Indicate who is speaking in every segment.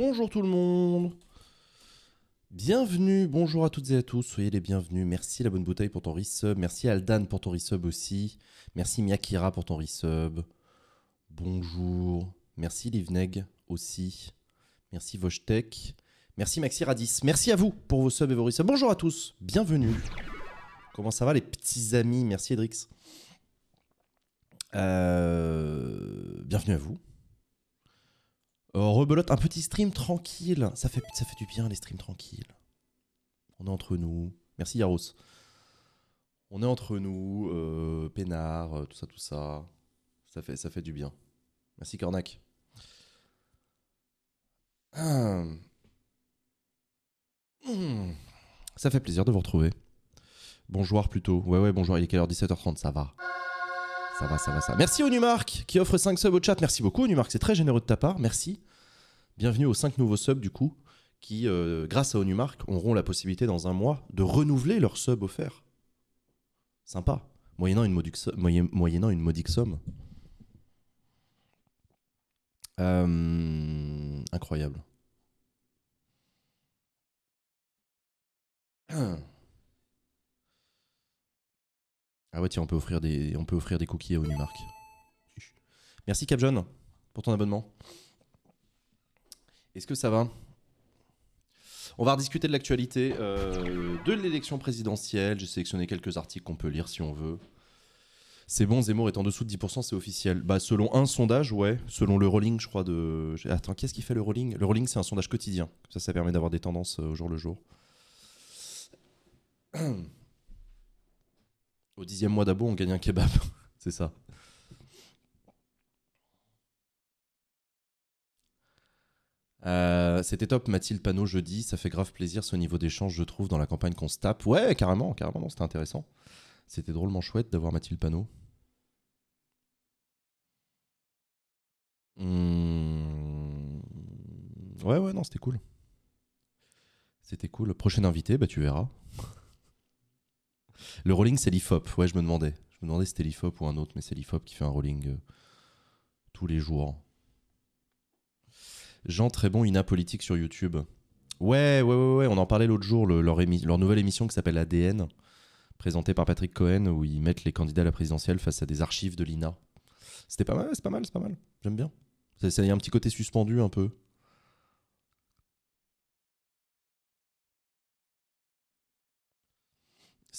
Speaker 1: Bonjour tout le monde Bienvenue, bonjour à toutes et à tous, soyez les bienvenus. Merci la bonne bouteille pour ton resub, merci Aldan pour ton resub aussi, merci Miakira pour ton resub. Bonjour, merci Livneg aussi, merci Vojtech, merci Maxi Radis, merci à vous pour vos subs et vos resubs. Bonjour à tous, bienvenue. Comment ça va les petits amis Merci Edrix. Euh, bienvenue à vous. Euh, rebelote un petit stream tranquille. Ça fait, ça fait du bien les streams tranquilles. On est entre nous. Merci Yaros. On est entre nous, euh, peinard euh, tout ça, tout ça. Ça fait, ça fait du bien. Merci Cornac. Ça fait plaisir de vous retrouver. Bonjour plutôt. Ouais, ouais, bonjour. Il est quelle heure 17h30, ça va. Ça va, ça va, ça. Merci Onumark qui offre 5 subs au chat. Merci beaucoup Onumarc, c'est très généreux de ta part. Merci. Bienvenue aux 5 nouveaux subs du coup, qui, euh, grâce à Onumark, auront la possibilité dans un mois de renouveler leur sub offert. Sympa. Moyennant une modique, moyennant une modique somme.
Speaker 2: Euh, incroyable.
Speaker 1: Ah ouais, tiens, on peut offrir des, on peut offrir des cookies à Onimark. Merci John pour ton abonnement. Est-ce que ça va on va rediscuter de l'actualité euh, de l'élection présidentielle. J'ai sélectionné quelques articles qu'on peut lire si on veut. C'est bon, Zemmour est en dessous de 10%, c'est officiel. Bah, selon un sondage, ouais. Selon le rolling, je crois, de. Attends, qu'est-ce qui fait le rolling Le rolling, c'est un sondage quotidien. Ça, ça permet d'avoir des tendances euh, au jour le jour. Au dixième mois d'abo, on gagne un kebab. c'est ça. Euh, c'était top Mathilde Panot jeudi, ça fait grave plaisir ce niveau d'échange je trouve dans la campagne qu'on se tape. Ouais carrément, carrément, c'était intéressant. C'était drôlement chouette d'avoir Mathilde Panot. Hmm. Ouais ouais non c'était cool. C'était cool. Prochain invité, bah tu verras. Le rolling, c'est l'IFOP. Ouais, je me demandais. Je me demandais si c'était l'IFOP ou un autre, mais c'est l'IFOP qui fait un rolling euh, tous les jours. Jean très bon Ina Politique sur YouTube. Ouais, ouais, ouais, ouais. On en parlait l'autre jour, leur, leur nouvelle émission qui s'appelle ADN, présentée par Patrick Cohen, où ils mettent les candidats à la présidentielle face à des archives de l'INA. C'était pas mal, c'est pas mal, c'est pas mal. J'aime bien. Il y a un petit côté suspendu un peu.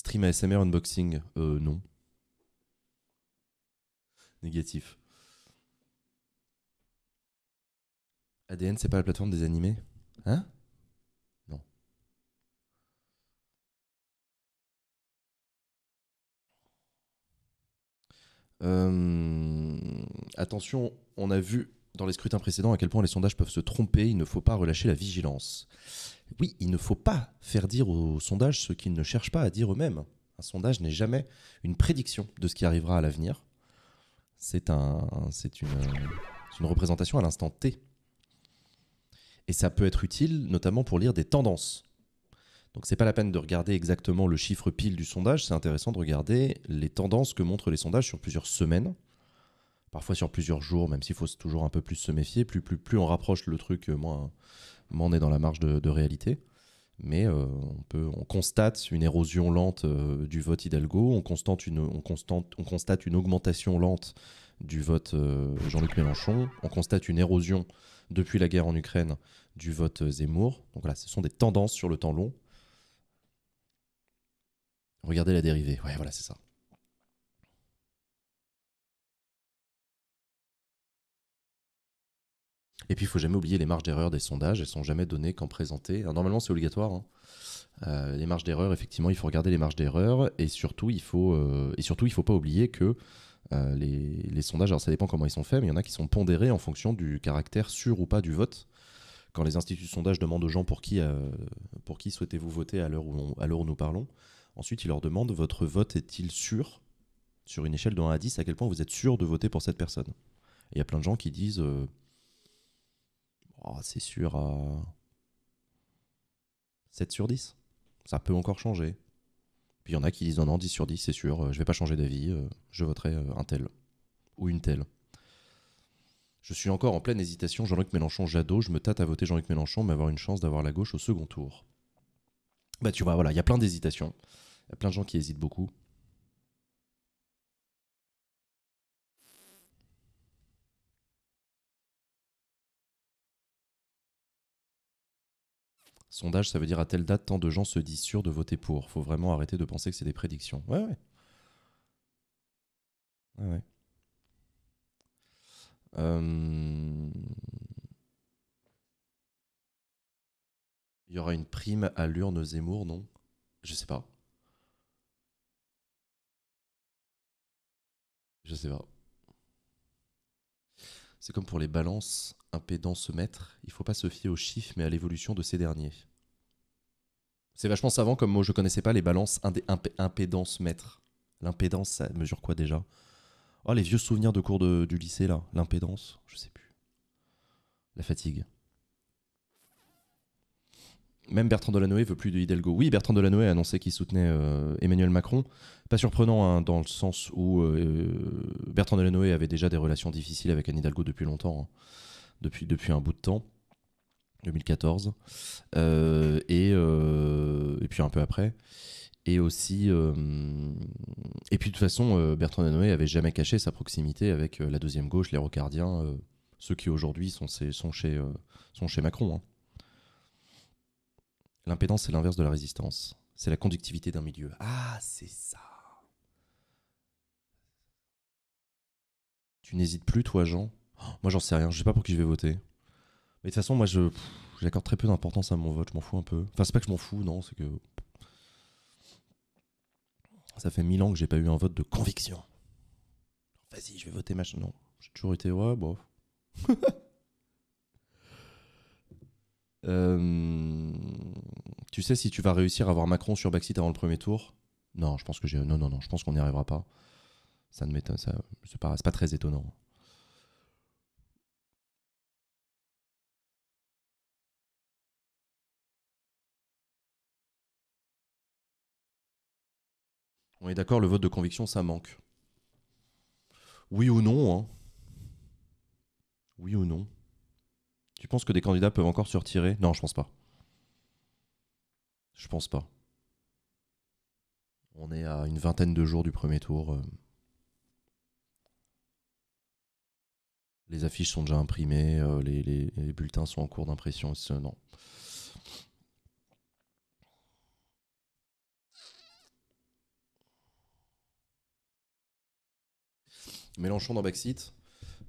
Speaker 1: Stream ASMR unboxing euh, Non. Négatif.
Speaker 2: ADN, c'est pas la plateforme des animés Hein Non. Euh, attention, on a vu
Speaker 1: dans les scrutins précédents à quel point les sondages peuvent se tromper, il ne faut pas relâcher la vigilance. Oui, il ne faut pas faire dire aux sondages ce qu'ils ne cherchent pas à dire eux-mêmes. Un sondage n'est jamais une prédiction de ce qui arrivera à l'avenir. C'est un, c'est une, une représentation à l'instant T. Et ça peut être utile notamment pour lire des tendances. Donc c'est pas la peine de regarder exactement le chiffre pile du sondage, c'est intéressant de regarder les tendances que montrent les sondages sur plusieurs semaines parfois sur plusieurs jours, même s'il faut toujours un peu plus se méfier. Plus, plus, on rapproche le truc, euh, moins, on est dans la marge de, réalité. Mais euh, on, peut, on constate une érosion lente euh, du vote Hidalgo, on constate, une, on constate une augmentation lente du vote Jean-Luc Mélenchon, on constate une érosion depuis la guerre en Ukraine du vote Zemmour. Donc voilà, ce sont des tendances sur le
Speaker 2: temps long. Regardez la dérivée, ouais voilà c'est ça.
Speaker 1: Et puis, il faut jamais oublier les marges d'erreur des sondages. Elles sont jamais données qu'en présentées. normalement, c'est obligatoire. Hein. Euh, les marges d'erreur, effectivement, il faut regarder les marges d'erreur. Et surtout, il faut euh, et surtout, il faut pas oublier que euh, les, sondages, alors ça dépend comment ils sont faits, mais il y en a qui sont pondérés en fonction du caractère sûr ou pas du vote. Quand les instituts de sondage demandent aux gens pour qui, pour qui souhaitez-vous voter à l'heure où, nous parlons, ensuite ils leur demandent votre vote est-il sûr sur une échelle de 1 à 10, à quel point vous êtes sûr de voter pour cette personne. il y a plein de gens qui disent Oh, c'est sûr, à euh, 7 sur 10. Ça peut encore changer. Puis il y en a qui disent non, non, 10 sur 10, c'est sûr, euh, je vais pas changer d'avis, euh, je voterai un tel ou une telle. Je suis encore en pleine hésitation, Jean-Luc Mélenchon, j'adore, je me tâte à voter Jean-Luc Mélenchon, mais avoir une chance d'avoir la gauche au second tour. Bah tu vois, voilà, il y a plein d'hésitations, il y a plein de gens qui hésitent beaucoup.
Speaker 2: Sondage, ça veut dire à
Speaker 1: telle date, tant de gens se disent sûrs de voter pour. Faut vraiment arrêter de penser que c'est des prédictions. Ouais, ouais. ouais. Euh, il y aura une prime à l'urne Zemmour, non Je sais pas. Je sais pas. C'est comme pour les balances, impédance-mètre, il faut pas se fier aux chiffres mais à l'évolution de ces derniers. C'est vachement savant comme moi je connaissais pas les balances impédance maître. L'impédance, ça mesure quoi déjà Oh, les vieux souvenirs de cours de, du lycée là, l'impédance, je sais plus. La fatigue même Bertrand Delanoë veut plus de Hidalgo. Oui, Bertrand Delanoé a annoncé qu'il soutenait euh, Emmanuel Macron. Pas surprenant, hein, dans le sens où euh, euh, Bertrand Delanoë avait déjà des relations difficiles avec Anne Hidalgo depuis longtemps, hein. depuis, un bout de temps, 2014, et, puis un peu après. Et aussi, et puis de toute façon, Bertrand Delanoë avait jamais caché sa proximité avec la deuxième gauche, les Rocardiens, ceux qui aujourd'hui sont, chez, Macron. Hein. L'impédance, c'est l'inverse de la résistance. C'est la conductivité d'un milieu. Ah, c'est ça. Tu n'hésites plus, toi, Jean oh, Moi, j'en sais rien. Je sais pas pour qui je vais voter. Mais de toute façon, moi, je j'accorde très peu d'importance à mon vote. Je m'en fous un peu. Enfin, c'est pas que je m'en fous, non. C'est que ça fait mille ans que j'ai pas eu un vote de conviction. Vas-y, je vais voter machin. Non, j'ai toujours été ouais, bof. euh... Tu sais si tu vas réussir à avoir Macron sur Brexit avant le premier tour Non, je pense que j'ai. Non, non, non, je pense qu'on n'y arrivera pas.
Speaker 2: Ça ne c'est pas, pas très étonnant. On est d'accord, le vote de conviction, ça
Speaker 1: manque. Oui ou non hein. Oui ou non Tu penses que des candidats peuvent encore se retirer Non, je pense pas. Je pense pas. On est à une vingtaine de jours du premier tour. Euh. Les affiches sont déjà imprimées, euh, les, bulletins sont en cours d'impression. Non. Mélenchon dans Backseat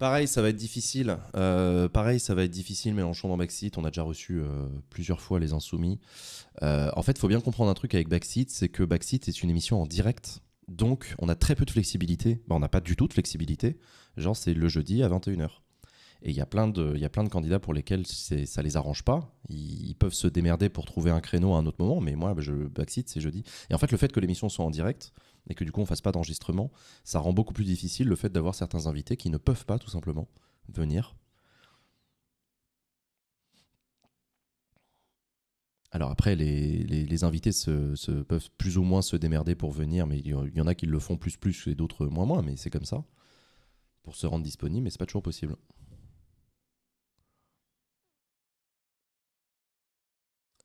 Speaker 1: Pareil, ça va être difficile. Euh, pareil, ça va être difficile, Mélenchon dans Backseat. On a déjà reçu euh, plusieurs fois les Insoumis. Euh, en fait, il faut bien comprendre un truc avec Backseat c'est que Backseat est une émission en direct. Donc, on a très peu de flexibilité. Bah, on n'a pas du tout de flexibilité. Genre, c'est le jeudi à 21h. Et il y a plein de candidats pour lesquels ça les arrange pas. Ils, peuvent se démerder pour trouver un créneau à un autre moment. Mais moi, je, Backseat, c'est jeudi. Et en fait, le fait que l'émission soit en direct, et que du coup on fasse pas d'enregistrement, ça rend beaucoup plus difficile le fait d'avoir certains invités qui ne peuvent pas tout simplement venir. Alors après, les, invités peuvent plus ou moins se démerder pour venir, mais il y en a qui le font plus plus et d'autres moins moins, mais c'est comme ça, pour se rendre disponible, mais c'est pas toujours possible.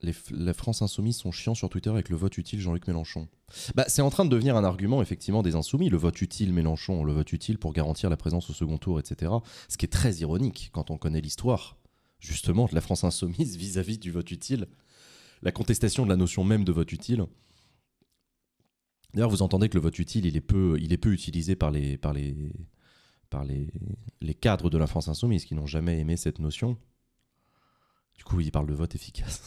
Speaker 1: les, la France insoumise sont chiants sur Twitter avec le vote utile Jean-Luc Mélenchon. Bah, c'est en train de devenir un argument effectivement des insoumis, le vote utile Mélenchon, le vote utile pour garantir la présence au second tour, etc. Ce qui est très ironique quand on connaît l'histoire justement de la France insoumise vis-à-vis -vis du vote utile, la contestation de la notion même de vote utile. D'ailleurs, vous entendez que le vote utile, il est peu, il est peu utilisé par les, par les, par les, les cadres de la France insoumise qui n'ont jamais aimé cette notion. Du coup, ils parlent de vote efficace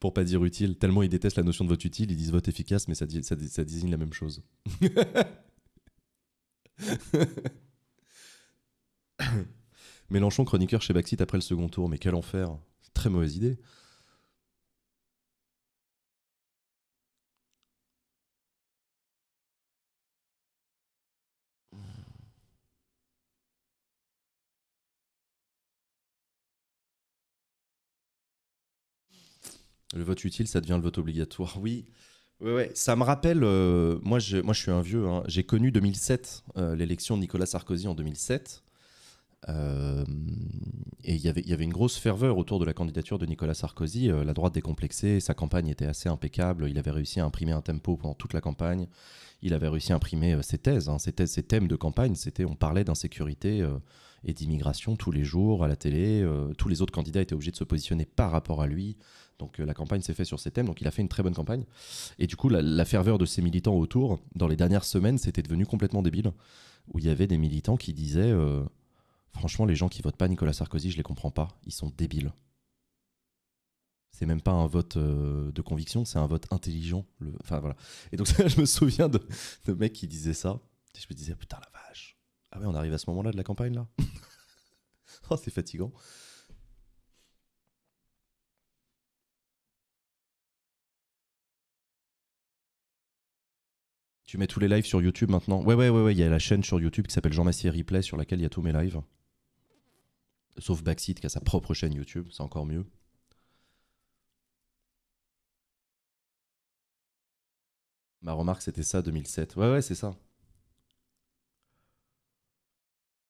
Speaker 1: pour pas dire utile. Tellement ils détestent la notion de vote utile, ils disent vote efficace, mais ça, désigne la même chose. Mélenchon, chroniqueur chez Baxit après le second tour, mais quel enfer Très mauvaise idée. Le vote utile, ça devient le vote obligatoire. Oui. Ouais, Ça me rappelle, euh, moi, je, moi je suis un vieux, hein. j'ai connu 2007, euh, l'élection de Nicolas Sarkozy en 2007. Euh, et y il y avait une grosse ferveur autour de la candidature de Nicolas Sarkozy. la droite décomplexée, sa campagne était assez impeccable. Il avait réussi à imprimer un tempo pendant toute la campagne. Il avait réussi à imprimer ses thèses, hein. ses thèses, ses thèmes de campagne. C'était, on parlait d'insécurité et d'immigration tous les jours à la télé. tous les autres candidats étaient obligés de se positionner par rapport à lui donc euh, la campagne s'est faite sur ces thèmes, donc il a fait une très bonne campagne. Et du coup, la, ferveur de ses militants autour, dans les dernières semaines, c'était devenu complètement débile, où il y avait des militants qui disaient euh, Franchement, les gens qui votent pas Nicolas Sarkozy, je les comprends pas, ils sont débiles. C'est même pas un vote euh, de conviction, c'est un vote intelligent. Enfin voilà. Et donc je me souviens de, de mecs qui disaient ça. Et je me disais, putain la vache. Ah ouais, on arrive à ce moment-là de la campagne là.
Speaker 2: oh, c'est fatigant. Tu mets tous les lives
Speaker 1: sur YouTube maintenant Ouais, ouais, ouais, ouais. Il y a la chaîne sur YouTube qui s'appelle Jean Massier Replay sur laquelle il y a tous mes lives. Sauf Backseat qui a sa propre chaîne YouTube, c'est encore mieux. Ma remarque, c'était ça 2007. Ouais, ouais, c'est ça.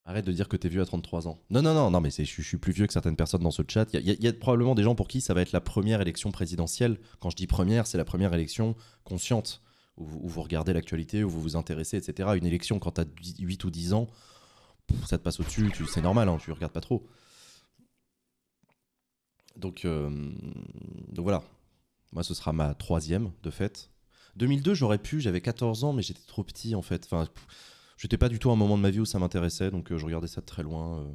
Speaker 1: Arrête de dire que t'es vieux à 33 ans. Non, non, non, non, mais je, je suis plus vieux que certaines personnes dans ce chat. Il y, a probablement des gens pour qui ça va être la première élection présidentielle. Quand je dis première, c'est la première élection consciente où vous, regardez l'actualité, où vous vous intéressez, etc. Une élection, quand tu as 8 ou 10 ans, ça te passe au-dessus, c'est normal, hein, tu regardes pas trop. Donc, euh, donc voilà, moi ce sera ma troisième de fait. 2002, j'aurais pu, j'avais 14 ans, mais j'étais trop petit en fait. Enfin, j'étais pas du tout à un moment de ma vie où ça m'intéressait, donc euh, je regardais ça de très loin. Euh.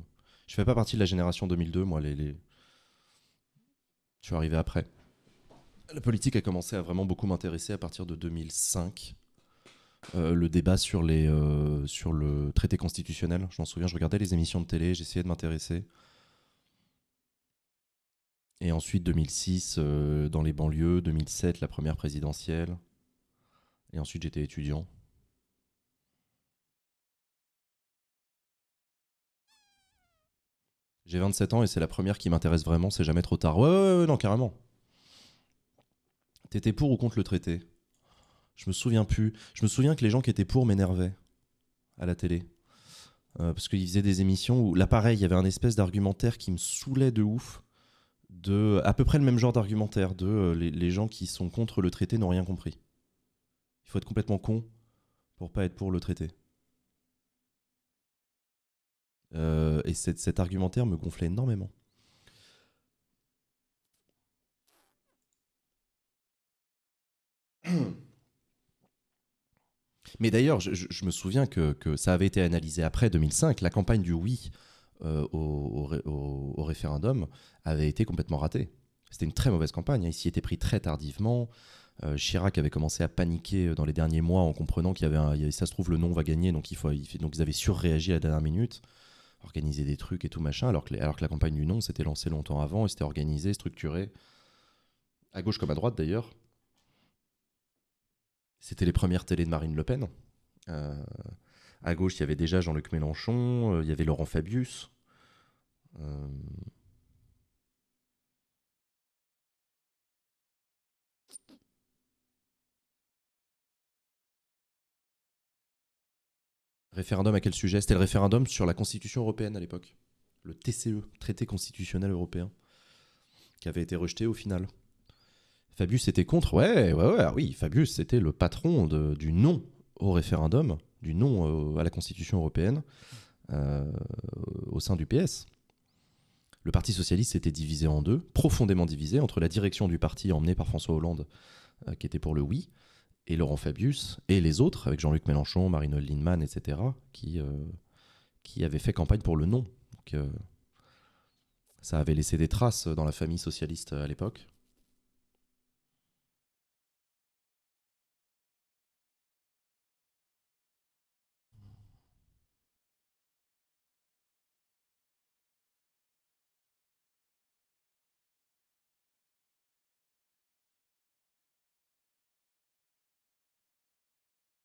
Speaker 1: Je fais pas partie de la génération 2002, moi, les. les... Je suis arrivé après. La politique a commencé à vraiment beaucoup m'intéresser à partir de 2005. Euh, le débat sur, les, euh, sur le traité constitutionnel, je m'en souviens, je regardais les émissions de télé, j'essayais de m'intéresser. Et ensuite 2006, euh, dans les banlieues, 2007, la première présidentielle. Et ensuite j'étais étudiant. J'ai 27 ans et c'est la première qui m'intéresse vraiment, c'est jamais trop tard. Ouais, ouais, ouais, non, carrément. T'étais pour ou contre le traité Je me souviens plus. Je me souviens que les gens qui étaient pour m'énervaient à la télé. Euh, parce qu'ils faisaient des émissions où, là pareil, il y avait un espèce d'argumentaire qui me saoulait de ouf. De, à peu près le même genre d'argumentaire de euh, les, gens qui sont contre le traité n'ont rien compris. Il faut être complètement con pour pas être pour le traité. Euh, et cet argumentaire me gonflait énormément. Mais d'ailleurs, je, me souviens que, ça avait été analysé après 2005. La campagne du oui euh, au, référendum avait été complètement ratée. C'était une très mauvaise campagne. Hein. Il s'y était pris très tardivement. Euh, Chirac avait commencé à paniquer dans les derniers mois en comprenant qu'il y avait, ça se trouve, le non va gagner, donc, il faut, donc ils avaient surréagi à la dernière minute, organisé des trucs et tout machin, alors que, alors que la campagne du non s'était lancée longtemps avant et s'était organisée, structurée, à gauche comme à droite d'ailleurs c'était les premières télés de Marine Le Pen. Euh, à gauche, il y avait déjà Jean-Luc Mélenchon, euh, il y avait Laurent Fabius.
Speaker 2: Euh, référendum à quel sujet C'était le référendum sur la Constitution européenne à l'époque.
Speaker 1: Le TCE, Traité constitutionnel européen, qui avait été rejeté au final. Fabius était contre, ouais, ouais, ah oui, Fabius c'était le patron du non au référendum, du non à la Constitution européenne euh, au sein du PS. Le Parti socialiste s'était divisé en deux, profondément divisé, entre la direction du parti emmenée par François Hollande, euh, qui était pour le oui, et Laurent Fabius, et les autres, avec Jean-Luc Mélenchon, Marine Lindemann, etc., qui, euh, qui avaient fait campagne pour le non. Donc,
Speaker 2: ça avait laissé des traces dans la famille socialiste à l'époque.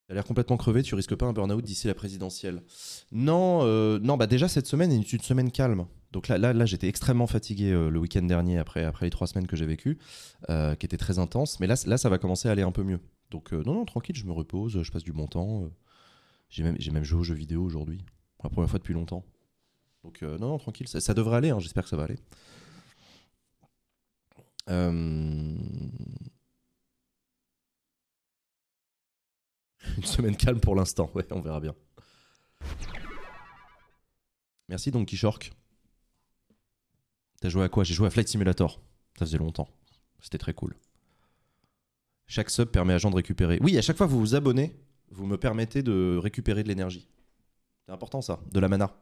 Speaker 2: « Tu as l'air complètement crevé,
Speaker 1: tu risques pas un burn-out d'ici la présidentielle. Non, euh, non, bah déjà cette semaine est une semaine calme. Donc là, là, là j'étais extrêmement fatigué euh, le week-end dernier après, après les trois semaines que j'ai vécues, euh, qui étaient très intenses. Mais là, là, ça va commencer à aller un peu mieux. Donc non, non, tranquille, je me repose, je passe du bon temps. j'ai même, joué aux jeux vidéo aujourd'hui, la première fois depuis longtemps. Donc non, non, tranquille, ça, devrait aller, hein, j'espère que ça va aller. Une semaine calme pour l'instant, ouais, on verra bien. Merci donc, Kishork. T'as joué à quoi J'ai joué à Flight Simulator. Ça faisait longtemps. C'était très cool. Chaque sub permet à Jean de récupérer. Oui, à chaque fois que vous vous abonnez, vous me permettez de récupérer de l'énergie. C'est important ça, de la mana.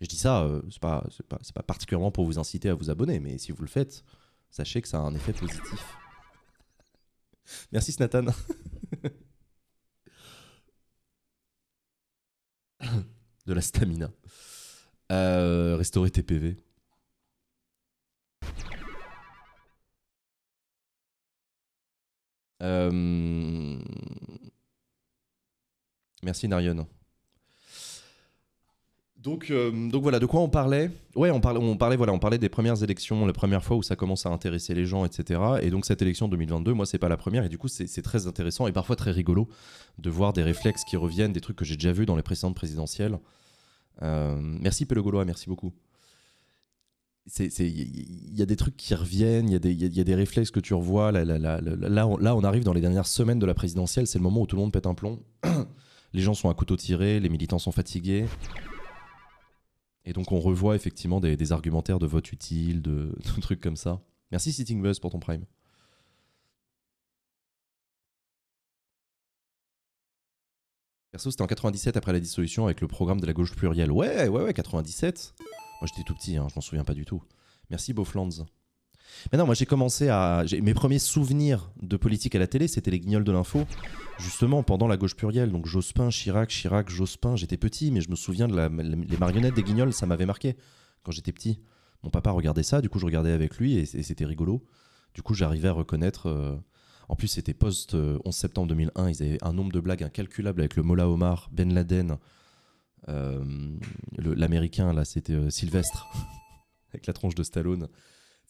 Speaker 1: Je dis ça, ce euh, c'est pas, pas, particulièrement pour vous inciter à vous abonner, mais si vous le faites, sachez que ça a un effet positif. Merci Snathan de la stamina. Euh,
Speaker 2: restaurer tes PV. Euh,
Speaker 1: merci Narion. Euh, donc, voilà, de quoi on parlait Ouais, on parlait, on parlait, voilà, on parlait des premières élections, la première fois où ça commence à intéresser les gens, etc. Et donc cette élection 2022, moi, c'est pas la première, et du coup, c'est très intéressant et parfois très rigolo de voir des réflexes qui reviennent, des trucs que j'ai déjà vus dans les précédentes présidentielles. Euh, merci merci gaulois merci beaucoup. Il y a des trucs qui reviennent, il y, a des réflexes que tu revois. Là, là, là, on arrive dans les dernières semaines de la présidentielle, c'est le moment où tout le monde pète un plomb. les gens sont à couteau tiré, les militants sont fatigués. Et donc on revoit effectivement des, argumentaires de vote utile, de, trucs comme ça. Merci Sitting Buzz pour ton prime. Perso, c'était en 97 après la dissolution avec le programme de la gauche plurielle. Ouais, ouais, ouais, 97. Moi j'étais tout petit, hein, je m'en souviens pas du tout. Merci Beauflands. Mais non, moi j'ai commencé à. Mes premiers souvenirs de politique à la télé, c'était les guignols de l'info, justement pendant la gauche plurielle. Donc Jospin, Chirac, Chirac, Jospin. J'étais petit, mais je me souviens de les marionnettes des guignols, ça m'avait marqué quand j'étais petit. Mon papa regardait ça, du coup je regardais avec lui et, c'était rigolo. Du coup j'arrivais à reconnaître. Euh, en plus, c'était post-11 euh, septembre 2001. Ils avaient un nombre de blagues incalculable avec le Mola Omar, Ben Laden, euh, l'américain, là, c'était Sylvestre, avec la tronche de Stallone.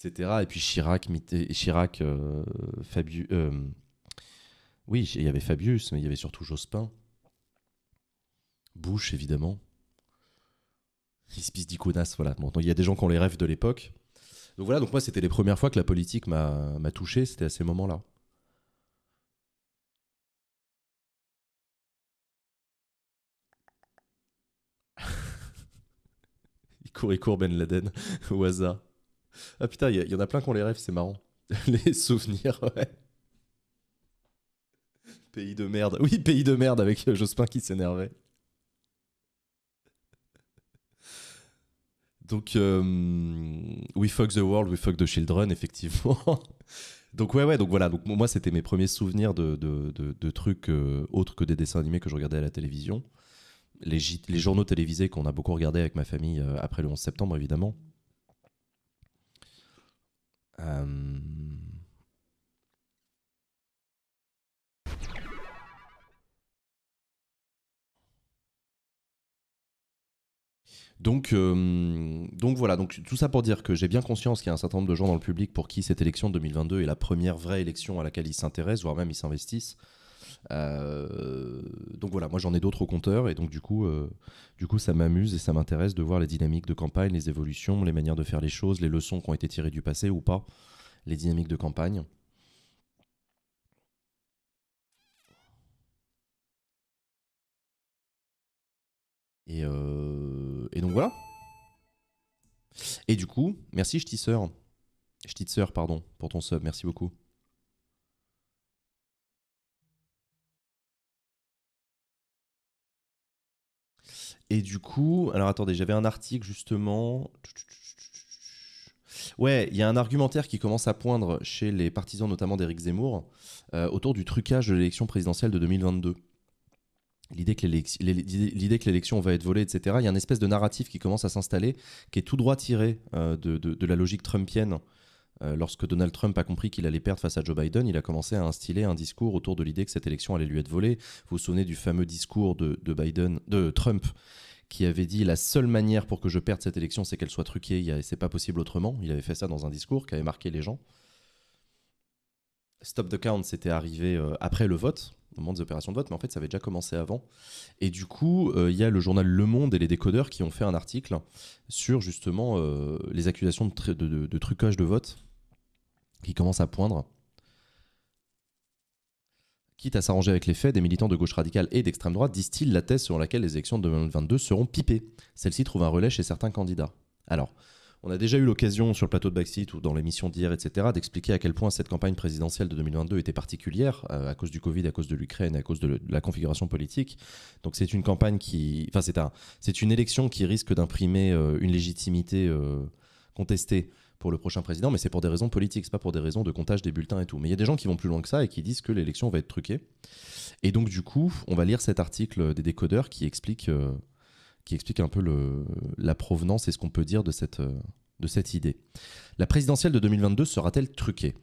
Speaker 1: Et puis Chirac, Chirac, euh, Fabius. Euh, oui, il y avait Fabius, mais il y avait surtout Jospin. Bush, évidemment. Hispice d'Iconas, voilà. il y a des gens qui ont les rêves de l'époque. Donc voilà, donc moi, c'était les premières fois que la politique m'a touché, c'était à ces moments-là. Il court, Ben Laden au hasard. Ah putain, il y, en a plein qu'on les rêve, c'est marrant. les souvenirs, ouais. Pays de merde. Oui, pays de merde avec euh, Jospin qui s'énervait. Donc, euh, We Fuck the World, We Fuck the Children, effectivement. donc, ouais, ouais, donc voilà. Donc, moi, c'était mes premiers souvenirs de, trucs euh, autres que des dessins animés que je regardais à la télévision. Les, les journaux télévisés qu'on a beaucoup regardés avec ma famille après le 11 septembre, évidemment. Euh,
Speaker 2: donc, euh,
Speaker 1: donc voilà, donc tout ça pour dire que j'ai bien conscience qu'il y a un certain nombre de gens dans le public pour qui cette élection de 2022 est la première vraie élection à laquelle ils s'intéressent, voire même ils s'investissent. Euh, donc voilà, moi j'en ai d'autres au compteur et donc du coup, euh, du coup ça m'amuse et ça m'intéresse de voir les dynamiques de campagne, les évolutions, les manières de faire les choses, les leçons qui ont été tirées du passé ou pas, les dynamiques de campagne.
Speaker 2: Et, euh, donc voilà.
Speaker 1: Et du coup, merci Stitzer Stitzer pardon, pour ton sub. Merci beaucoup.
Speaker 2: Et du coup, alors attendez, j'avais un article justement.
Speaker 1: Ouais, il y a un argumentaire qui commence à poindre chez les partisans notamment d'Éric Zemmour euh, autour du trucage de l'élection présidentielle de 2022. L'idée que l'élection va être volée, etc. Il y a une espèce de narratif qui commence à s'installer, qui est tout droit tiré euh, de, la logique trumpienne euh, lorsque Donald Trump a compris qu'il allait perdre face à Joe Biden, il a commencé à instiller un discours autour de l'idée que cette élection allait lui être volée. Vous vous souvenez du fameux discours de, Biden, de Trump qui avait dit la seule manière pour que je perde cette élection, c'est qu'elle soit truquée. C'est pas possible autrement. Il avait fait ça dans un discours qui avait marqué les gens. Stop the Count, c'était arrivé euh, après le vote, au moment des opérations de vote, mais en fait, ça avait déjà commencé avant. Et du coup, euh, il y a le journal Le Monde et les décodeurs qui ont fait un article sur justement euh, les accusations de, trucage de vote qui commencent à poindre. Quitte à s'arranger avec les faits, des militants de gauche radicale et d'extrême droite distillent la thèse sur laquelle les élections de 2022 seront pipées. Celle-ci trouve un relais chez certains candidats. Alors, on a déjà eu l'occasion sur le plateau de Backseat ou dans l'émission d'hier, etc., d'expliquer à quel point cette campagne présidentielle de 2022 était particulière euh, à cause du Covid, à cause de l'Ukraine, à cause de, la configuration politique. Donc c'est une campagne qui, enfin c'est un, c'est une élection qui risque d'imprimer euh, une légitimité euh, contestée pour le prochain président, mais c'est pour des raisons politiques, c'est pas pour des raisons de comptage des bulletins et tout. Mais il y a des gens qui vont plus loin que ça et qui disent que l'élection va être truquée. Et donc du coup, on va lire cet article des décodeurs qui explique qui explique un peu la provenance et ce qu'on peut dire de cette, idée. La présidentielle de 2022 sera-t-elle truquée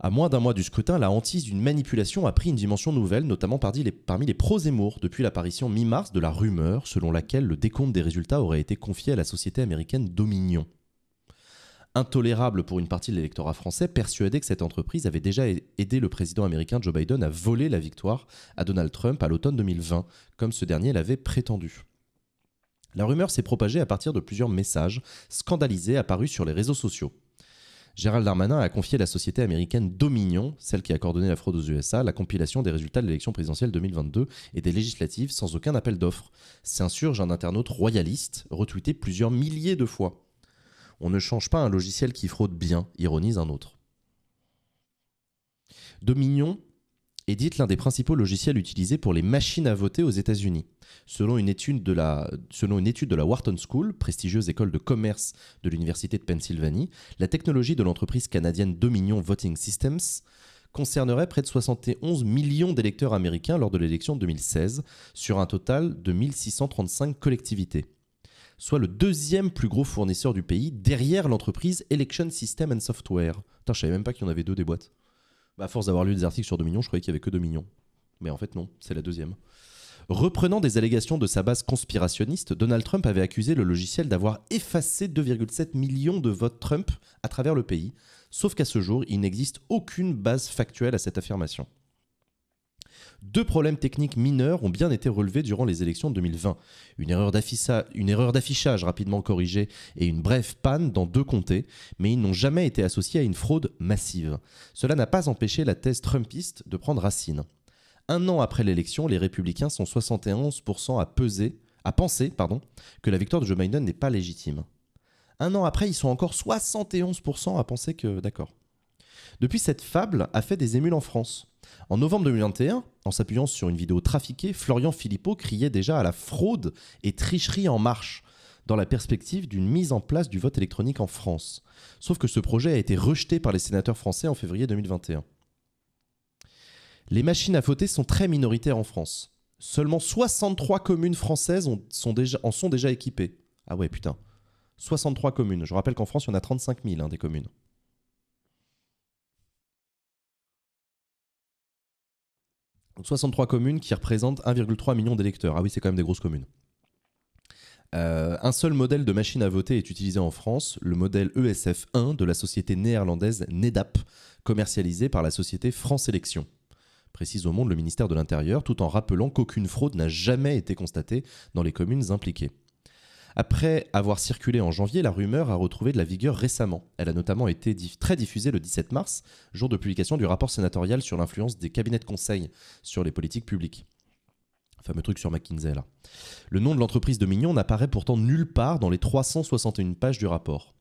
Speaker 1: à moins d'un mois du scrutin, la hantise d'une manipulation a pris une dimension nouvelle, notamment parmi les, parmi les pro depuis l'apparition mi-mars de la rumeur selon laquelle le décompte des résultats aurait été confié à la société américaine Dominion. Intolérable pour une partie de l'électorat français, persuadé que cette entreprise avait déjà aidé le président américain Joe Biden à voler la victoire à Donald Trump à l'automne 2020, comme ce dernier l'avait prétendu. La rumeur s'est propagée à partir de plusieurs messages scandalisés apparus sur les réseaux sociaux. Gérald Darmanin a confié à la société américaine Dominion, celle qui a coordonné la fraude aux USA, la compilation des résultats de l'élection présidentielle 2022 et des législatives sans aucun appel d'offres. S'insurge un internaute royaliste, retweeté plusieurs milliers de fois. On ne change pas un logiciel qui fraude bien, ironise un autre. Dominion édite l'un des principaux logiciels utilisés pour les machines à voter aux États-Unis. Selon une étude de la, une étude de la Wharton School, prestigieuse école de commerce de l'Université de Pennsylvanie, la technologie de l'entreprise canadienne Dominion Voting Systems concernerait près de 71 millions d'électeurs américains lors de l'élection 2016, sur un total de 1635 collectivités, soit le deuxième plus gros fournisseur du pays derrière l'entreprise Election System and Software. Je je savais même pas qu'il y en avait deux des boîtes. Bah, à force d'avoir lu des articles sur Dominion, je croyais qu'il y avait que millions. Mais en fait, non, c'est la deuxième. Reprenant des allégations de sa base conspirationniste, Donald Trump avait accusé le logiciel d'avoir effacé 2,7 millions de votes Trump à travers le pays, sauf qu'à ce jour, il n'existe aucune base factuelle à cette affirmation deux problèmes techniques mineurs ont bien été relevés durant les élections de 2020. Une erreur d'affichage rapidement corrigée et une brève panne dans deux comtés, mais ils n'ont jamais été associés à une fraude massive. Cela n'a pas empêché la thèse trumpiste de prendre racine. Un an après l'élection, les républicains sont 71% à peser, à penser pardon, que la victoire de Joe Biden n'est pas légitime. Un an après, ils sont encore 71% à penser que d'accord. Depuis, cette fable a fait des émules en France. En novembre 2021, en s'appuyant sur une vidéo trafiquée, Florian Philippot criait déjà à la fraude et tricherie en marche dans la perspective d'une mise en place du vote électronique en France. Sauf que ce projet a été rejeté par les sénateurs français en février 2021. Les machines à voter sont très minoritaires en France. Seulement 63 communes françaises en sont déjà équipées. Ah ouais, putain. 63 communes. Je rappelle qu'en France, il y en a 35 000 hein, des communes. 63 communes qui représentent 1,3 million d'électeurs. Ah oui, c'est quand même des grosses communes. Euh, un seul modèle de machine à voter est utilisé en France, le modèle ESF1 de la société néerlandaise NEDAP, commercialisé par la société France Élections. Précise au monde le ministère de l'Intérieur, tout en rappelant qu'aucune fraude n'a jamais été constatée dans les communes impliquées. Après avoir circulé en janvier, la rumeur a retrouvé de la vigueur récemment. Elle a notamment été très diffusée le 17 mars, jour de publication du rapport sénatorial sur l'influence des cabinets de conseil sur les politiques publiques. Fameux truc sur McKinsey là. Le nom de l'entreprise Dominion n'apparaît pourtant nulle part dans les 361 pages du rapport.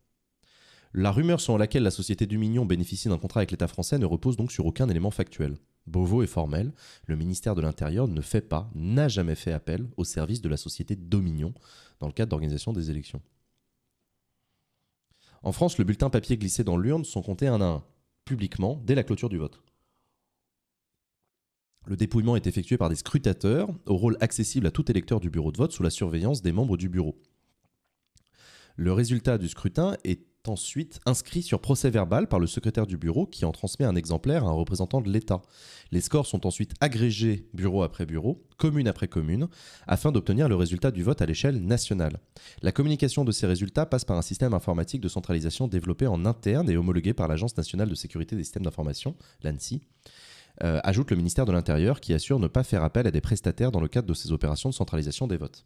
Speaker 1: La rumeur selon laquelle la société Dominion bénéficie d'un contrat avec l'État français ne repose donc sur aucun élément factuel. Beauvau est formel, le ministère de l'Intérieur ne fait pas, n'a jamais fait appel au service de la société Dominion dans le cadre d'organisation des élections. En France, le bulletin papier glissé dans l'urne sont comptés un à un, publiquement, dès la clôture du vote. Le dépouillement est effectué par des scrutateurs, au rôle accessible à tout électeur du bureau de vote sous la surveillance des membres du bureau. Le résultat du scrutin est ensuite inscrit sur procès verbal par le secrétaire du bureau qui en transmet un exemplaire à un représentant de l'État. Les scores sont ensuite agrégés bureau après bureau, commune après commune, afin d'obtenir le résultat du vote à l'échelle nationale. La communication de ces résultats passe par un système informatique de centralisation développé en interne et homologué par l'Agence nationale de sécurité des systèmes d'information, l'ANSI. Euh, ajoute le ministère de l'Intérieur qui assure ne pas faire appel à des prestataires dans le cadre de ces opérations de centralisation des votes.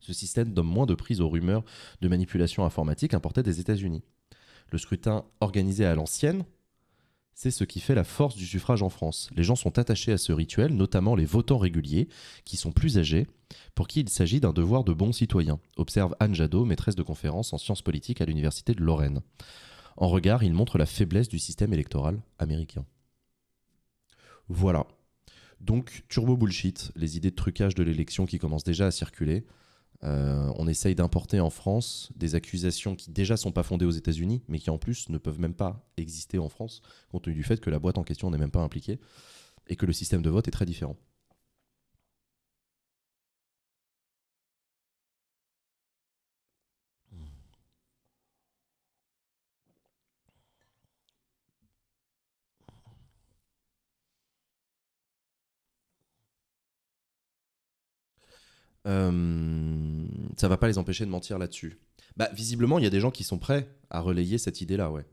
Speaker 1: Ce système donne moins de prise aux rumeurs de manipulation informatique importées des États-Unis. Le scrutin organisé à l'ancienne, c'est ce qui fait la force du suffrage en France. Les gens sont attachés à ce rituel, notamment les votants réguliers, qui sont plus âgés, pour qui il s'agit d'un devoir de bon citoyen, observe Anne Jadot, maîtresse de conférence en sciences politiques à l'Université de Lorraine. En regard, il montre la faiblesse du système électoral américain. Voilà. Donc, turbo bullshit, les idées de trucage de l'élection qui commencent déjà à circuler. Euh, on essaye d'importer en France des accusations qui déjà sont pas fondées aux États-Unis, mais qui en plus ne peuvent même pas exister en France,
Speaker 2: compte tenu du fait que la boîte en question n'est même pas impliquée et que le système de vote est très différent.
Speaker 1: Ça euh, ça va pas les empêcher de mentir là-dessus.
Speaker 2: Bah, visiblement, il y a des gens qui sont prêts à relayer cette idée-là, ouais.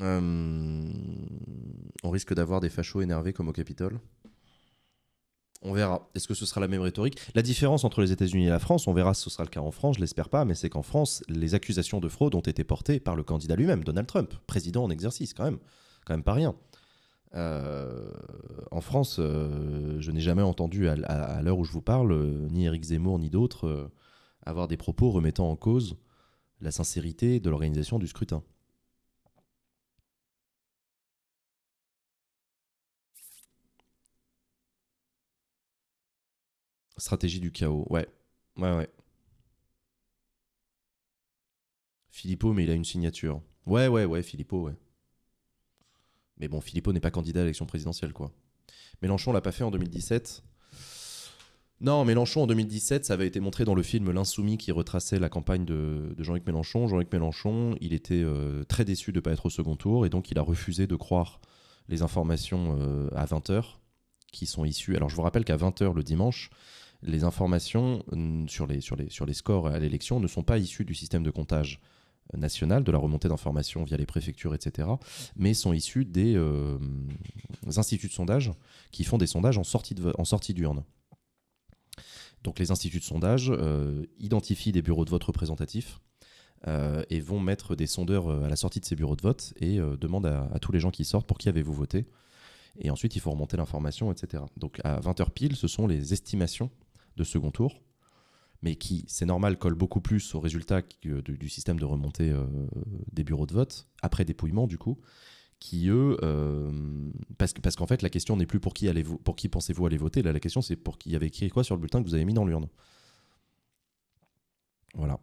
Speaker 2: Euh, on risque d'avoir des fachos énervés comme au Capitole.
Speaker 1: On verra. Est-ce que ce sera la même rhétorique La différence entre les États-Unis et la France, on verra si ce sera le cas en France, je l'espère pas, mais c'est qu'en France, les accusations de fraude ont été portées par le candidat lui-même, Donald Trump, président en exercice quand même quand même pas rien. Euh, en France, euh, je n'ai jamais entendu, à, l'heure où je vous parle, euh, ni Éric Zemmour ni d'autres avoir des propos remettant en cause la sincérité de l'organisation du scrutin.
Speaker 2: Stratégie du chaos, ouais. Ouais, ouais.
Speaker 1: Philippot, mais il a une signature. Ouais, ouais, ouais, Philippot, ouais. Mais bon, Philippot n'est pas candidat à l'élection présidentielle, quoi. Mélenchon l'a pas fait en 2017. Non, Mélenchon en 2017, ça avait été montré dans le film L'Insoumis qui retraçait la campagne de, Jean-Luc Mélenchon. Jean-Luc Mélenchon, il était euh, très déçu de ne pas être au second tour et donc il a refusé de croire les informations euh, à 20h qui sont issues. Alors je vous rappelle qu'à 20h le dimanche, les informations sur les, sur les scores à l'élection ne sont pas issues du système de comptage nationale, de la remontée d'informations via les préfectures, etc., mais sont issus des euh, instituts de sondage qui font des sondages en sortie, en sortie d'urne. Donc les instituts de sondage euh, identifient des bureaux de vote représentatifs euh, et vont mettre des sondeurs à la sortie de ces bureaux de vote et demandent à, tous les gens qui sortent pour qui avez-vous voté. Et ensuite, il faut remonter l'information, etc. Donc à 20h pile, ce sont les estimations de second tour mais qui, c'est normal, colle beaucoup plus au résultat euh, du, système de remontée euh, des bureaux de vote, après dépouillement du coup, qui eux, euh, parce, parce qu'en fait la question n'est plus pour qui, allez vous, pour qui pensez-vous aller voter, là la question c'est pour qui avait écrit quoi sur le bulletin que vous avez mis dans l'urne. Voilà.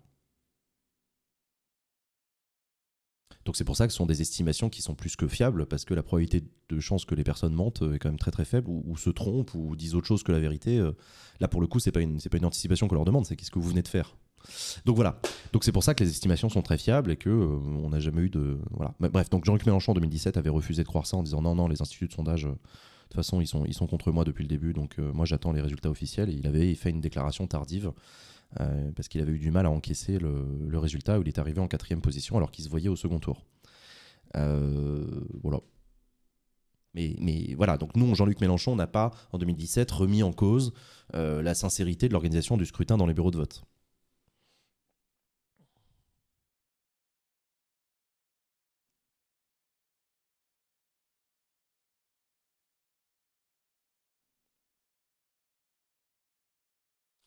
Speaker 1: Donc c'est pour ça que ce sont des estimations qui sont plus que fiables, parce que la probabilité de chance que les personnes mentent euh, est quand même très très faible, ou, se trompent, ou disent autre chose que la vérité. Euh. Là, pour le coup, c'est pas une, pas une anticipation qu'on leur demande, c'est qu'est-ce que vous venez de faire. Donc voilà. Donc c'est pour ça que les estimations sont très fiables et que euh, on n'a jamais eu de voilà. Bref, donc Jean-Luc Mélenchon en 2017 avait refusé de croire ça en disant non non les instituts de sondage de toute façon ils sont ils sont contre moi depuis le début donc moi j'attends les résultats officiels il avait fait une déclaration tardive euh, parce qu'il avait eu du mal à encaisser le, résultat où il est arrivé en quatrième position alors qu'il se voyait au second tour. Euh, voilà. Mais, voilà, donc nous, Jean-Luc Mélenchon n'a pas, en 2017, remis en cause euh, la sincérité de l'organisation du scrutin dans les bureaux de vote.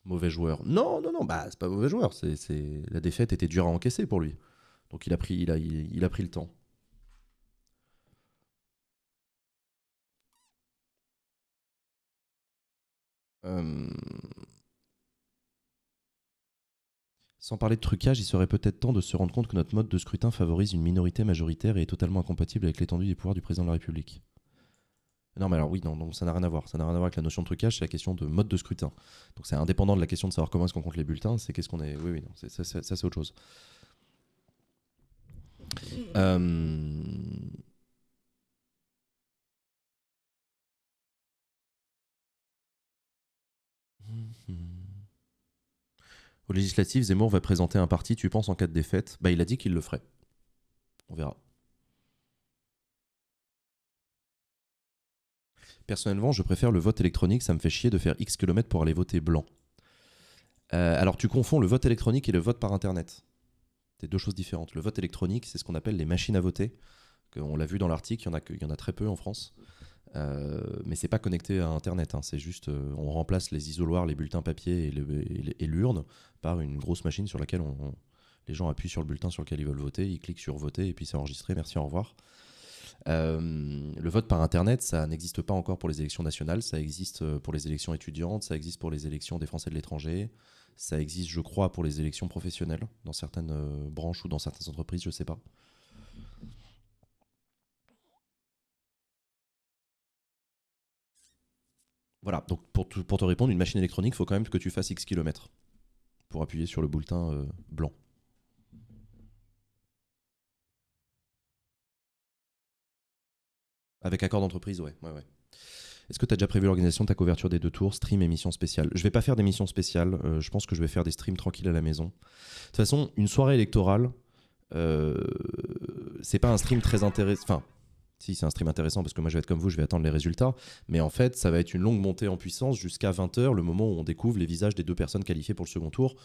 Speaker 2: mauvais joueur. Non, non, non, bah, c'est pas mauvais joueur.
Speaker 1: C'est, c'est... La défaite était dure à encaisser pour lui. Donc il a pris, il a, il, a pris le temps. Euh, sans parler de trucage, il serait peut-être temps de se rendre compte que notre mode de scrutin favorise une minorité majoritaire et est totalement incompatible avec l'étendue des pouvoirs du président de la République. Non, mais alors oui, non, ça n'a rien à voir. Ça n'a rien à voir avec la notion de trucage, c'est la question de mode de scrutin. Donc c'est indépendant de la question de savoir comment est-ce qu'on compte les bulletins, c'est qu'est-ce qu'on est. Oui, oui, non, ça, c'est autre chose. Euh. Au législatif, Zemmour va présenter un parti, tu penses, en cas de défaite Bah, il a dit qu'il le ferait. On verra. Personnellement, je préfère le vote électronique, ça me fait chier de faire X kilomètres pour aller voter blanc. Euh, alors tu confonds le vote électronique et le vote par Internet. C'est deux choses différentes. Le vote électronique, c'est ce qu'on appelle les machines à voter. On l'a vu dans l'article, il, y en a, très peu en France. Euh, mais c'est pas connecté à Internet. Hein. C'est juste, euh, on remplace les isoloirs, les bulletins papier et l'urne par une grosse machine sur laquelle les gens appuient sur le bulletin sur lequel ils veulent voter, ils cliquent sur voter et puis c'est enregistré. Merci, au revoir. Euh, le vote par Internet, ça n'existe pas encore pour les élections nationales, ça existe euh, pour les élections étudiantes, ça existe pour les élections des Français de l'étranger, ça existe, je crois, pour les élections professionnelles, dans certaines euh, branches ou dans certaines entreprises, je sais pas. Voilà, donc pour, te répondre, une machine électronique, il faut quand même que tu fasses X kilomètres pour appuyer sur le bulletin blanc. Avec accord d'entreprise, ouais. Est-ce que tu as déjà prévu l'organisation de ta couverture des deux tours, stream et mission spéciale Je vais pas faire d'émission spéciale, euh, je pense que je vais faire des streams tranquilles à la maison. De toute façon, une soirée électorale, ce euh, c'est pas un stream très intéressant. Enfin, si, c'est un stream intéressant parce que moi je vais être comme vous, je vais attendre les résultats. Mais en fait, ça va être une longue montée en puissance jusqu'à 20h, le moment où on découvre les visages des deux personnes qualifiées pour le second tour.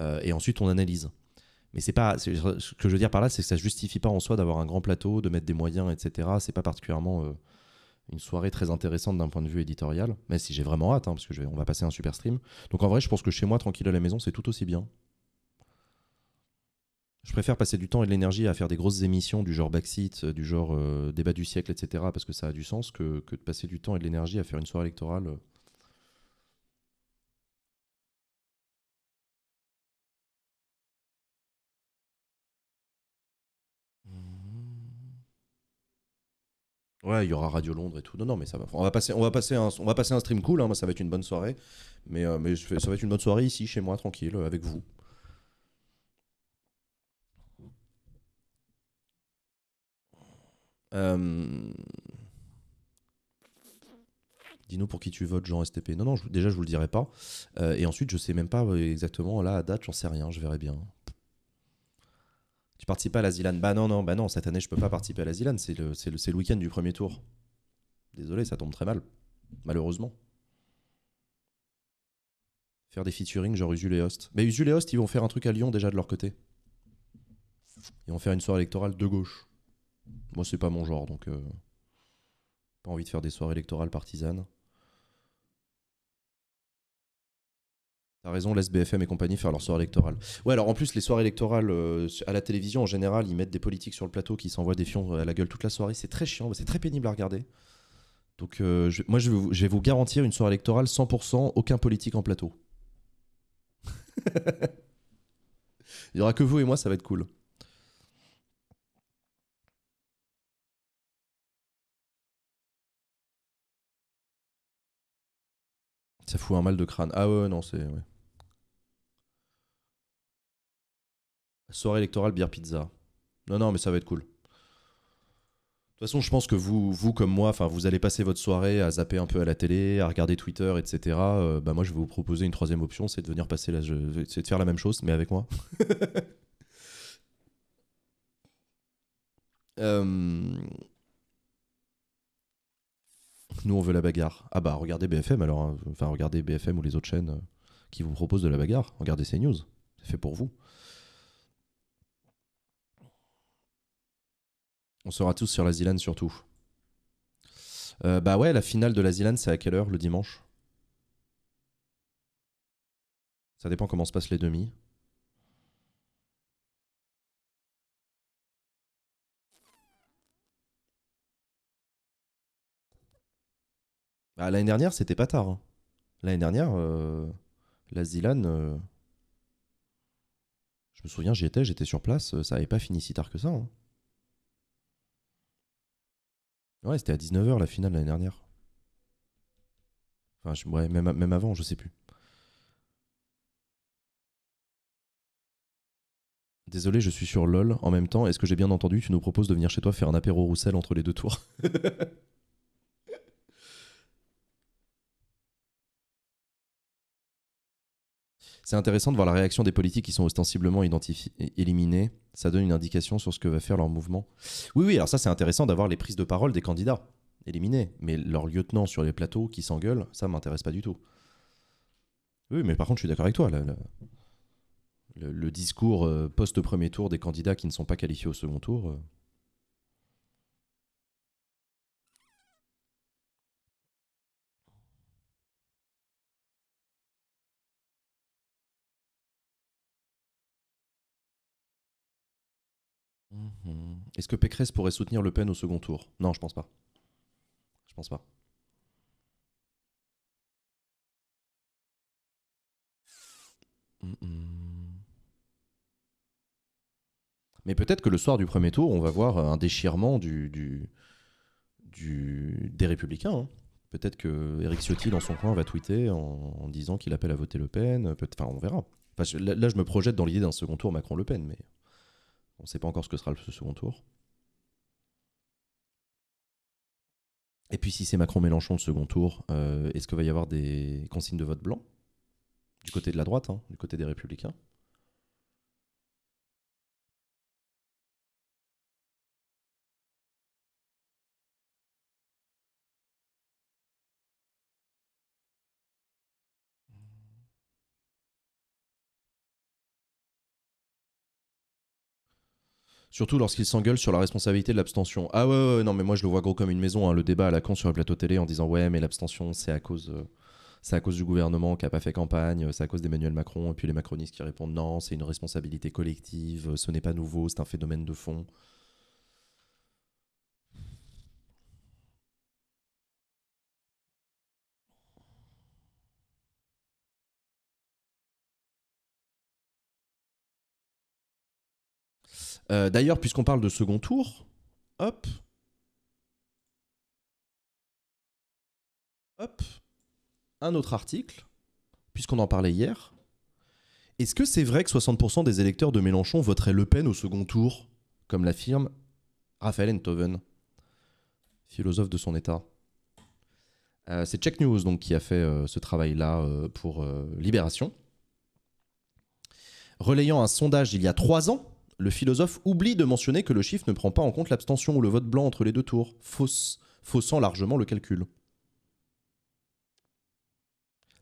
Speaker 1: Euh, et ensuite, on analyse. Mais c'est pas ce que je veux dire par là, c'est que ça justifie pas en soi d'avoir un grand plateau, de mettre des moyens, etc. C'est pas particulièrement euh, une soirée très intéressante d'un point de vue éditorial, Mais si j'ai vraiment hâte, hein, parce que on va passer un super stream. Donc en vrai, je pense que chez moi, tranquille à la maison, c'est tout aussi bien. Je préfère passer du temps et de l'énergie à faire des grosses émissions du genre backseat, euh, du genre euh, débat du siècle, etc., parce que ça a du sens, que, de passer du temps et de l'énergie à faire une soirée électorale.
Speaker 2: Ouais, il y aura Radio Londres et tout. Non, non, mais ça va. On va passer, on va passer un, on va passer un stream
Speaker 1: cool. Hein. ça va être une bonne soirée. Mais, euh, mais ça va être une bonne soirée ici, chez moi, tranquille, euh, avec vous. Euh, dis-nous pour qui tu votes, Jean STP. Non, non, déjà, je vous le dirai pas. et ensuite, je sais même pas exactement, là, à date, j'en sais rien, je verrai bien. Tu participes pas à la Zilane Bah non, non, bah non, cette année je peux pas participer à la c'est le, le, week-end du premier tour. Désolé, ça tombe très mal, malheureusement. Faire des featuring genre Usul Host. Mais Usul Host, ils vont faire un truc à Lyon déjà de leur côté. Ils vont faire une soirée électorale de gauche. Moi, c'est pas mon genre, donc euh, pas envie de faire des soirées électorales partisanes. T'as raison, laisse BFM et compagnie faire leur soirée électorale. Ouais, alors en plus, les soirées électorales euh, à la télévision, en général, ils mettent des politiques sur le plateau qui s'envoient des fions à la gueule toute la soirée. C'est très chiant, c'est très pénible à regarder. Donc, euh, moi, je vais, vous, vais, vous, garantir une soirée électorale 100%, aucun politique en plateau.
Speaker 2: Il n'y aura que vous et moi, ça va être cool. Ça fout un mal de crâne. Ah ouais, non, c'est.
Speaker 1: soirée électorale, bière pizza. Non, non, mais ça va être cool. De toute façon, je pense que vous, vous comme moi, vous allez passer votre soirée à zapper un peu à la télé, à regarder Twitter, etc. Euh, bah, moi, je vais vous proposer une troisième option, c'est de venir passer la, c'est de faire la même chose, mais avec moi. Euh, nous, on veut la bagarre. Ah bah, regardez BFM alors. Hein. Enfin, regardez BFM ou les autres chaînes euh, qui vous proposent de la bagarre. Regardez CNews. C'est fait pour vous. On sera tous sur la ZILAN surtout. Euh, bah ouais, la finale de la ZILAN, c'est à quelle heure le dimanche
Speaker 2: Ça dépend comment se passent les demi. Bah, l'année dernière, c'était pas tard.
Speaker 1: Hein. L'année dernière, euh, la ZILAN. Euh, je me souviens, j'y étais, j'étais sur place, ça avait pas fini si tard que ça. Hein. Ouais, c'était à 19h la finale l'année dernière. Enfin, je, ouais, même, même avant, je sais plus. Désolé, je suis sur LOL en même temps. Est-ce que j'ai bien entendu Tu nous proposes de venir chez toi faire un apéro Roussel entre les deux tours C'est intéressant de voir la réaction des politiques qui sont ostensiblement éliminés. Ça donne une indication sur ce que va faire leur mouvement. Oui, oui, alors ça c'est intéressant d'avoir les prises de parole des candidats éliminés. Mais leurs lieutenants sur les plateaux qui s'engueulent, ça m'intéresse pas du tout. Oui, mais par contre je suis d'accord avec toi. Le, discours euh, post-premier tour des candidats qui ne sont pas qualifiés au second tour, euh,
Speaker 2: Hmm. Est-ce que Pécresse pourrait soutenir Le Pen
Speaker 1: au second tour Non, je pense pas. Je pense pas. Hmm, hmm. Mais peut-être que le soir du premier tour, on va voir un déchirement du, des républicains. Hein. Peut-être que Eric Ciotti, dans son coin, va tweeter en, disant qu'il appelle à voter Le Pen. enfin, on verra. là, là, je me projette dans l'idée d'un second tour Macron-Le Pen, mais. On ne sait pas encore ce que sera le second tour. Et puis si c'est Macron-Mélenchon le second tour, euh, est-ce qu'il va y avoir
Speaker 2: des consignes de vote blanc Du côté de la droite, hein, du côté des républicains surtout lorsqu'ils s'engueulent sur la responsabilité de l'abstention. Ah
Speaker 1: ouais, non, mais moi je le vois gros comme une maison, hein, le débat à la con sur le plateau télé en disant ouais, mais l'abstention c'est à cause. Euh, c'est à cause du gouvernement qui n'a pas fait campagne, c'est à cause d'Emmanuel Macron, et puis les macronistes qui répondent non, c'est une responsabilité collective, euh, ce n'est pas nouveau, c'est un phénomène de fond.
Speaker 2: Euh, d'ailleurs, puisqu'on parle de second tour, hop. Hop.
Speaker 1: Un autre article, puisqu'on en parlait hier. Est-ce que c'est vrai que 60% des électeurs de Mélenchon voteraient Le Pen au second tour, comme l'affirme Raphaël Enthoven, philosophe de son état euh, c'est Check News donc, qui a fait euh, ce travail-là pour Libération. Relayant un sondage il y a trois ans le philosophe oublie de mentionner que le chiffre ne prend pas en compte l'abstention ou le vote blanc entre les deux tours, faussant largement le calcul.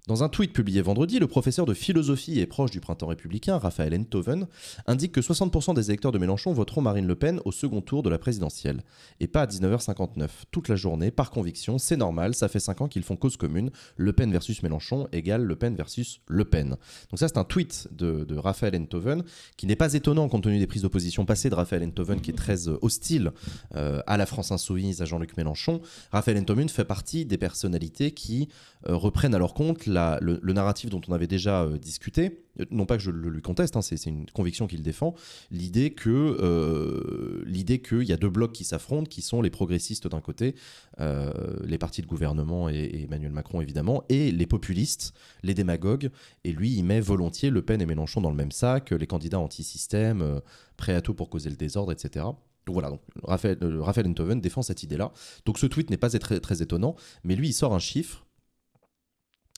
Speaker 1: Dans un tweet publié vendredi, le professeur de philosophie et proche du printemps républicain, Raphaël Enthoven, indique que 60% des électeurs de Mélenchon voteront Marine Le Pen au second tour de la présidentielle, et pas à 19h59. Toute la journée, par conviction, c'est normal, ça fait 5 ans qu'ils font cause commune, Le Pen versus Mélenchon égale Le Pen versus Le Pen. Donc ça, c'est un tweet de, Raphaël Enthoven, qui n'est pas étonnant compte tenu des prises d'opposition passées de Raphaël Enthoven, qui est très euh, hostile euh, à la France insoumise, à Jean-Luc Mélenchon. Raphaël Enthoven fait partie des personnalités qui euh, reprennent à leur compte le, narratif dont on avait déjà euh, discuté, euh, non pas que je le lui conteste, hein, c'est une conviction qu'il défend, l'idée que euh, qu'il y a deux blocs qui s'affrontent, qui sont les progressistes d'un côté, les partis de gouvernement et, Emmanuel Macron évidemment, et les populistes, les démagogues, et lui il met volontiers Le Pen et Mélenchon dans le même sac, les candidats anti-système, prêts à tout pour causer le désordre, etc. Donc voilà, donc Raphaël, Raphaël Enthoven défend cette idée-là. Donc ce tweet n'est pas très, très étonnant, mais lui il sort un chiffre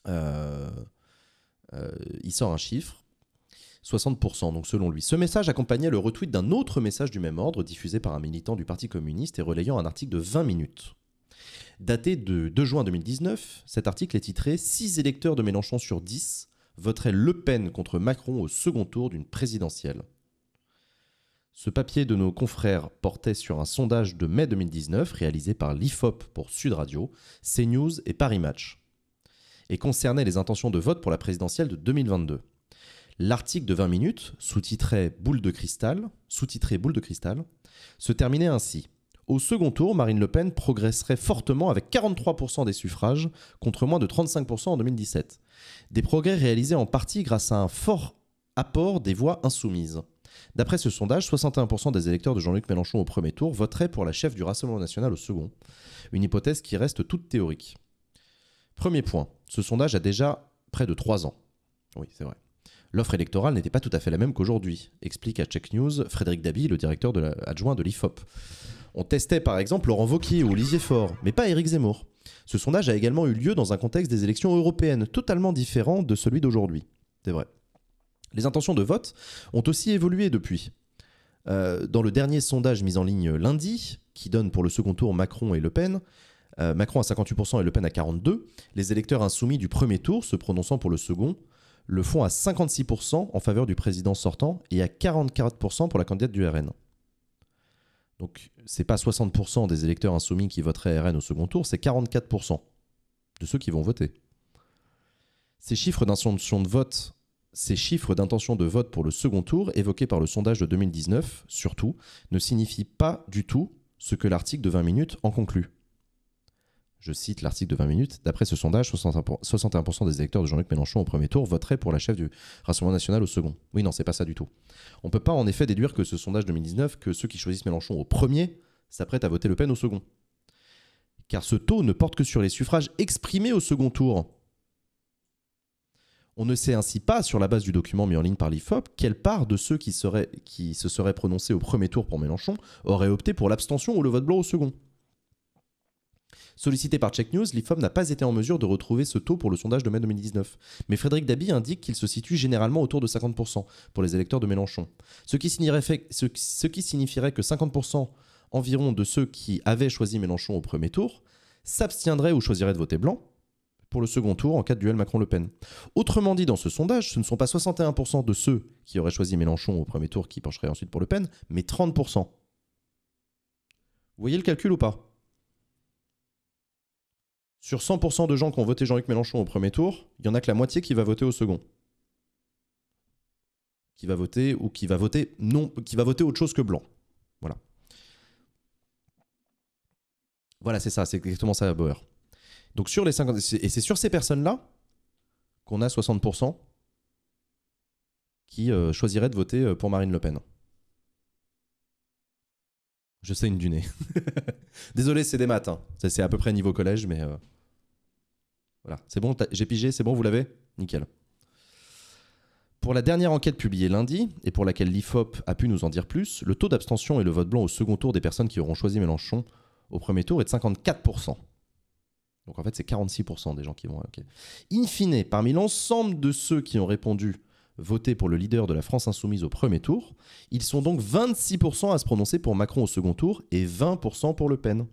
Speaker 1: euh, euh, il sort un chiffre. 60%, donc selon lui. Ce message accompagnait le retweet d'un autre message du même ordre diffusé par un militant du Parti communiste et relayant un article de 20 minutes. Daté de 2 juin 2019, cet article est titré 6 électeurs de Mélenchon sur 10 voteraient Le Pen contre Macron au second tour d'une présidentielle. Ce papier de nos confrères portait sur un sondage de mai 2019 réalisé par l'IFOP pour Sud Radio, CNews et Paris Match et concernait les intentions de vote pour la présidentielle de 2022. L'article de 20 minutes, sous-titré Boule de cristal, sous-titré Boule de cristal, se terminait ainsi. Au second tour, Marine Le Pen progresserait fortement avec 43% des suffrages contre moins de 35% en 2017. Des progrès réalisés en partie grâce à un fort apport des voix insoumises. D'après ce sondage, 61% des électeurs de Jean-Luc Mélenchon au premier tour voteraient pour la chef du Rassemblement national au second, une hypothèse qui reste toute théorique. Premier point, ce sondage a déjà près de trois ans. Oui, c'est vrai. L'offre électorale n'était pas tout à fait la même qu'aujourd'hui, explique à Check News Frédéric Dabi, le directeur adjoint de l'IFOP. On testait par exemple Laurent Vauquier ou Olivier Faure, mais pas Éric Zemmour. Ce sondage a également eu lieu dans un contexte des élections européennes totalement différent de celui d'aujourd'hui. C'est vrai. Les intentions de vote ont aussi évolué depuis. Euh, dans le dernier sondage mis en ligne lundi, qui donne pour le second tour Macron et Le Pen, euh, Macron à 58% et Le Pen à 42%. Les électeurs insoumis du premier tour, se prononçant pour le second, le font à 56% en faveur du président sortant et à 44% pour la candidate du RN. Donc c'est pas 60% des électeurs insoumis qui voteraient RN au second tour, c'est 44% de ceux qui vont voter. Ces chiffres d'intention de vote, ces chiffres d'intention de vote pour le second tour évoqués par le sondage de 2019, surtout, ne signifient pas du tout ce que l'article de 20 minutes en conclut. Je cite l'article de 20 minutes. D'après ce sondage, 61% des électeurs de Jean-Luc Mélenchon au premier tour voteraient pour la chef du Rassemblement national au second. Oui, non, c'est pas ça du tout. On peut pas en effet déduire que ce sondage 2019, que ceux qui choisissent Mélenchon au premier s'apprêtent à voter Le Pen au second. Car ce taux ne porte que sur les suffrages exprimés au second tour. On ne sait ainsi pas, sur la base du document mis en ligne par l'IFOP, quelle part de ceux qui, qui se seraient prononcés au premier tour pour Mélenchon auraient opté pour l'abstention ou le vote blanc au second. Sollicité par Check News, l'IFOM n'a pas été en mesure de retrouver ce taux pour le sondage de mai 2019, mais Frédéric Dabi indique qu'il se situe généralement autour de 50% pour les électeurs de Mélenchon, ce qui signifierait, ce qui signifierait que 50% environ de ceux qui avaient choisi Mélenchon au premier tour s'abstiendraient ou choisiraient de voter blanc, pour le second tour en cas de duel Macron-Le Pen. Autrement dit, dans ce sondage, ce ne sont pas 61% de ceux qui auraient choisi Mélenchon au premier tour qui pencheraient ensuite pour Le Pen, mais 30%. Vous voyez le calcul ou pas sur 100% de gens qui ont voté Jean-Luc Mélenchon au premier tour, il y en a que la moitié qui va voter au second. Qui va voter ou qui va voter non, qui va voter autre chose que blanc. Voilà. Voilà, c'est ça, c'est exactement ça, Bauer. Donc sur les 50, et c'est sur ces personnes-là qu'on a 60% qui euh, choisiraient de voter euh, pour Marine Le Pen. Je sais une du Désolé, c'est des maths. Hein. C'est à peu près niveau collège, mais. Euh, voilà, c'est bon, j'ai pigé, c'est bon, vous l'avez Nickel. Pour la dernière enquête publiée lundi, et pour laquelle l'IFOP a pu nous en dire plus, le taux d'abstention et le vote blanc au second tour des personnes qui auront choisi Mélenchon au premier tour est de 54%. Donc en fait, c'est 46% des gens qui vont. In fine, parmi l'ensemble de ceux qui ont répondu voter pour le leader de la France insoumise au premier tour, ils sont donc 26% à se prononcer pour Macron au second tour et 20% pour Le Pen.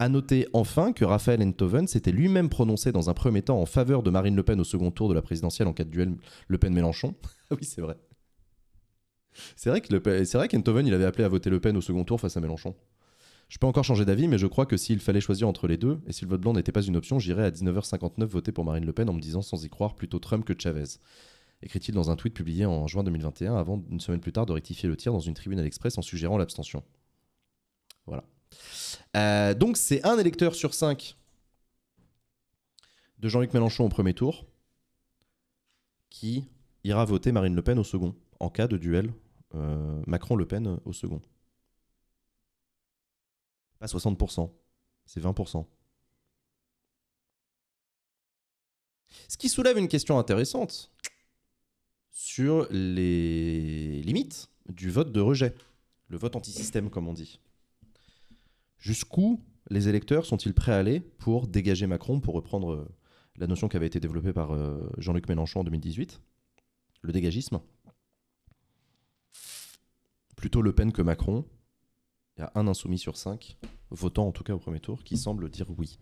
Speaker 1: A noter enfin que Raphaël Enthoven s'était lui-même prononcé dans un premier temps en faveur de Marine Le Pen au second tour de la présidentielle en cas de duel Le Pen-Mélenchon. oui, c'est vrai. C'est vrai qu'Enthoven, il avait appelé à voter Le Pen au second tour face à Mélenchon. Je peux encore changer d'avis, mais je crois que s'il fallait choisir entre les deux, et si le vote blanc n'était pas une option, j'irais à 19h59 voter pour Marine Le Pen en me disant sans y croire plutôt Trump que Chavez. Écrit-il dans un tweet publié en juin 2021, avant une semaine plus tard de rectifier le tir dans une tribune à l'Express en suggérant l'abstention. Voilà. Euh, donc c'est un électeur sur cinq de Jean-Luc Mélenchon au premier tour qui ira voter Marine Le Pen au second, en cas de duel euh, Macron-Le Pen au second. Pas 60%, c'est 20%. Ce qui soulève une question intéressante sur les limites du vote de rejet, le vote antisystème comme on dit. Jusqu'où les électeurs sont-ils prêts à aller pour dégager Macron, pour reprendre euh, la notion qui avait été développée par euh, Jean-Luc Mélenchon en 2018 Le dégagisme. Plutôt Le Pen que Macron. Il y a un insoumis sur cinq, votant en tout cas au premier tour, qui semble dire oui.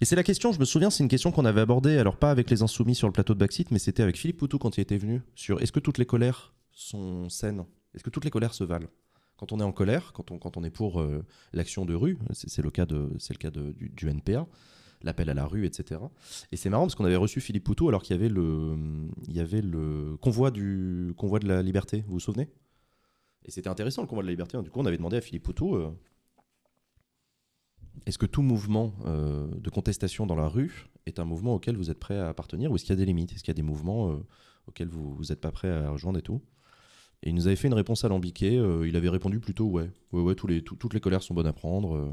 Speaker 1: Et c'est la question, je me souviens, c'est une question qu'on avait abordée, alors pas avec les insoumis sur le plateau de Baxit, mais c'était avec Philippe Poutou quand il était venu, sur est-ce que toutes les colères sont saines Est-ce que toutes les colères se valent Quand on est en colère, quand on, quand on est pour euh, l'action de rue, c'est le cas, de, le cas du, NPA, l'appel à la rue, etc. Et c'est marrant parce qu'on avait reçu Philippe Poutou alors qu'il y avait le, il y avait le convoi, du, convoi de la liberté, vous vous souvenez Et c'était intéressant le convoi de la liberté. Hein. Du coup, on avait demandé à Philippe Poutou. Euh, est-ce que tout mouvement euh, de contestation dans la rue est un mouvement auquel vous êtes prêt à appartenir ou est-ce qu'il y a des limites Est-ce qu'il y a des mouvements auxquels vous n'êtes pas prêt à rejoindre et tout et il nous avait fait une réponse à Euh, il avait répondu plutôt ouais. Ouais, ouais, toutes les colères sont bonnes
Speaker 2: à prendre. Euh,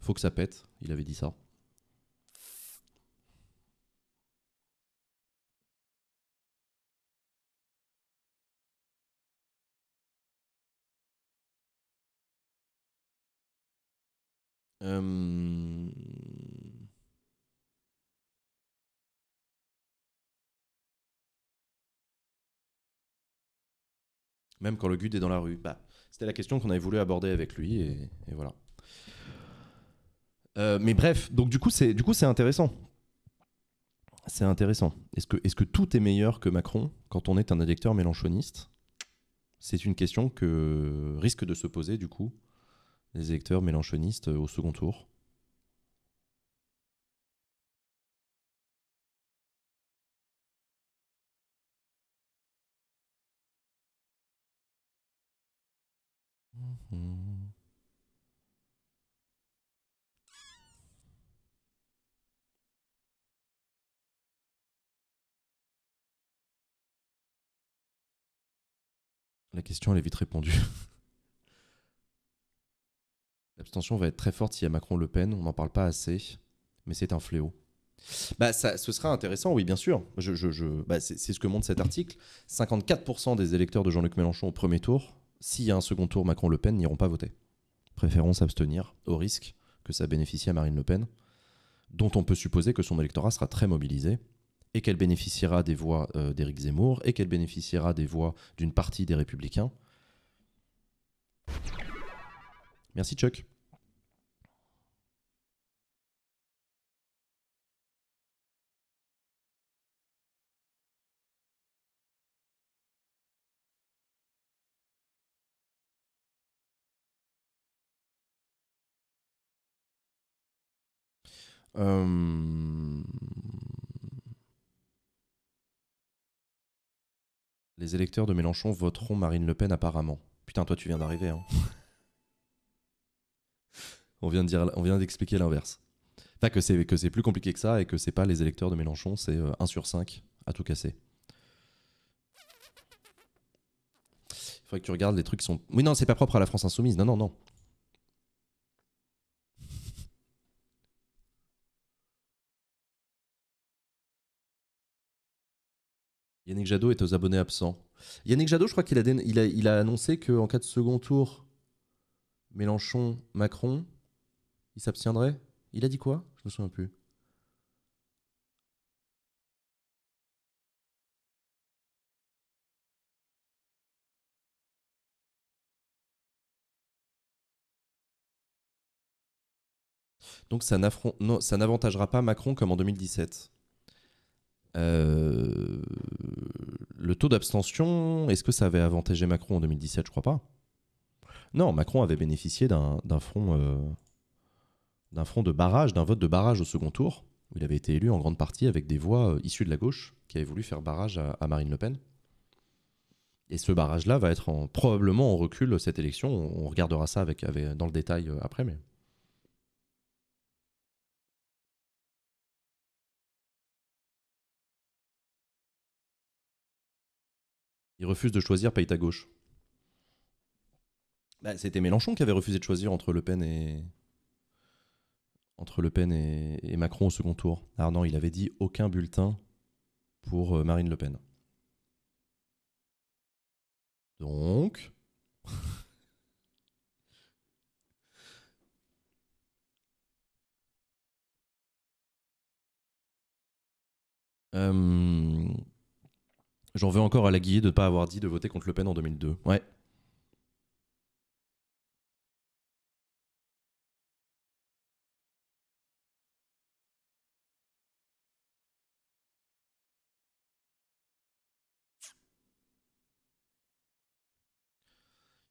Speaker 2: faut que ça pète. Il avait dit ça. Euh, Même quand le GUD est dans la rue. Bah, c'était la question qu'on avait voulu aborder avec lui, et, voilà.
Speaker 1: Euh, mais bref, donc du coup, c'est intéressant. C'est intéressant. Est-ce que, que tout est meilleur que Macron quand on est un électeur mélanchoniste C'est une question que risque de se poser du coup les électeurs
Speaker 2: mélanchonistes au second tour. Hmm. La question, elle est vite répondue.
Speaker 1: L'abstention va être très forte s'il y a Macron-Le Pen, on n'en parle pas assez, mais c'est un fléau. Bah ça, ce sera intéressant, oui, bien sûr. Je, je, je bah c'est ce que montre cet article. 54% des électeurs de Jean-Luc Mélenchon au premier tour s'il y a un second tour Macron-Le Pen, n'iront pas voter. Préférons s'abstenir au risque que ça bénéficie à Marine Le Pen, dont on peut supposer que son électorat sera très mobilisé et qu'elle bénéficiera des voix euh, d'Éric Zemmour et qu'elle bénéficiera des voix d'une partie des républicains. Merci Chuck.
Speaker 2: Euh, les électeurs de Mélenchon
Speaker 1: voteront Marine Le Pen apparemment. Putain, toi tu viens d'arriver. Hein. on vient d'expliquer l'inverse. Enfin, que c'est que c'est plus compliqué que ça et que c'est pas les électeurs de Mélenchon, c'est 1 euh, sur 5 à tout casser. Il faudrait que tu regardes les trucs qui sont. Oui, non, c'est pas propre à la France insoumise. Non, non, non.
Speaker 2: Yannick Jadot est aux abonnés absents. Yannick Jadot,
Speaker 1: je crois qu'il a, il a, annoncé qu'en cas de second tour, Mélenchon-Macron,
Speaker 2: il s'abstiendrait. Il a dit quoi Je ne me souviens plus. Donc ça n'avantagera pas Macron comme en 2017.
Speaker 1: Euh, le taux d'abstention, est-ce que ça avait avantagé Macron en 2017 Je crois pas. Non, Macron avait bénéficié d'un front, euh, d'un front de barrage, d'un vote de barrage au second tour. il avait été élu en grande partie avec des voix euh, issues de la gauche qui avaient voulu faire barrage à, Marine Le Pen. Et ce barrage-là va être probablement en recul cette élection. On, regardera ça avec, dans le détail après,
Speaker 2: mais. Il refuse de choisir paye à gauche. Bah, c'était Mélenchon qui avait refusé de choisir entre Le Pen
Speaker 1: et entre Le Pen et, Macron au second tour. Ah non, il avait dit aucun bulletin pour euh, Marine Le Pen.
Speaker 2: Donc. Euh, J'en veux encore à la Guillet de ne pas avoir dit de voter contre Le Pen en 2002. Ouais.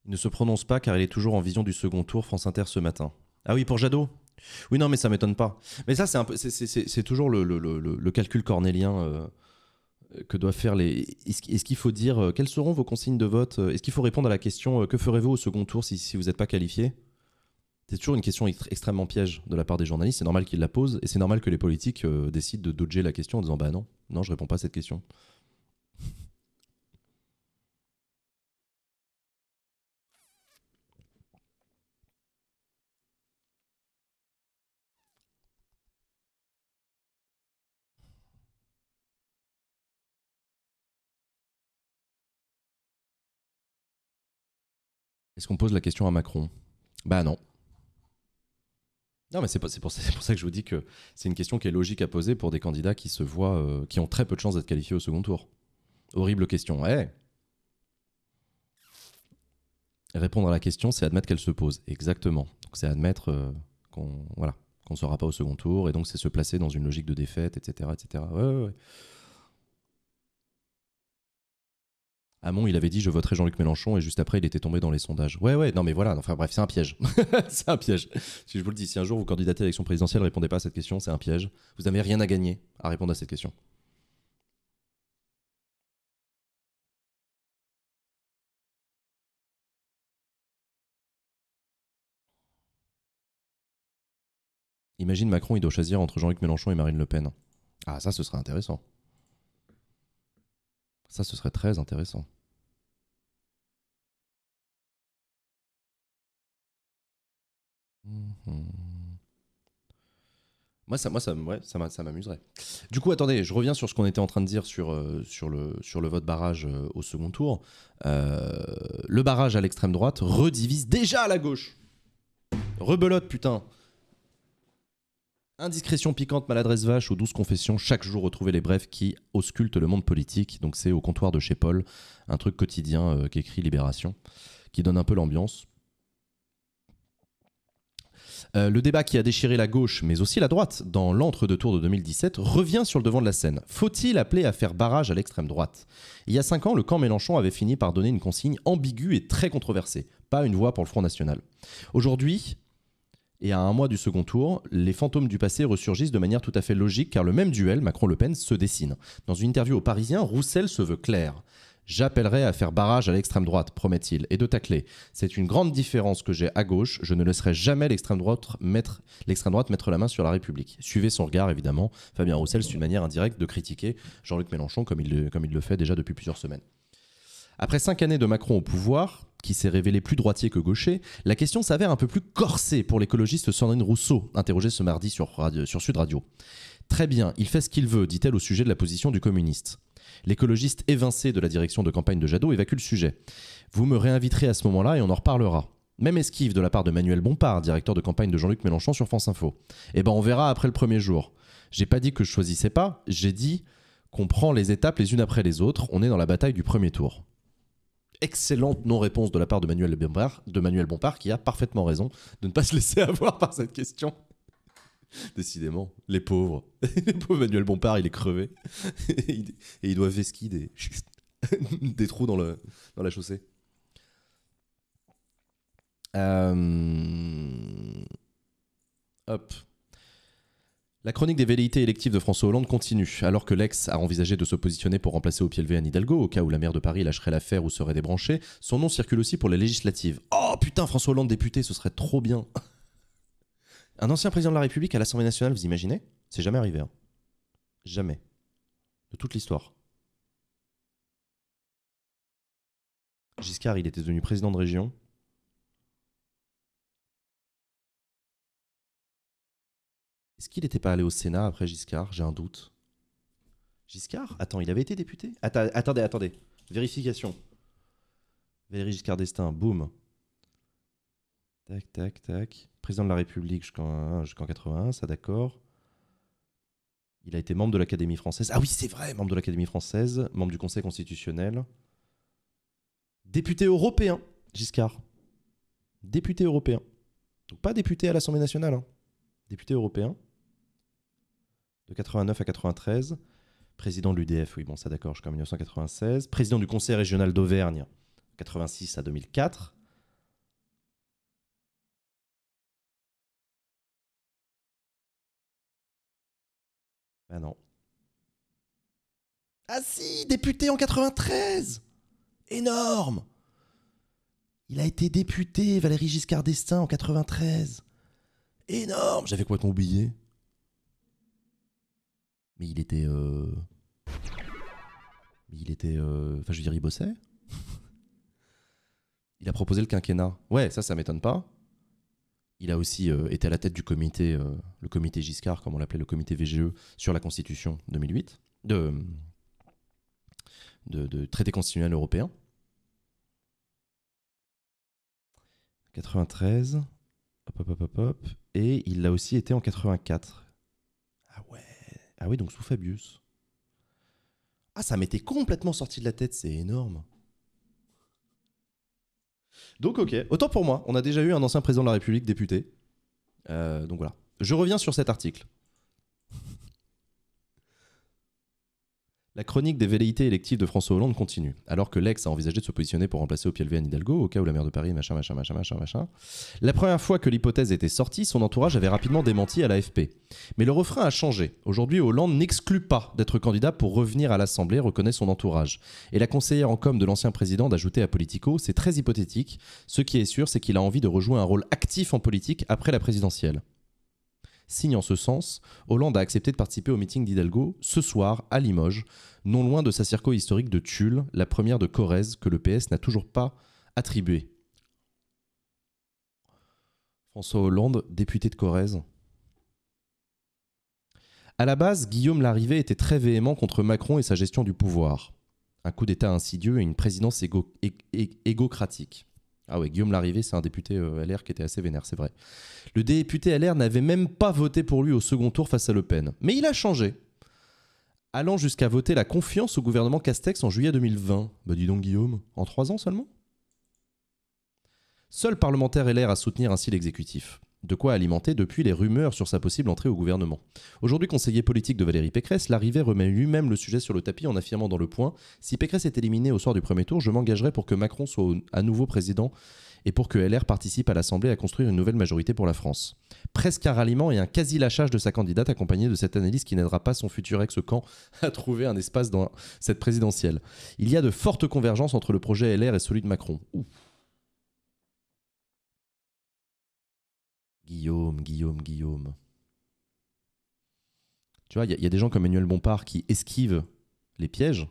Speaker 1: Il ne se prononce pas car il est toujours en vision du second tour France Inter ce matin. Ah oui, pour Jadot Oui, non, mais ça m'étonne pas. Mais ça, c'est toujours le, calcul cornélien. Euh, euh, que doivent faire les. Est-ce qu'il faut dire euh, quelles seront vos consignes de vote euh, Est-ce qu'il faut répondre à la question que ferez-vous au second tour si, vous n'êtes pas qualifié C'est toujours une question extrêmement piège de la part des journalistes. C'est normal qu'ils la posent et c'est normal que les politiques décident de dodger la question en disant bah non, non, je réponds pas à cette question.
Speaker 2: Est-ce qu'on pose la question à Macron Bah non.
Speaker 1: Non, mais c'est pour, ça que je vous dis que c'est une question qui est logique à poser pour des candidats qui se voient, euh, qui ont très peu de chances d'être qualifiés au second tour. Horrible question. Eh Répondre à la question, c'est admettre qu'elle se pose. Exactement. C'est admettre euh, qu'on voilà, qu'on ne sera pas au second tour et donc c'est se placer dans une logique de défaite, etc., etc. Ouais, ouais, ouais. Hamon, il avait dit je voterai Jean-Luc Mélenchon et juste après, il était tombé dans les sondages. Ouais, ouais, non, mais voilà, enfin bref, c'est un piège. c'est un piège. Si je vous le dis, si un jour vous candidatez à l'élection présidentielle, répondez pas à cette question, c'est un piège. Vous n'avez rien à gagner à répondre à
Speaker 2: cette question. Imagine Macron, il doit choisir entre Jean-Luc Mélenchon et Marine Le Pen. Ah, ça, ce serait intéressant. Ça, ce serait très intéressant. Mhm. Moi, ça, moi, ça, ça m'amuserait. Du coup,
Speaker 1: attendez, je reviens sur ce qu'on était en train de dire sur, euh, sur, le, sur le vote barrage euh, au second tour. Euh, le barrage à l'extrême droite redivise déjà à la gauche. Rebelote, putain. Indiscrétion piquante, maladresse vache ou douze confessions, chaque jour retrouver les brefs qui auscultent le monde politique. Donc c'est au comptoir de chez Paul, un truc quotidien qui euh, qu'écrit Libération, qui donne un peu l'ambiance. Euh, le débat qui a déchiré la gauche, mais aussi la droite, dans l'entre-deux-tours de 2017, revient sur le devant de la scène. Faut-il appeler à faire barrage à l'extrême droite Il y a cinq ans, le camp Mélenchon avait fini par donner une consigne ambiguë et très controversée. Pas une voix pour le Front National. Aujourd'hui, et à un mois du second tour, les fantômes du passé ressurgissent de manière tout à fait logique car le même duel, Macron-Le Pen, se dessine. Dans une interview au Parisien, Roussel se veut clair. J'appellerai à faire barrage à l'extrême droite, promet-il, et de tacler. C'est une grande différence que j'ai à gauche. Je ne laisserai jamais l'extrême droite mettre, l'extrême droite mettre la main sur la République. Suivez son regard, évidemment. Fabien Roussel, c'est une manière indirecte de critiquer Jean-Luc Mélenchon, comme il, comme il le fait déjà depuis plusieurs semaines. Après cinq années de Macron au pouvoir, qui s'est révélé plus droitier que gaucher, la question s'avère un peu plus corsée pour l'écologiste Sandrine Rousseau, interrogée ce mardi sur, sur Sud Radio. Très bien, il fait ce qu'il veut, dit-elle au sujet de la position du communiste. L'écologiste évincé de la direction de campagne de Jadot évacue le sujet. Vous me réinviterez à ce moment-là et on en reparlera. Même esquive de la part de Manuel Bompard, directeur de campagne de Jean-Luc Mélenchon sur France Info. Eh ben on verra après le premier jour. J'ai pas dit que je choisissais pas, j'ai dit qu'on prend les étapes les unes après les autres, on est dans la bataille du premier tour excellente non-réponse de la part de Manuel Bompard, de Manuel Bompard, qui a parfaitement raison de ne pas se laisser avoir par cette question. Décidément, les pauvres. les pauvres Manuel Bompard, il est crevé. et il doit vesquiller des, trous dans, le, dans la chaussée. Euh, hop. La chronique des velléités électives de François Hollande continue, alors que l'ex a envisagé de se positionner pour remplacer au pied levé Anne Hidalgo, au cas où la maire de Paris lâcherait l'affaire ou serait débranchée, son nom circule aussi pour les législatives. Oh putain, François Hollande député, ce serait trop bien Un ancien président de la République à l'Assemblée nationale, vous imaginez C'est jamais arrivé. Hein. jamais. De toute l'histoire. Giscard, il était devenu président de région, Est-ce qu'il n'était pas allé au Sénat après Giscard J'ai un doute. Giscard Attends, il avait été député Attendez, attendez. Vérification. Valéry Giscard d'Estaing, boum. Tac, tac, tac. Président de la République jusqu'en 81, hein, ça d'accord. Il a été membre de l'Académie française. Ah oui, c'est vrai, membre de l'Académie française, membre du Conseil constitutionnel. Député européen, Giscard. Député européen. Donc pas député à l'Assemblée nationale. Hein. Député européen de 89 à 93, président de l'UDF, oui, bon, ça d'accord, jusqu'en 1996, président du Conseil régional d'Auvergne,
Speaker 2: 86 à 2004. Ah ben non. Ah si, député en 93 Énorme
Speaker 1: Il a été député, Valérie Giscard d'Estaing, en 93. Énorme J'avais quoi ton oublié il était. Euh, il était. Euh, enfin, je veux dire, il bossait. il a proposé le quinquennat. Ouais, ça, ça m'étonne pas. Il a aussi euh, été à la tête du comité, le comité Giscard, comme on l'appelait, le comité VGE, sur la Constitution 2008, de, de, de traité constitutionnel européen. 93, hop, Et il l'a aussi été en 84. Ah ouais. Ah oui, donc sous Fabius. Ah, ça m'était complètement sorti de la tête, c'est énorme. Donc ok, autant pour moi, on a déjà eu un ancien président de la République député. Euh, donc voilà. Je reviens sur cet article. La chronique des velléités électives de François Hollande continue, alors que l'ex a envisagé de se positionner pour remplacer au PLV Anne Hidalgo, au cas où la maire de Paris, machin, machin, machin, machin, machin. La première fois que l'hypothèse était sortie, son entourage avait rapidement démenti à l'AFP. Mais le refrain a changé. Aujourd'hui, Hollande n'exclut pas d'être candidat pour revenir à l'Assemblée, reconnaît son entourage. Et la conseillère en com de l'ancien président d'ajouter à Politico, c'est très hypothétique. Ce qui est sûr, c'est qu'il a envie de rejouer un rôle actif en politique après la présidentielle signe en ce sens, Hollande a accepté de participer au meeting d'Hidalgo ce soir à Limoges, non loin de sa circo historique de Tulle, la première de Corrèze que le PS n'a toujours pas attribuée. François Hollande, député de Corrèze. À la base, Guillaume Larrivé était très véhément contre Macron et sa gestion du pouvoir. Un coup d'État insidieux et une présidence égocratique. Ah ouais, Guillaume Larrivé, c'est un député euh, LR qui était assez vénère, c'est vrai. Le député LR n'avait même pas voté pour lui au second tour face à Le Pen. Mais il a changé, allant jusqu'à voter la confiance au gouvernement Castex en juillet 2020. Bah dis donc Guillaume, en trois ans seulement Seul parlementaire LR à soutenir ainsi l'exécutif. De quoi alimenter depuis les rumeurs sur sa possible entrée au gouvernement. Aujourd'hui conseiller politique de Valérie Pécresse, l'arrivée remet lui-même le sujet sur le tapis en affirmant dans le point Si Pécresse est éliminée au soir du premier tour, je m'engagerai pour que Macron soit à nouveau président et pour que LR participe à l'Assemblée à construire une nouvelle majorité pour la France. Presque un ralliement et un quasi-lâchage de sa candidate accompagné de cette analyse qui n'aidera pas son futur ex-camp à trouver un espace dans cette présidentielle. Il y a de fortes convergences entre le projet LR et celui de Macron. Guillaume, Guillaume, Guillaume. Tu vois, il y, a des gens comme Emmanuel Bompard qui esquivent les pièges.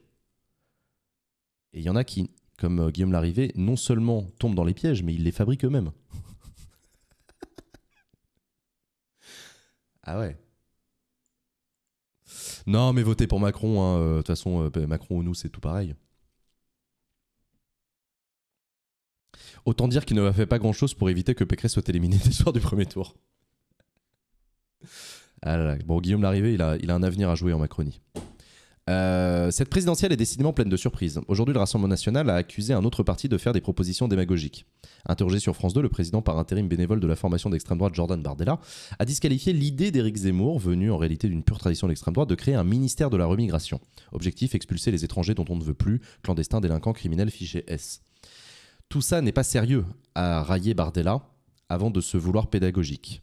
Speaker 1: Et il y en a qui, comme euh, Guillaume Larrivé, non seulement tombent dans les pièges, mais ils les fabriquent eux-mêmes. ah ouais. Non, mais voter pour Macron. Hein, euh, de toute façon, euh, Macron ou nous, c'est tout pareil. Autant dire qu'il ne va fait pas grand-chose pour éviter que Pécresse soit éliminé dès soir du premier tour. Ah bon, Guillaume Larrivé, il a, un avenir à jouer en Macronie. Euh, cette présidentielle est décidément pleine de surprises. Aujourd'hui, le Rassemblement national a accusé un autre parti de faire des propositions démagogiques. Interrogé sur France 2, le président par intérim bénévole de la formation d'extrême droite Jordan Bardella a disqualifié l'idée d'Éric Zemmour, venu en réalité d'une pure tradition d'extrême droite, de créer un ministère de la remigration. Objectif expulser les étrangers dont on ne veut plus, clandestins, délinquants, criminels, fichés S. Tout ça n'est pas sérieux, a raillé Bardella avant de se vouloir pédagogique.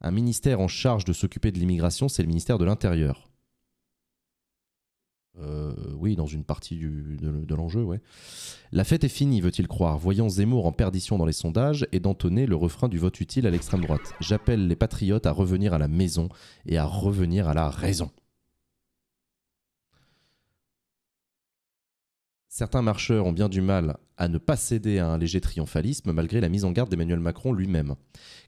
Speaker 1: Un ministère en charge de s'occuper de l'immigration, c'est le ministère de l'Intérieur. Euh, oui, dans une partie de, l'enjeu, ouais. La fête est finie, veut-il croire, voyant Zemmour en perdition dans les sondages et d'entonner le refrain du vote utile à l'extrême droite. J'appelle les patriotes à revenir à la maison et à revenir à la raison. Certains marcheurs ont bien du mal à ne pas céder à un léger triomphalisme malgré la mise en garde d'Emmanuel Macron lui-même,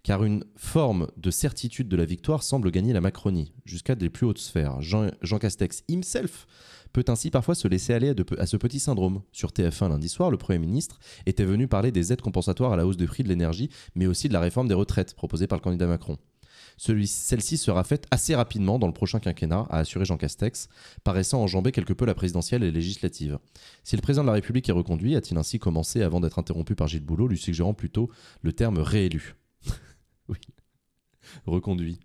Speaker 1: car une forme de certitude de la victoire semble gagner la Macronie, jusqu'à des plus hautes sphères. Jean, Castex himself peut ainsi parfois se laisser aller à, à ce petit syndrome. Sur TF1 lundi soir, le Premier ministre était venu parler des aides compensatoires à la hausse des prix de l'énergie, mais aussi de la réforme des retraites proposée par le candidat Macron. Celle-ci sera faite assez rapidement dans le prochain quinquennat, a assuré Jean Castex, paraissant enjamber quelque peu la présidentielle et législative. Si le président de la République est reconduit, a-t-il ainsi commencé avant d'être interrompu par Gilles Boulot, lui suggérant plutôt le terme réélu Oui, reconduit.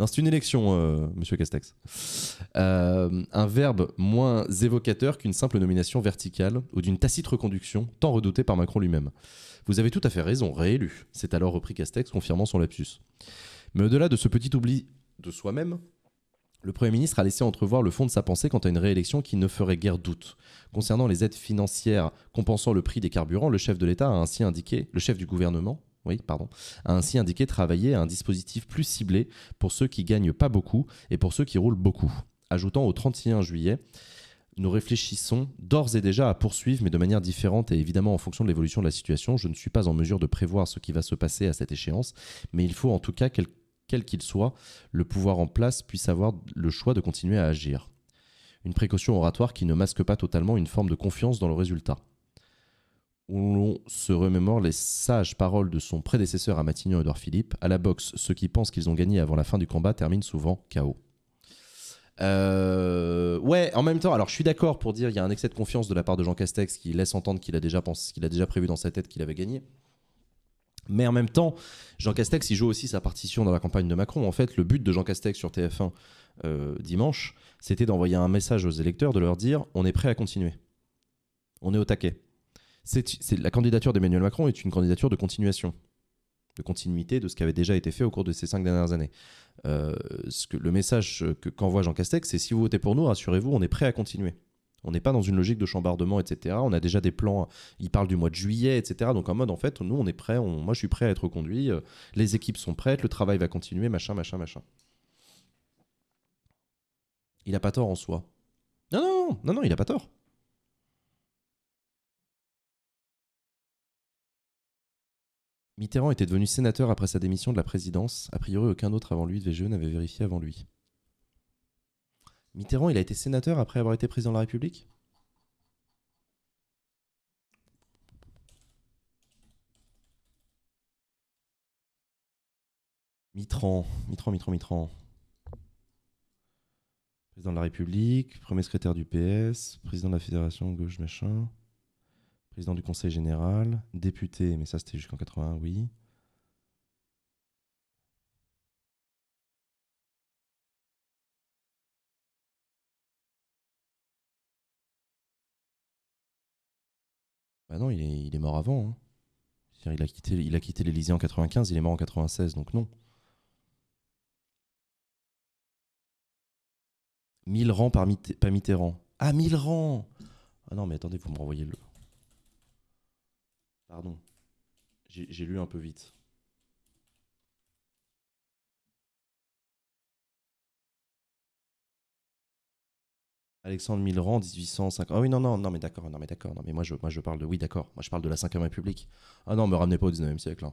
Speaker 1: Non, c'est une élection, euh, monsieur Castex. Euh, un verbe moins évocateur qu'une simple nomination verticale ou d'une tacite reconduction, tant redoutée par Macron lui-même. Vous avez tout à fait raison, réélu, c'est alors repris Castex, confirmant son lapsus. Mais au-delà de ce petit oubli de soi-même, le Premier ministre a laissé entrevoir le fond de sa pensée quant à une réélection qui ne ferait guère doute. Concernant les aides financières compensant le prix des carburants, le chef de l'État a ainsi indiqué, le chef du gouvernement, oui, pardon, a ainsi indiqué travailler à un dispositif plus ciblé pour ceux qui gagnent pas beaucoup et pour ceux qui roulent beaucoup. Ajoutant au 31 juillet, nous réfléchissons d'ores et déjà à poursuivre, mais de manière différente et évidemment en fonction de l'évolution de la situation. Je ne suis pas en mesure de prévoir ce qui va se passer à cette échéance, mais il faut en tout cas quelques quel qu'il soit, le pouvoir en place puisse avoir le choix de continuer à agir. Une précaution oratoire qui ne masque pas totalement une forme de confiance dans le résultat. Où l'on se remémore les sages paroles de son prédécesseur à Matignon, Edouard Philippe. À la boxe, ceux qui pensent qu'ils ont gagné avant la fin du combat terminent souvent KO. Euh, ouais, en même temps, alors je suis d'accord pour dire qu'il y a un excès de confiance de la part de Jean Castex qui laisse entendre qu'il a déjà pensé, qu'il a déjà prévu dans sa tête qu'il avait gagné. Mais en même temps, Jean Castex, il joue aussi sa partition dans la campagne de Macron. En fait, le but de Jean Castex sur TF1 euh, dimanche, c'était d'envoyer un message aux électeurs, de leur dire on est prêt à continuer. On est au taquet. la candidature d'Emmanuel Macron est une candidature de continuation, de continuité de ce qui avait déjà été fait au cours de ces cinq dernières années. Euh, que, le message qu'envoie Jean Castex, c'est si vous votez pour nous, rassurez-vous, on est prêt à continuer. On n'est pas dans une logique de chambardement, etc. On a déjà des plans, Il parle du mois de juillet, etc. Donc en mode, en fait, nous, on est prêt, moi, je suis prêt à être conduit, euh, les équipes sont prêtes, le travail va continuer, machin, machin, machin. Il n'a pas tort en soi. Non, non, non, non, il n'a pas tort. Mitterrand était devenu sénateur après sa démission de la présidence. A priori, aucun autre avant lui de VGE n'avait vérifié avant lui. Mitterrand, il a été sénateur après avoir été président de la République Mitran, Mitran, Mitran, Mitran. Président de la République, premier secrétaire du PS, président de la Fédération gauche machin, président du
Speaker 2: Conseil général, député, mais ça c'était jusqu'en 81, oui. Bah non, il est, mort avant. Hein. Il a quitté, il a quitté l'Élysée en 95, il est mort en 96, donc non.
Speaker 1: 1000 rangs par pas Mitterrand.
Speaker 2: Ah, 1000 rangs
Speaker 1: Ah non, mais attendez, vous me renvoyez le.
Speaker 2: Pardon. J'ai lu un peu vite. Alexandre Millerand, 1850. Ah oui, non, non, non, mais d'accord, non, mais d'accord, non, mais moi je, moi je parle de. Oui, d'accord,
Speaker 1: moi je parle de la 5 République. Ah non, me ramenez pas au 19e siècle. Hein.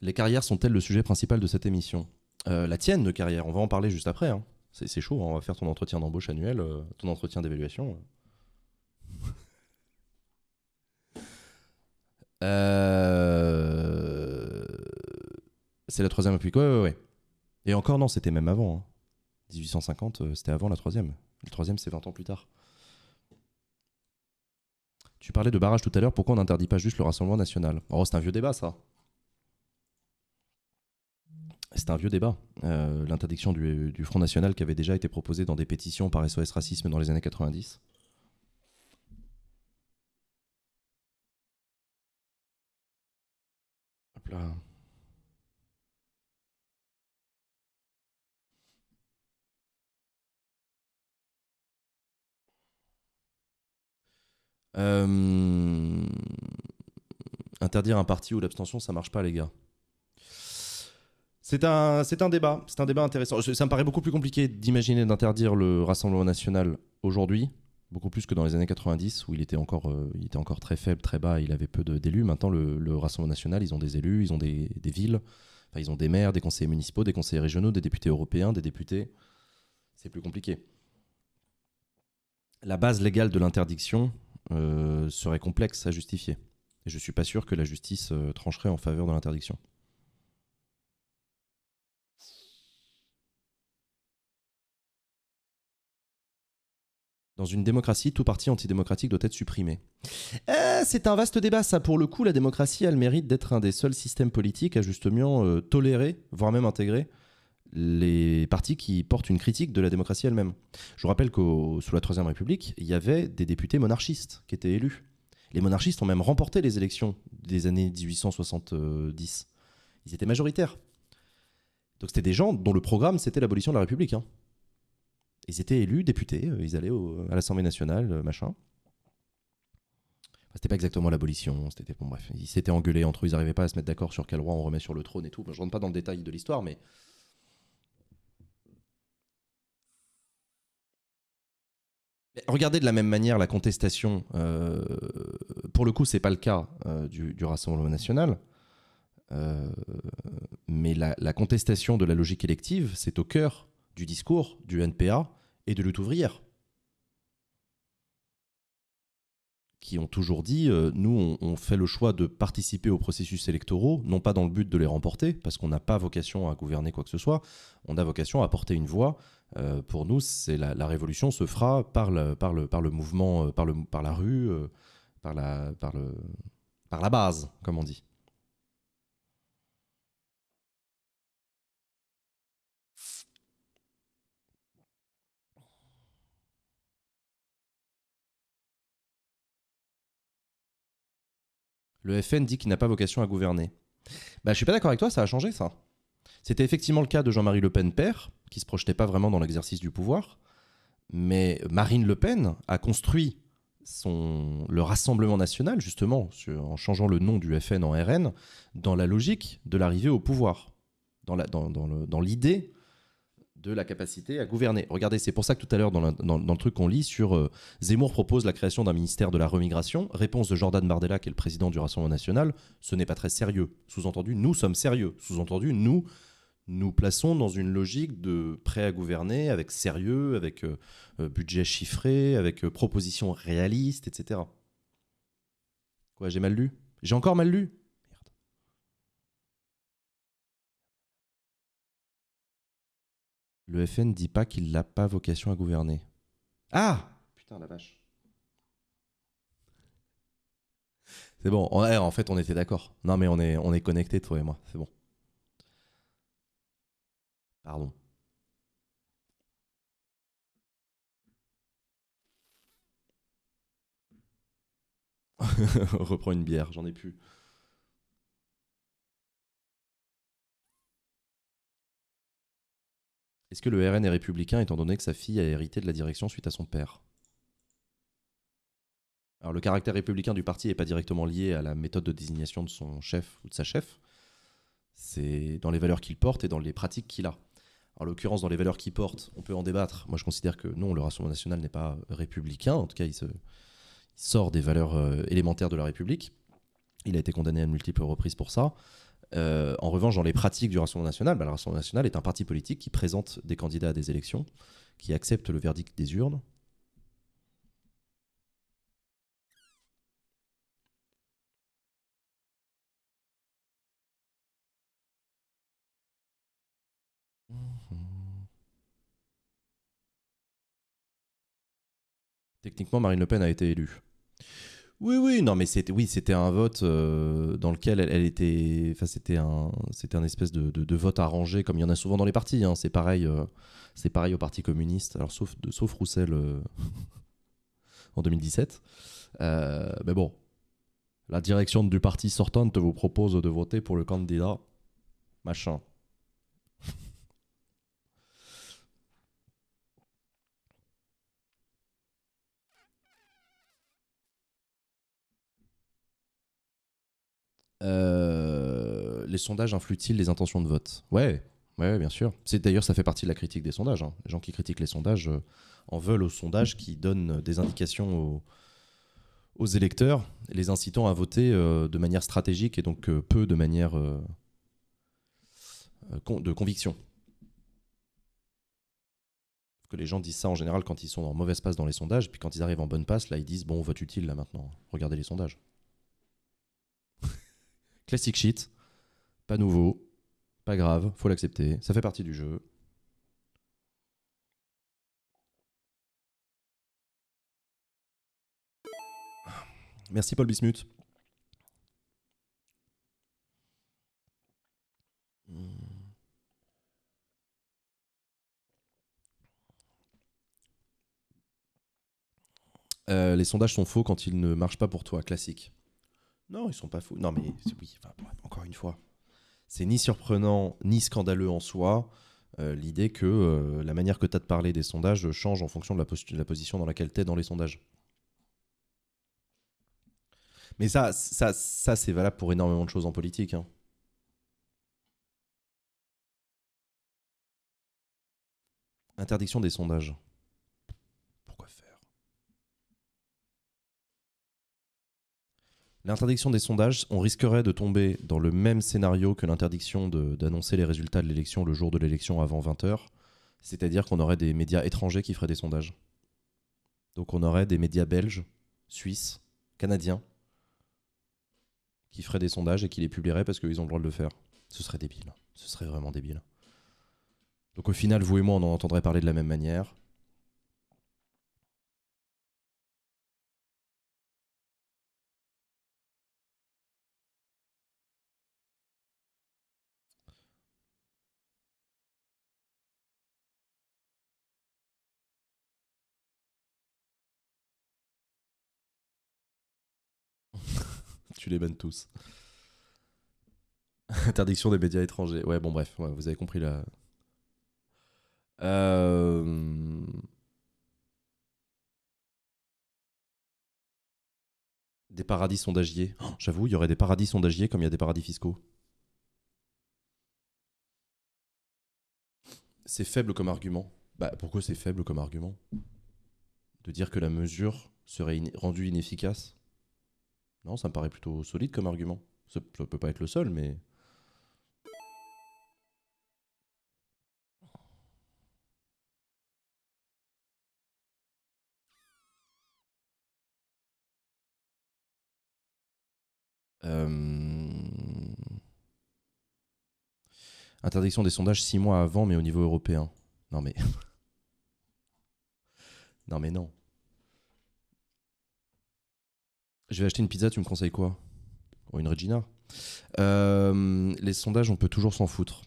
Speaker 1: Les carrières sont-elles le sujet principal de cette émission euh, La tienne de carrière, on va en parler juste après. Hein. C'est chaud, hein. on va faire ton entretien d'embauche annuel, euh, ton entretien d'évaluation. Euh. C'est la troisième République, oui, oui. ouais. Et encore, non, c'était même avant. 1850, hein. euh, c'était avant la troisième. La troisième, c'est 20 ans plus tard. Tu parlais de barrage tout à l'heure, pourquoi on n'interdit pas juste le Rassemblement national Oh, c'est un vieux débat, ça. C'est un vieux débat. Euh, l'interdiction du, du, Front National qui avait déjà été proposée dans des pétitions par SOS Racisme dans les années 90.
Speaker 2: Hop là. Euh,
Speaker 1: interdire un parti ou l'abstention, ça marche pas, les gars. C'est un, un débat, c'est un débat intéressant. ça me paraît beaucoup plus compliqué d'imaginer d'interdire le Rassemblement national aujourd'hui, beaucoup plus que dans les années 90 où il était encore, euh, il était encore très faible, très bas, il avait peu d'élus. Maintenant, le, Rassemblement national, ils ont des élus, ils ont des, villes, enfin, ils ont des maires, des conseillers municipaux, des conseils régionaux, des députés européens, des députés. C'est plus compliqué. La base légale de l'interdiction, euh, serait complexe à justifier. Et je ne suis pas sûr que la
Speaker 2: justice euh, trancherait en faveur de l'interdiction. Dans une
Speaker 1: démocratie, tout parti antidémocratique doit être supprimé. Eh, c'est un vaste débat, ça. Pour le coup, la démocratie a le mérite d'être un des seuls systèmes politiques à justement euh, tolérer, voire même intégrer, les partis qui portent une critique de la démocratie elle-même. Je vous rappelle que sous la Troisième République, il y avait des députés monarchistes qui étaient élus. Les monarchistes ont même remporté les élections des années 1870. Ils étaient majoritaires. Donc c'était des gens dont le programme, c'était l'abolition de la République. Hein. Ils étaient élus députés, euh, ils allaient à l'Assemblée nationale, euh, machin. C'était pas exactement l'abolition, c'était bon bref, ils s'étaient engueulés entre eux, ils arrivaient pas à se mettre d'accord sur quel roi on remet sur le trône et tout. je rentre pas dans le détail de l'histoire, mais Regardez de la même manière la contestation. Euh, pour le coup, c'est pas le cas euh, du, Rassemblement national. Euh, mais la, contestation de la logique élective, c'est au cœur du discours du NPA et de lutte ouvrière. Qui ont toujours dit nous, on, fait le choix de participer aux processus électoraux, non pas dans le but de les remporter, parce qu'on n'a pas vocation à gouverner quoi que ce soit, on a vocation à porter une voix euh, pour nous, c'est la, révolution se fera par le, par le, par le mouvement, euh, par, le, par la rue, euh, par la, par, le, par la base,
Speaker 2: comme on dit. Le FN dit qu'il n'a pas vocation à gouverner. Bah, je suis pas d'accord avec toi, ça a changé ça. C'était effectivement le cas de Jean-Marie
Speaker 1: Le Pen père, qui se projetait pas vraiment dans l'exercice du pouvoir. Mais Marine Le Pen a construit son, le Rassemblement national, justement, en changeant le nom du FN en RN, dans la logique de l'arrivée au pouvoir, dans, la, dans, dans l'idée de la capacité à gouverner. Regardez, c'est pour ça que tout à l'heure, dans, dans le truc qu'on lit sur euh, Zemmour propose la création d'un ministère de la remigration, réponse de Jordan Bardella, qui est le président du Rassemblement national, ce n'est pas très sérieux. Sous-entendu, nous sommes sérieux. Sous-entendu, nous, nous plaçons dans une logique de prêt à gouverner, avec sérieux, avec euh, euh, budget chiffré, avec proposition euh, propositions réalistes, etc. Quoi, j'ai mal lu J'ai encore mal lu Merde. Le FN dit pas qu'il n'a pas vocation à gouverner.
Speaker 2: Ah Putain,
Speaker 1: la vache. C'est bon, eh, en, fait, on était d'accord. Non, mais on est, on est connectés, toi et moi, c'est bon. Pardon.
Speaker 2: Reprends une bière, j'en ai plus.
Speaker 1: Est-ce que le RN est républicain étant donné que sa fille a hérité de la direction suite à son père Alors le caractère républicain du parti n'est pas directement lié à la méthode de désignation de son chef ou de sa chef. C'est dans les valeurs qu'il porte et dans les pratiques qu'il a en l'occurrence, dans les valeurs qu'il porte, on peut en débattre. Moi, je considère que non, le Rassemblement national n'est pas républicain. En tout cas, il, sort des valeurs euh, élémentaires de la République. Il a été condamné à multiples reprises pour ça. Euh, en revanche, dans les pratiques du Rassemblement national, bah, le Rassemblement national est un parti politique qui présente des candidats à des élections, qui accepte le verdict des urnes, Techniquement, Marine Le Pen a été élue. Oui, oui, non, mais c'était, oui, c'était un vote euh, dans lequel elle, était, enfin, c'était un, c'était espèce de, de, vote arrangé, comme il y en a souvent dans les partis. Hein. c'est pareil, euh, c'est pareil au Parti communiste. Alors sauf, sauf Roussel euh, en 2017, mais bon, la direction du parti sortante vous propose de voter pour le candidat machin. Euh, les sondages influent-ils les intentions de vote Ouais, ouais, bien sûr. C'est d'ailleurs ça fait partie de la critique des sondages. Hein. Les gens qui critiquent les sondages euh, en veulent aux sondages qui donnent des indications aux, électeurs, les incitant à voter euh, de manière stratégique et donc peu de manière de conviction. Que les gens disent ça en général quand ils sont en mauvaise passe dans les sondages, puis quand ils arrivent en bonne passe, là ils disent bon vote utile là maintenant. Regardez les sondages. Classic shit, pas nouveau, pas grave, faut l'accepter, ça fait partie du jeu.
Speaker 2: Merci Paul Bismuth.
Speaker 1: Euh, les sondages sont faux quand ils ne marchent pas pour toi, classique. Non, ils sont pas fous. Non, mais oui, encore une fois, c'est ni surprenant ni scandaleux en soi. Euh, l'idée que euh, la manière que tu as de parler des sondages change en fonction de la, la position dans laquelle tu es dans les sondages. Mais ça, ça, ça c'est valable pour énormément de choses en politique. Hein. Interdiction des sondages. L'interdiction des sondages, on risquerait de tomber dans le même scénario que l'interdiction d'annoncer les résultats de l'élection le jour de l'élection avant 20h, c'est-à-dire qu'on aurait des médias étrangers qui feraient des sondages. Donc on aurait des médias belges, suisses, canadiens, qui feraient des sondages et qui les publieraient parce qu'ils ont le droit de le faire. Ce serait débile. Ce serait vraiment débile.
Speaker 2: Donc au final, vous et moi, on en entendrait parler de la même manière. les bannes tous.
Speaker 1: Interdiction des médias étrangers. Ouais, bon, bref, vous avez compris là. Euh, des paradis sondagiers. Oh, j'avoue, il y aurait des paradis sondagiers comme il y a des paradis fiscaux. C'est faible comme argument. Bah, pourquoi c'est faible comme argument De dire que la mesure serait rendue inefficace non, ça me paraît plutôt solide comme argument. Ça,
Speaker 2: ne peut pas être le seul, mais. Interdiction des sondages six mois avant, mais au niveau
Speaker 1: européen. Non mais. non mais non. Je vais acheter une pizza, tu me conseilles quoi Ou oh, une Regina euh, Les sondages, on peut toujours s'en foutre.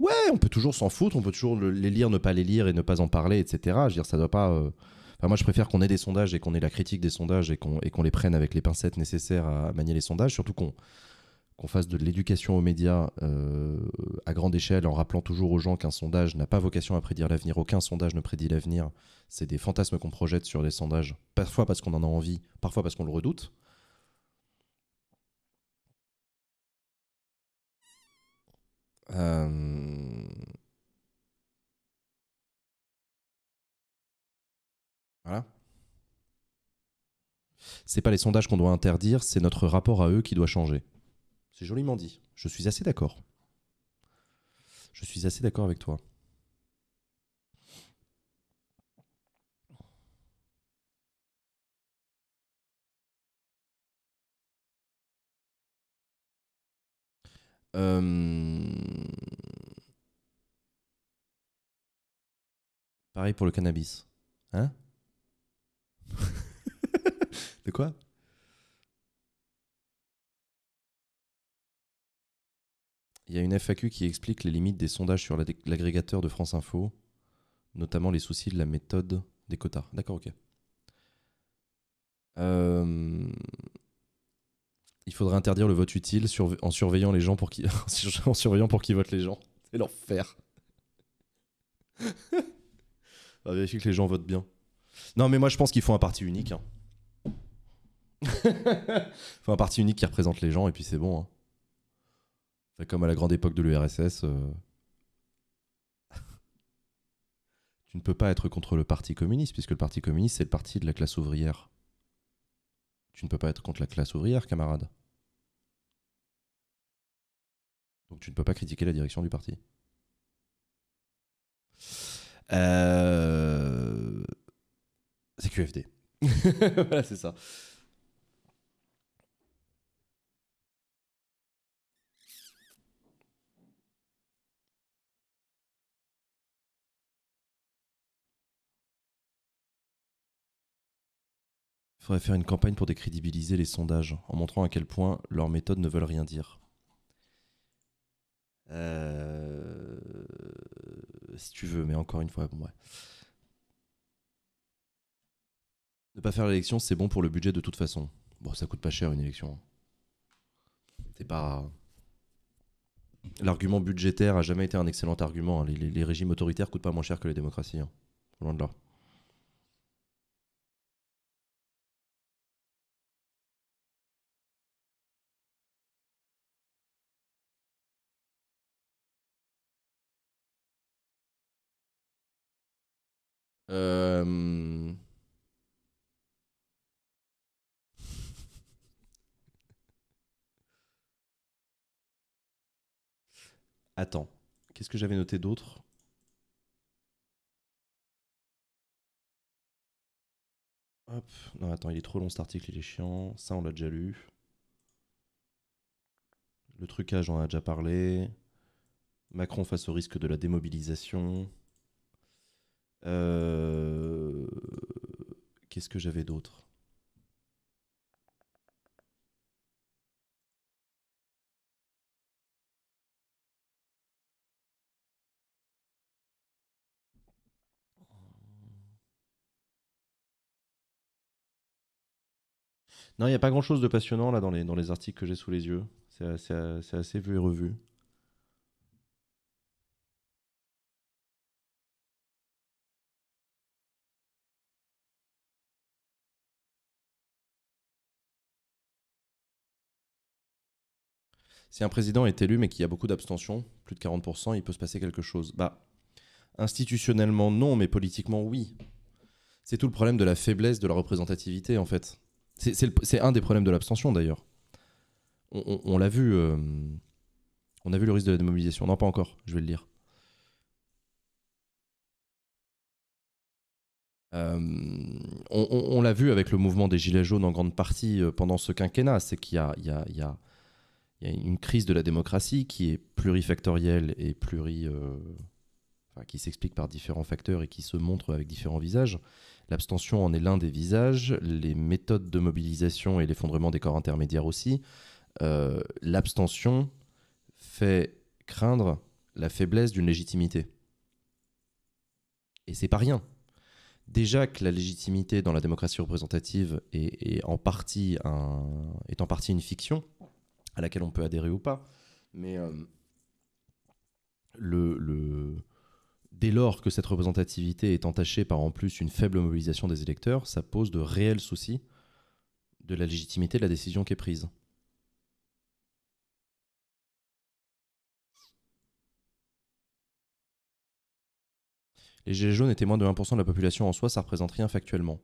Speaker 1: Ouais, on peut toujours s'en foutre, on peut toujours les lire, ne pas les lire et ne pas en parler, etc. Je veux dire, ça doit pas. Euh, enfin, moi, je préfère qu'on ait des sondages et qu'on ait la critique des sondages et qu'on les prenne avec les pincettes nécessaires à manier les sondages, surtout qu'on qu'on fasse de l'éducation aux médias euh, à grande échelle en rappelant toujours aux gens qu'un sondage n'a pas vocation à prédire l'avenir, aucun sondage ne prédit l'avenir, c'est des fantasmes qu'on projette sur les sondages, parfois parce qu'on en a envie, parfois parce qu'on le redoute.
Speaker 2: Euh, voilà.
Speaker 1: C'est pas les sondages qu'on doit interdire, c'est notre rapport à eux qui doit changer joliment dit. Je suis assez d'accord. Je suis assez d'accord avec toi.
Speaker 2: Euh,
Speaker 1: Pareil pour le cannabis.
Speaker 2: Hein
Speaker 1: De quoi Il y a une FAQ qui explique les limites des sondages sur l'agrégateur de France Info, notamment les soucis de la méthode des quotas. D'accord, ok. Euh, il faudrait interdire le vote utile en surveillant les gens pour qu'ils en votent les gens. C'est l'enfer. va vérifier que les gens votent bien. Non, mais moi je pense qu'il faut un parti unique. Hein. il faut un parti unique qui représente les gens et puis c'est bon. Hein comme à la grande époque de l'URSS. Euh. tu ne peux pas être contre le Parti communiste, puisque le Parti communiste, c'est le parti de la classe ouvrière. Tu ne peux pas être contre la classe ouvrière, camarade. Donc tu ne peux pas critiquer la direction du parti. Euh, c'est QFD.
Speaker 2: voilà, c'est ça. Il faudrait faire une campagne pour décrédibiliser les sondages, en montrant à quel point leurs méthodes ne veulent rien
Speaker 1: dire. Euh, si tu veux, mais encore une fois, bon, ouais. Ne pas faire l'élection, c'est bon pour le budget de toute façon. Bon, ça coûte pas cher une élection. Hein. C'est pas. L'argument budgétaire a jamais été un excellent argument. Hein. Les, régimes
Speaker 2: autoritaires coûtent pas moins cher que les démocraties. Hein. Loin de là. Euh, attends, qu'est-ce que j'avais noté d'autre Hop,
Speaker 1: non attends, il est trop long cet article, il est chiant. Ça, on l'a déjà lu. Le trucage, on en a déjà parlé. Macron face au risque de la démobilisation. Euh, qu'est-ce que j'avais d'autre Non, il n'y a pas grand-chose de passionnant là dans les, dans les articles que j'ai sous les yeux. C'est
Speaker 2: assez, vu et revu. si un président est élu mais qu'il y a beaucoup d'abstention, plus de 40%, il peut se passer quelque chose. Bah,
Speaker 1: institutionnellement non, mais politiquement oui. C'est tout le problème de la faiblesse de la représentativité en fait. C'est un des problèmes de l'abstention d'ailleurs. On, l'a vu, euh, on a vu le risque de la démobilisation. Non, pas encore, je vais le lire. Euh, on, l'a vu avec le mouvement des Gilets jaunes en grande partie euh, pendant ce quinquennat, c'est qu'il y a il y a une crise de la démocratie qui est plurifactorielle et pluri, euh, qui s'explique par différents facteurs et qui se montre avec différents visages. L'abstention en est l'un des visages, les méthodes de mobilisation et l'effondrement des corps intermédiaires aussi. Euh, l'abstention fait craindre la faiblesse d'une légitimité. Et c'est pas rien. Déjà que la légitimité dans la démocratie représentative est, en partie est en partie une fiction, à laquelle on peut adhérer ou pas. Mais euh, le, le, dès lors que cette représentativité est entachée par en plus une faible mobilisation des électeurs, ça pose de réels soucis de la légitimité de la décision qui est prise. Les gilets jaunes étaient moins de 1% de la population en soi, ça représente rien factuellement.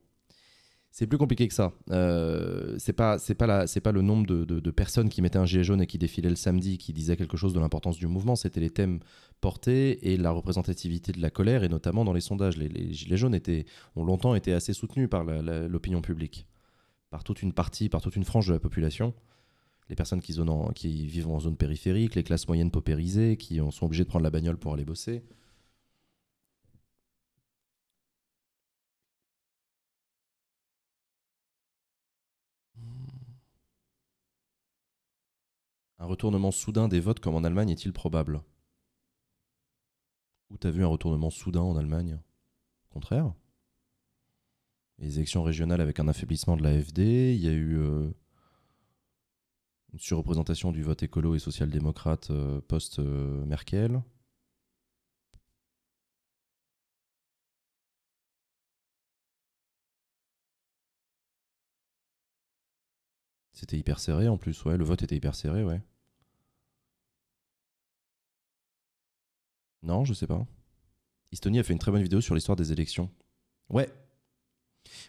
Speaker 1: C'est plus compliqué que ça. Ce euh, c'est pas, c'est pas le nombre de, personnes qui mettaient un gilet jaune et qui défilaient le samedi qui disaient quelque chose de l'importance du mouvement. C'était les thèmes portés et la représentativité de la colère et notamment dans les sondages. Les, gilets jaunes étaient, ont longtemps été assez soutenus par l'opinion publique, par toute une partie, par toute une frange de la population. Les personnes qui, vivent en zone périphérique, les classes moyennes paupérisées, qui sont obligées de prendre la bagnole pour aller bosser. Un retournement soudain des votes comme en Allemagne est-il probable Où t'as vu un retournement soudain en Allemagne Contraire. Les élections régionales avec un affaiblissement de l'AFD, il y a eu euh, une surreprésentation du vote écolo
Speaker 2: et social-démocrate euh, post-Merkel. Euh, C'était hyper serré en plus, ouais. Le vote était hyper serré, ouais. Non, je sais pas.
Speaker 1: Estonie a fait une très bonne vidéo sur l'histoire des élections. Ouais.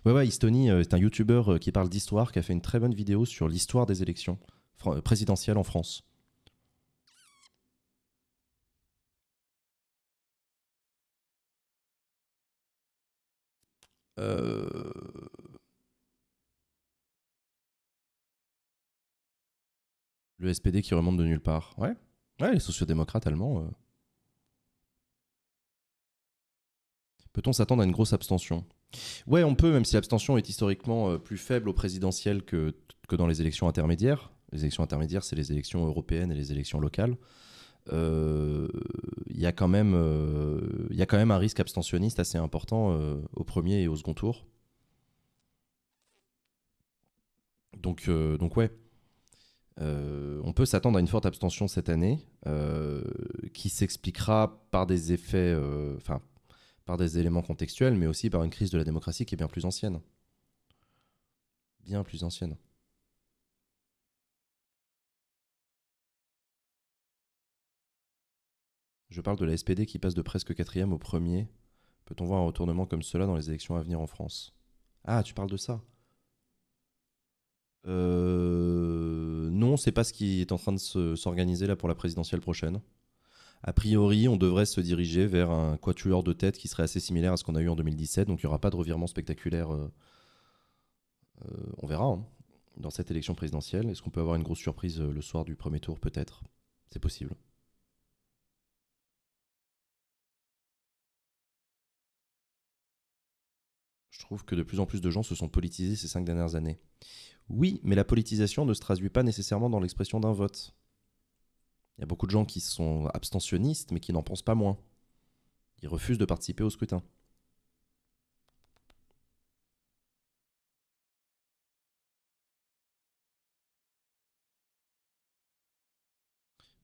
Speaker 1: Ouais, ouais, Estonie, euh, est un youtubeur euh, qui parle d'histoire, qui a fait une très bonne vidéo sur l'histoire des élections euh, présidentielles en France.
Speaker 2: Euh... Le SPD qui remonte de nulle part. Ouais, ouais les sociodémocrates allemands. Euh.
Speaker 1: Peut-on s'attendre à une grosse abstention Ouais, on peut, même si l'abstention est historiquement euh, plus faible au présidentiel que, dans les élections intermédiaires. Les élections intermédiaires, c'est les élections européennes et les élections locales. Euh, il y, a quand même, quand même un risque abstentionniste assez important au premier et au second tour. Donc, donc ouais. Euh, on peut s'attendre à une forte abstention cette année, euh, qui s'expliquera par des effets, euh, enfin, par des éléments contextuels, mais aussi par une crise de la démocratie qui est bien plus ancienne.
Speaker 2: Bien plus ancienne. Je parle de la SPD qui passe de presque quatrième au
Speaker 1: premier. Peut-on voir un retournement comme cela dans les élections à venir en France Ah, tu parles de ça euh, Non, c'est pas ce qui est en train de s'organiser là pour la présidentielle prochaine. A priori, on devrait se diriger vers un quatuor de tête qui serait assez similaire à ce qu'on a eu en 2017, donc il n'y aura pas de revirement spectaculaire. Euh, euh, on verra hein, dans cette élection présidentielle. Est-ce qu'on peut avoir une grosse surprise euh, le soir du premier tour
Speaker 2: Peut-être. C'est possible. Je trouve que de plus en plus de gens se sont politisés ces
Speaker 1: cinq dernières années. Oui, mais la politisation ne se traduit pas nécessairement dans l'expression d'un vote. Il y a beaucoup de gens qui sont abstentionnistes, mais qui n'en pensent pas moins. Ils refusent
Speaker 2: de participer au scrutin.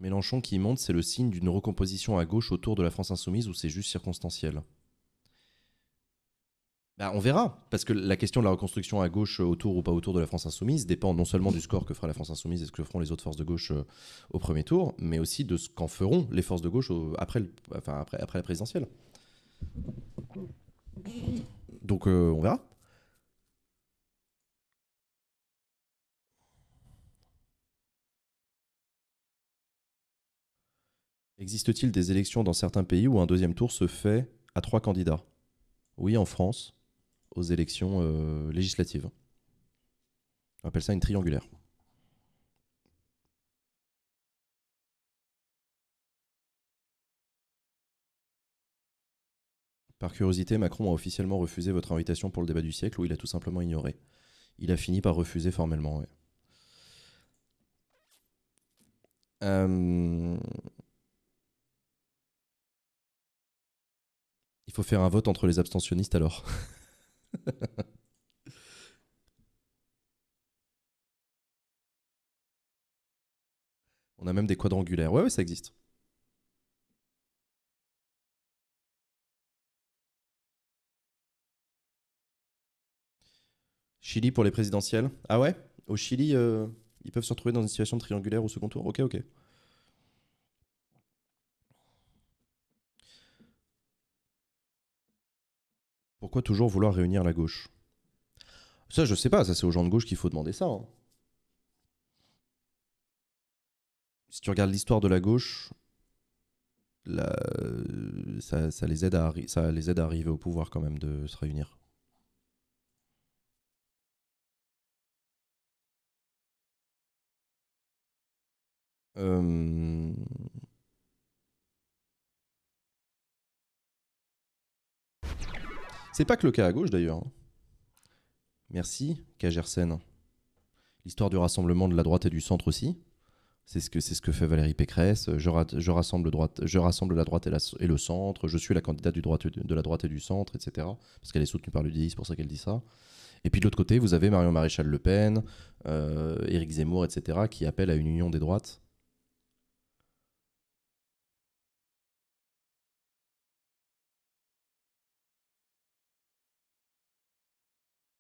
Speaker 2: Mélenchon qui monte, c'est le signe d'une recomposition à gauche autour de la France insoumise ou c'est juste
Speaker 1: circonstanciel bah, on verra, parce que la question de la reconstruction à gauche euh, autour ou pas autour de la France insoumise dépend non seulement du score que fera la France insoumise et ce que feront les autres forces de gauche euh, au premier tour, mais aussi de ce qu'en feront les forces de gauche euh, après, la présidentielle.
Speaker 2: Donc on verra. Existe-t-il des élections dans certains pays où un deuxième tour se fait
Speaker 1: à trois candidats Oui, en France aux élections euh, législatives.
Speaker 2: On appelle ça une triangulaire. Par curiosité, Macron a officiellement refusé votre invitation pour le débat du siècle ou il a tout simplement ignoré
Speaker 1: Il a fini par refuser formellement, euh, Il faut faire un vote entre les abstentionnistes alors.
Speaker 2: On a même des quadrangulaires. Ouais, ça existe. Chili
Speaker 1: pour les présidentielles. Ah ouais Au Chili, euh, ils peuvent se retrouver dans une situation triangulaire au second tour. Ok, ok. Pourquoi toujours vouloir réunir la gauche Ça, je sais pas, ça c'est aux gens de gauche qu'il faut demander ça. Hein. Si tu regardes l'histoire de la gauche, Ça, les aide à
Speaker 2: ça les aide à arriver au pouvoir quand même de se réunir. Euh,
Speaker 1: C'est pas que le cas à gauche d'ailleurs. Merci, Kagersen. L'histoire du rassemblement de la droite et du centre aussi. C'est ce que ce que fait Valérie Pécresse. Je, rassemble je rassemble la droite et, le centre. Je suis la candidate de la droite et du centre, etc. Parce qu'elle est soutenue par l'UDI, c'est pour ça qu'elle dit ça. Et puis de l'autre côté, vous avez Marion Maréchal Le Pen, euh, Éric Zemmour, etc. qui appellent à une union des droites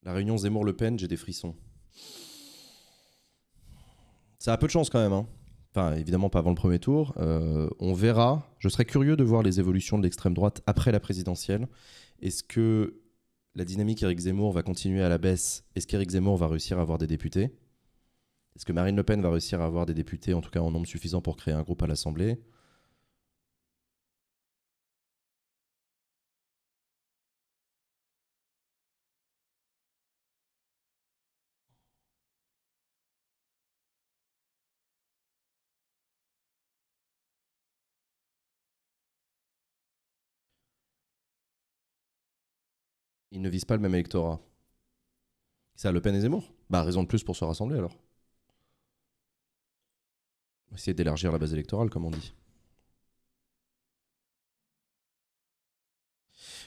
Speaker 2: La réunion Zemmour-Le Pen,
Speaker 1: j'ai des frissons. Ça a peu de chance quand même. Hein. Enfin, évidemment pas avant le premier tour. Euh, on verra. Je serais curieux de voir les évolutions de l'extrême droite après la présidentielle. Est-ce que la dynamique Eric Zemmour va continuer à la baisse Est-ce qu'Éric Zemmour va réussir à avoir des députés Est-ce que Marine Le Pen va réussir à avoir des députés, en tout cas en nombre suffisant
Speaker 2: pour créer un groupe à l'Assemblée ils ne visent pas le même électorat. Ça, Le
Speaker 1: Pen et Zemmour Bah, raison de plus pour se rassembler alors. essayer d'élargir la base électorale, comme on dit.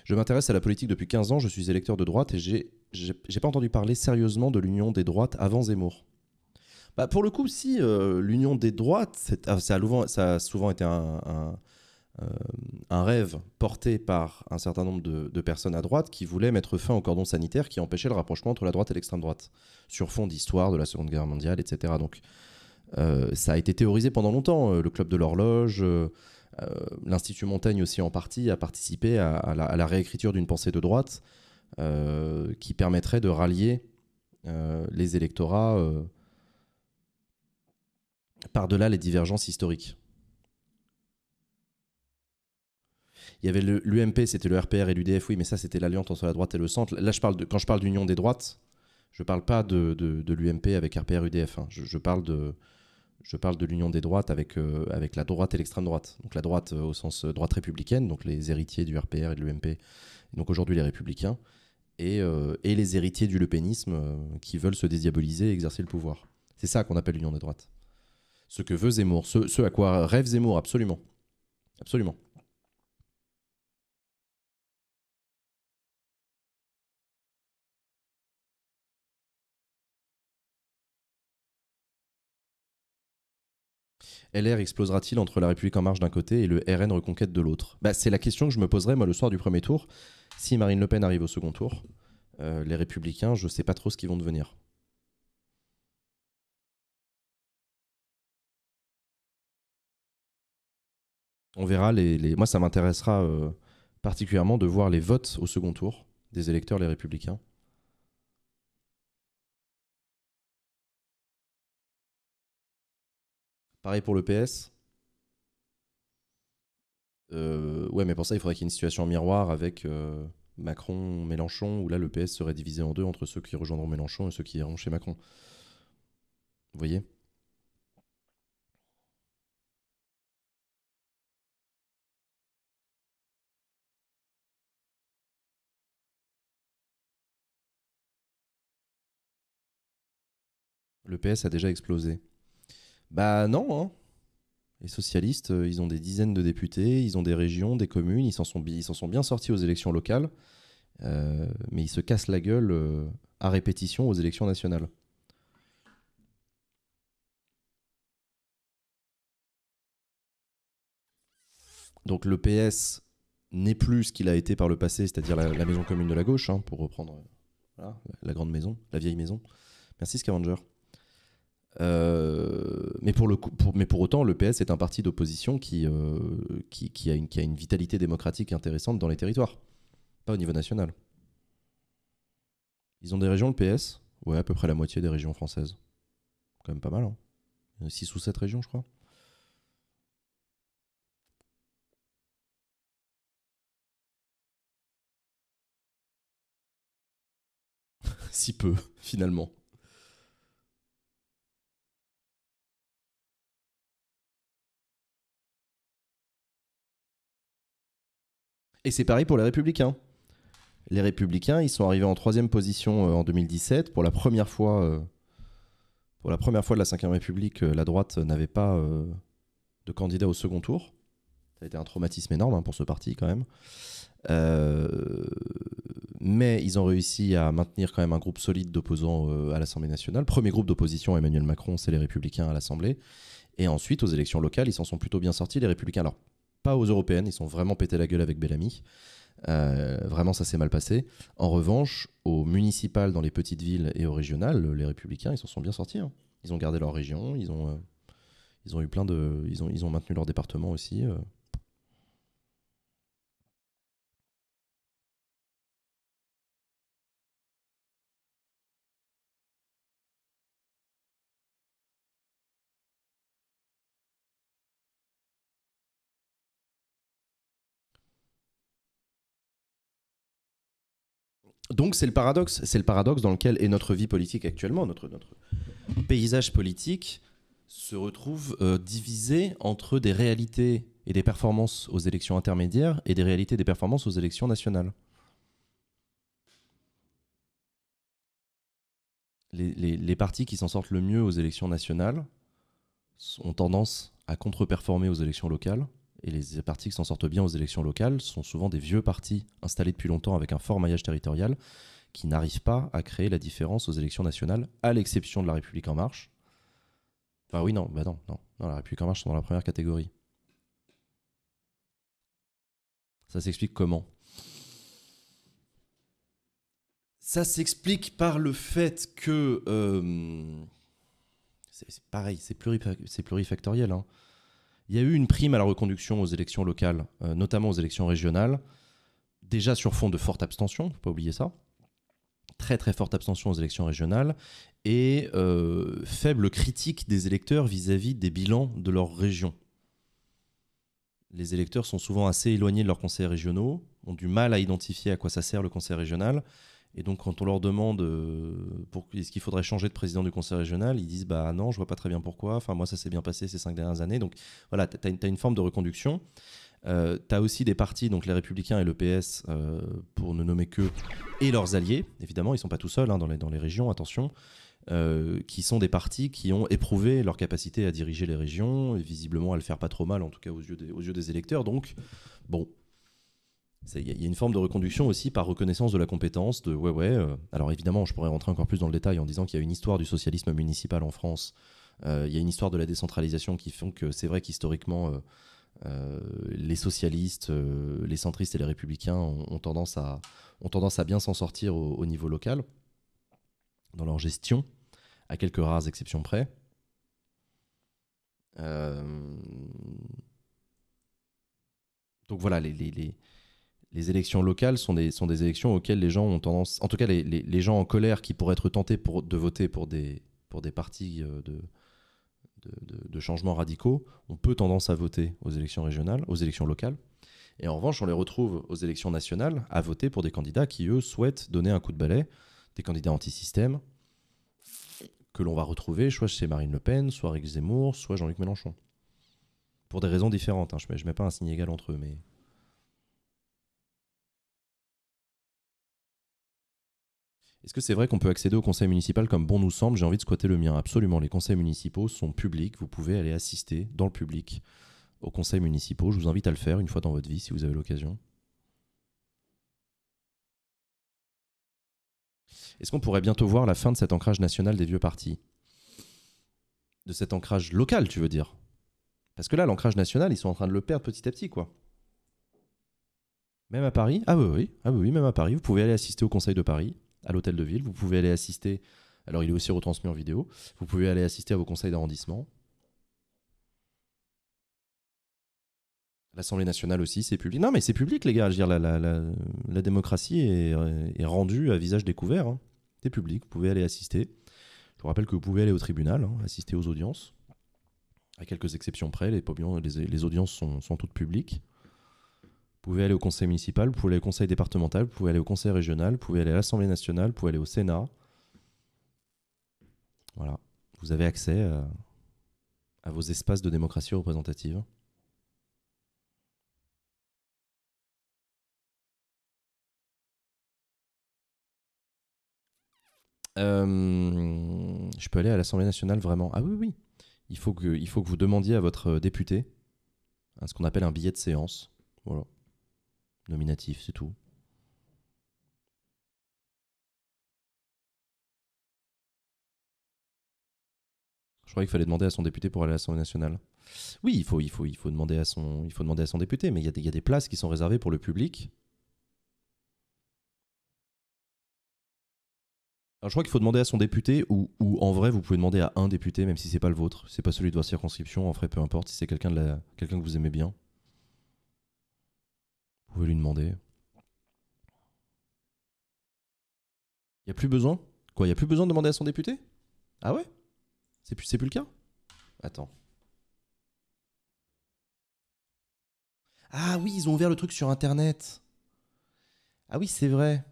Speaker 1: Je m'intéresse à la politique depuis 15 ans, je suis électeur de droite et j'ai pas entendu parler sérieusement de l'union des droites avant Zemmour. Bah, pour le coup, si euh, l'union des droites, ah, ça, a souvent, a souvent été un, euh, un rêve porté par un certain nombre de, personnes à droite qui voulaient mettre fin au cordon sanitaire qui empêchait le rapprochement entre la droite et l'extrême droite, sur fond d'histoire de la Seconde Guerre mondiale, etc. Donc euh, ça a été théorisé pendant longtemps, euh, le Club de l'Horloge, l'Institut Montaigne aussi en partie a participé à, la, réécriture d'une pensée de droite qui permettrait de rallier les électorats par-delà les divergences historiques. Il y avait l'UMP, c'était le RPR et l'UDF, oui, mais ça, c'était l'alliance entre la droite et le centre. Là, je parle quand je parle d'union des droites, je ne parle pas de, l'UMP avec RPR-UDF. Hein. Je, parle de, l'union des droites euh, avec, la droite et l'extrême droite. Donc la droite euh, au sens euh, droite républicaine, donc les héritiers du RPR et de l'UMP, donc aujourd'hui les républicains, et, les héritiers du lepénisme qui veulent se désiaboliser et exercer le pouvoir. C'est ça qu'on appelle l'union des droites. Ce que veut Zemmour, ce,
Speaker 2: ce à quoi rêve Zemmour, absolument. Absolument. LR explosera-t-il entre La République en marche d'un côté et le RN reconquête de l'autre bah, C'est la question que je me poserai moi le soir du
Speaker 1: premier tour. Si Marine Le Pen arrive au second tour, euh, les républicains, je ne sais pas trop ce qu'ils vont devenir.
Speaker 2: On verra les, Moi, ça m'intéressera euh, particulièrement de voir les votes au second tour des électeurs les républicains. Pareil pour le PS. Euh, ouais, mais pour ça, il faudrait qu'il y ait une situation en miroir
Speaker 1: avec euh, Macron, Mélenchon, où là, le PS serait divisé en deux entre ceux qui rejoindront Mélenchon et ceux
Speaker 2: qui iront chez Macron. Vous voyez Le PS a déjà explosé. Bah non. Hein.
Speaker 1: Les socialistes, euh, ils ont des dizaines de députés, ils ont des régions, des communes, ils s'en sont, bien sortis aux élections locales, euh, mais ils se cassent la gueule euh, à répétition aux élections nationales. Donc le PS n'est plus ce qu'il a été par le passé, c'est-à-dire la, maison commune de la gauche, hein, pour reprendre la grande maison, la vieille maison. Merci Scavenger. Euh, mais, pour le mais pour autant, le PS est un parti d'opposition euh, qui, qui, a une, qui a une vitalité démocratique intéressante dans les territoires, pas au niveau national. Ils ont des régions, le PS Ouais, à peu près la moitié des régions françaises. Quand même pas mal, hein 6 ou 7 régions, je crois.
Speaker 2: si peu, finalement. Et c'est pareil pour les Républicains.
Speaker 1: Les Républicains, ils sont arrivés en troisième position euh, en 2017 pour la première fois. Euh, pour la première fois de la Ve République, euh, la droite n'avait pas de candidat au second tour. Ça a été un traumatisme énorme hein, pour ce parti quand même. mais ils ont réussi à maintenir quand même un groupe solide d'opposants à l'Assemblée nationale. Premier groupe d'opposition Emmanuel Macron, c'est les Républicains à l'Assemblée. Et ensuite, aux élections locales, ils s'en sont plutôt bien sortis, les Républicains. Alors, pas aux européennes. Ils sont vraiment pété la gueule avec Bellamy. Euh, vraiment, ça s'est mal passé. En revanche, aux municipales dans les petites villes et aux régionales, les républicains, ils s'en sont bien sortis. Hein. Ils ont gardé leur région, ils ont, euh, ils ont eu plein de,
Speaker 2: ils ont, ils ont maintenu leur département aussi. Euh. donc c'est le paradoxe, c'est le paradoxe dans lequel est notre vie politique
Speaker 1: actuellement, notre, paysage politique se retrouve euh, divisé entre des réalités et des performances aux élections intermédiaires et des réalités et des performances aux élections nationales. Les, les partis qui s'en sortent le mieux aux élections nationales ont tendance à contre-performer aux élections locales et les partis qui s'en sortent bien aux élections locales sont souvent des vieux partis installés depuis longtemps avec un fort maillage territorial qui n'arrivent pas à créer la différence aux élections nationales, à l'exception de la République en marche. Enfin oui, non, bah non, non, la République en marche sont dans la première catégorie. Ça s'explique comment Ça s'explique par le fait que... Euh, c'est pareil, c'est plurifactoriel. Hein. Il y a eu une prime à la reconduction aux élections locales, euh, notamment aux élections régionales, déjà sur fond de forte abstention, il ne faut pas oublier ça. Très très forte abstention aux élections régionales et euh, faible critique des électeurs vis à -vis des bilans de leur région. Les électeurs sont souvent assez éloignés de leurs conseils régionaux, ont du mal à identifier à quoi ça sert le conseil régional. Et donc, quand on leur demande euh, est-ce qu'il faudrait changer de président du conseil régional, ils disent bah non, je vois pas très bien pourquoi. Enfin, moi, ça s'est bien passé ces cinq dernières années. Donc, voilà, tu as, une forme de reconduction. Euh, tu as aussi des partis, donc les Républicains et le PS, euh, pour ne nommer que, et leurs alliés, évidemment, ils sont pas tout seuls hein, dans, les, dans les régions, attention, euh, qui sont des partis qui ont éprouvé leur capacité à diriger les régions, et visiblement à le faire pas trop mal, en tout cas aux yeux des, aux yeux des électeurs. Donc, bon, il y, a une forme de reconduction aussi par reconnaissance de la compétence, de ouais, ouais. Euh, alors évidemment, je pourrais rentrer encore plus dans le détail en disant qu'il y a une histoire du socialisme municipal en France, euh, il y a une histoire de la décentralisation qui font que c'est vrai qu'historiquement, euh, les socialistes, les centristes et les républicains ont, tendance, à, ont tendance à bien s'en sortir au, niveau local, dans leur gestion, à quelques rares exceptions près. Donc voilà, les, les les élections locales sont des, sont des élections auxquelles les gens ont tendance, en tout cas les, gens en colère qui pourraient être tentés de voter pour des, pour des partis euh, de, de, changements radicaux, ont peu tendance à voter aux élections régionales, aux élections locales. Et en revanche, on les retrouve aux élections nationales à voter pour des candidats qui, eux, souhaitent donner un coup de balai, des candidats anti-système, que l'on va retrouver soit chez Marine Le Pen, soit Rick Zemmour, soit Jean-Luc Mélenchon. Pour des raisons différentes, hein. je ne mets, mets pas un signe égal entre eux, mais... Est-ce que c'est vrai qu'on peut accéder au conseil municipal comme bon nous semble J'ai envie de squatter le mien. Absolument, les conseils municipaux sont publics. Vous pouvez aller assister dans le public aux conseils municipaux. Je vous invite à le faire une fois dans votre vie si vous avez l'occasion. Est-ce qu'on pourrait bientôt voir la fin de cet ancrage national des vieux partis De cet ancrage local, tu veux dire Parce que là, l'ancrage national, ils sont en train de le perdre petit à petit, quoi. Même à Paris Ah oui, oui, ah oui, même à Paris. Vous pouvez aller assister au Conseil de Paris à l'hôtel de ville. Vous pouvez aller assister. Alors, il est aussi retransmis en vidéo. Vous pouvez aller assister à vos conseils d'arrondissement. L'Assemblée nationale aussi, c'est public. Non, mais c'est public, les gars. Je veux dire, la, démocratie euh, est, rendue à visage découvert. Hein. C'est public. Vous pouvez aller assister. Je vous rappelle que vous pouvez aller au tribunal, hein, assister aux audiences. À quelques exceptions près, les, les audiences sont, sont toutes publiques. Vous pouvez aller au conseil municipal, vous pouvez aller au conseil départemental, vous pouvez aller au conseil régional, vous pouvez aller à l'Assemblée nationale, vous pouvez aller au Sénat. Voilà, vous avez accès euh, à, vos espaces de démocratie
Speaker 2: représentative. Euh,
Speaker 1: je peux aller à l'Assemblée nationale vraiment. Ah oui, oui. Il faut que, il faut que vous demandiez à votre euh, député hein, ce qu'on appelle un billet de séance. Voilà nominatif, c'est tout.
Speaker 2: Je croyais qu'il fallait demander à son député pour aller à l'Assemblée nationale. Oui, il
Speaker 1: faut, il, faut, il, faut demander à son, il faut demander à son député, mais il y, a des, des places qui sont réservées pour le public. je crois qu'il faut demander à son député, ou, en vrai, vous pouvez demander à un député, même si c'est pas le vôtre. C'est pas celui de votre circonscription, en vrai, peu importe, si c'est quelqu'un quelqu'un que vous aimez bien. Vous pouvez lui demander. Il n'y a plus besoin Quoi, il n'y a plus besoin de demander à son député Ah ouais C'est plus, plus le cas Attends. Ah oui, ils ont ouvert le truc sur Internet.
Speaker 2: Ah oui, c'est vrai.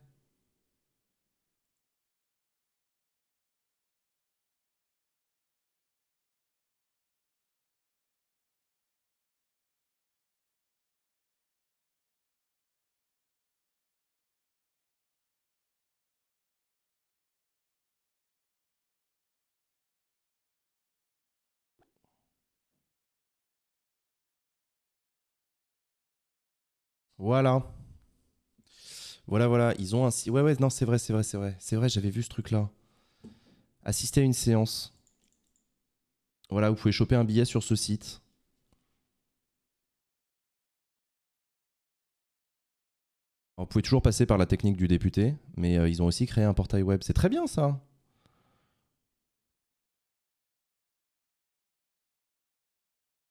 Speaker 2: Voilà.
Speaker 1: Voilà, voilà. Ils ont un. Ouais, ouais, non, c'est vrai, c'est vrai, c'est vrai. C'est vrai, j'avais vu ce truc-là. Assister à une séance. Voilà, vous pouvez choper un billet sur ce site. vous pouvez toujours passer par la technique du député, mais euh, ils ont aussi créé un portail web. C'est très bien ça.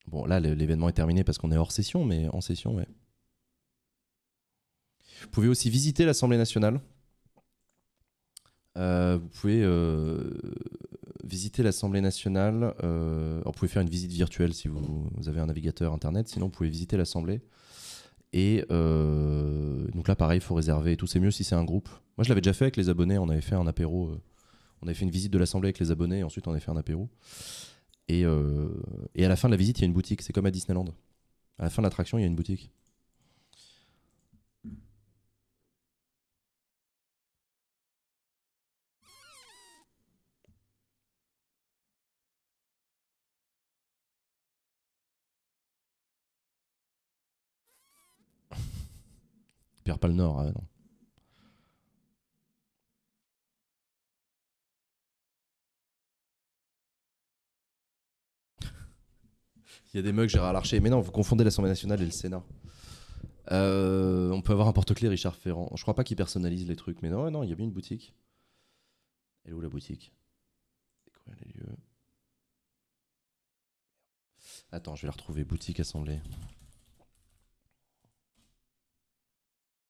Speaker 1: Bon, là, l'événement est terminé parce qu'on est hors session, mais en session, ouais. Vous pouvez aussi visiter l'Assemblée nationale. Euh, vous pouvez euh, visiter l'Assemblée nationale. Euh, vous pouvez faire une visite virtuelle si vous, avez un navigateur internet. Sinon, vous pouvez visiter l'Assemblée. Et donc là, pareil, il faut réserver tout. C'est mieux si c'est un groupe. Moi, je l'avais déjà fait avec les abonnés. On avait fait un apéro. on avait fait une visite de l'Assemblée avec les abonnés. Et ensuite, on avait fait un apéro. et à la fin de la visite, il y a une boutique. C'est comme à Disneyland. À la fin de l'attraction, il y a une boutique.
Speaker 2: pas le nord. Euh, non. Il y a des mugs,
Speaker 1: Gérard Larcher. Mais non, vous confondez l'Assemblée nationale et le Sénat. Euh, on peut avoir un porte-clés Richard Ferrand. Je crois pas qu'il personnalise les trucs, mais non, non, il y a bien une boutique. Elle est où la boutique Attends, je vais la retrouver. Boutique Assemblée.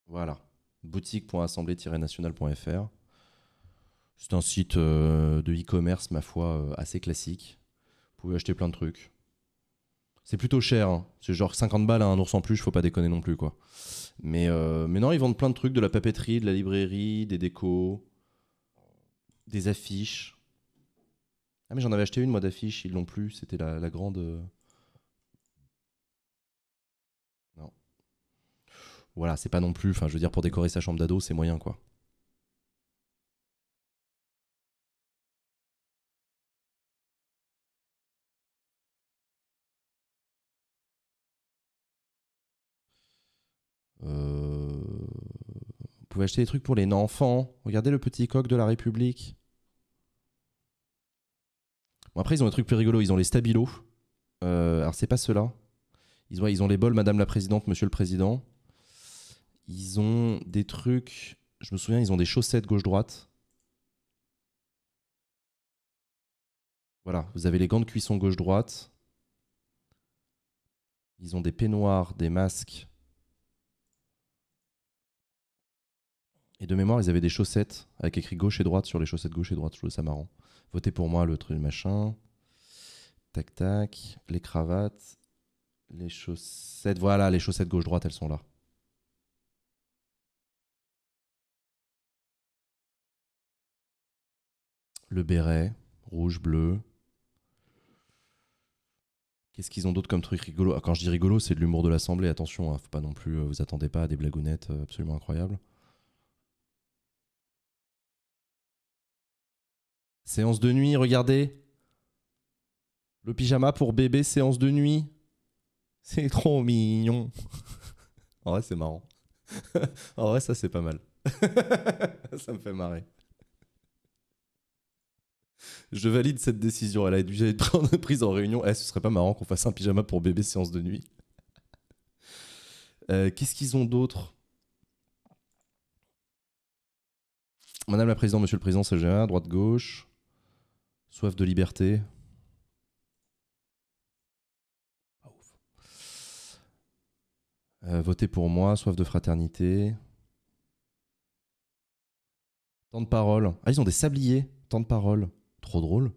Speaker 1: Voilà. boutiqueassemblée nationalfr C'est un site euh, de e-commerce, ma foi, euh, assez classique. Vous pouvez acheter plein de trucs. C'est plutôt cher. Hein. C'est genre 50 balles à un ours en plus, faut pas déconner non plus, quoi. Mais, euh, mais non, ils vendent plein de trucs de la papeterie, de la librairie, des décos, des affiches. Ah, mais j'en avais acheté une, moi, d'affiche. Ils l'ont plus. C'était la, la grande. Voilà, c'est pas non plus. Enfin, je veux dire, pour
Speaker 2: décorer sa chambre d'ado, c'est moyen, quoi. Euh...
Speaker 1: Vous pouvez acheter des trucs pour les enfants. Regardez le petit coq de la République. Bon, après, ils ont des trucs plus rigolos. Ils ont les stabilos. Euh, alors, c'est pas ceux-là. Ils ont, ils ont les bols, Madame la Présidente, Monsieur le Président. Ils ont des trucs. Je me souviens, ils ont des chaussettes gauche-droite. Voilà, vous avez les gants de cuisson gauche-droite. Ils ont des peignoirs, des masques. Et de mémoire, ils avaient des chaussettes avec écrit gauche et droite sur les chaussettes gauche et droite. Je trouve ça marrant. Votez pour moi, le truc, machin. Tac, tac. Les cravates.
Speaker 2: Les chaussettes. Voilà, les chaussettes gauche-droite, elles sont là. le béret, rouge, bleu. Qu'est-ce qu'ils ont d'autre comme truc
Speaker 1: rigolo ah, Quand je dis rigolo, c'est de l'humour de l'Assemblée. Attention, hein, faut pas non plus, euh, vous attendez pas à des blagounettes euh, absolument incroyables. Séance de nuit, regardez. Le pyjama pour bébé, séance de nuit. C'est trop mignon. en vrai, c'est marrant. en vrai, ça, c'est pas mal. ça me fait marrer. Je valide cette décision. Elle a déjà été prise en réunion. Eh, ce serait pas marrant qu'on fasse un pyjama pour bébé séance de nuit. Euh, qu'est-ce qu'ils ont d'autre Madame la Présidente, Monsieur le Président, CGA, droite-gauche, soif de liberté. Euh, votez pour moi, soif de fraternité. Temps de parole. Ah, ils ont des sabliers. Temps de parole. Trop drôle.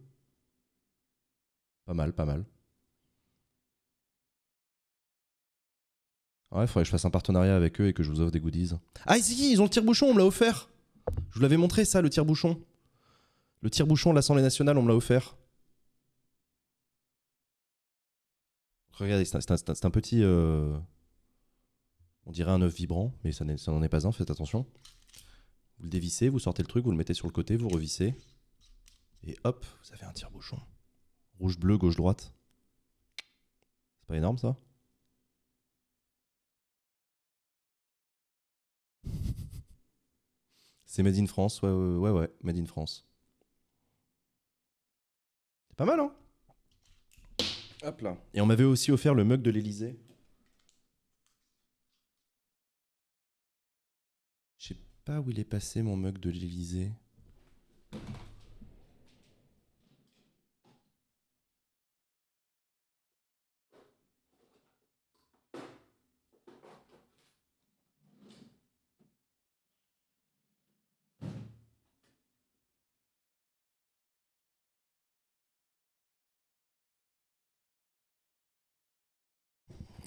Speaker 1: Pas mal, pas mal. Ouais, faudrait que je fasse un partenariat avec eux et que je vous offre des goodies. Ah, ils ont le tire-bouchon, on me l'a offert. Je vous l'avais montré ça, le tire-bouchon. Le tire-bouchon de l'Assemblée nationale, on me l'a offert. Regardez, c'est un, petit. Euh, on dirait un œuf vibrant, mais ça n'en est pas un, faites attention. Vous le dévissez, vous sortez le truc, vous le mettez sur le côté, vous revissez. Et
Speaker 2: hop, vous avez un tire-bouchon.
Speaker 1: Rouge-bleu, gauche-droite. C'est pas énorme ça C'est Made in France, ouais, ouais, ouais, Made in France. C'est pas mal, hein Hop là. Et on m'avait aussi offert le mug de l'Elysée. Je sais pas où il est passé mon mug de l'Elysée.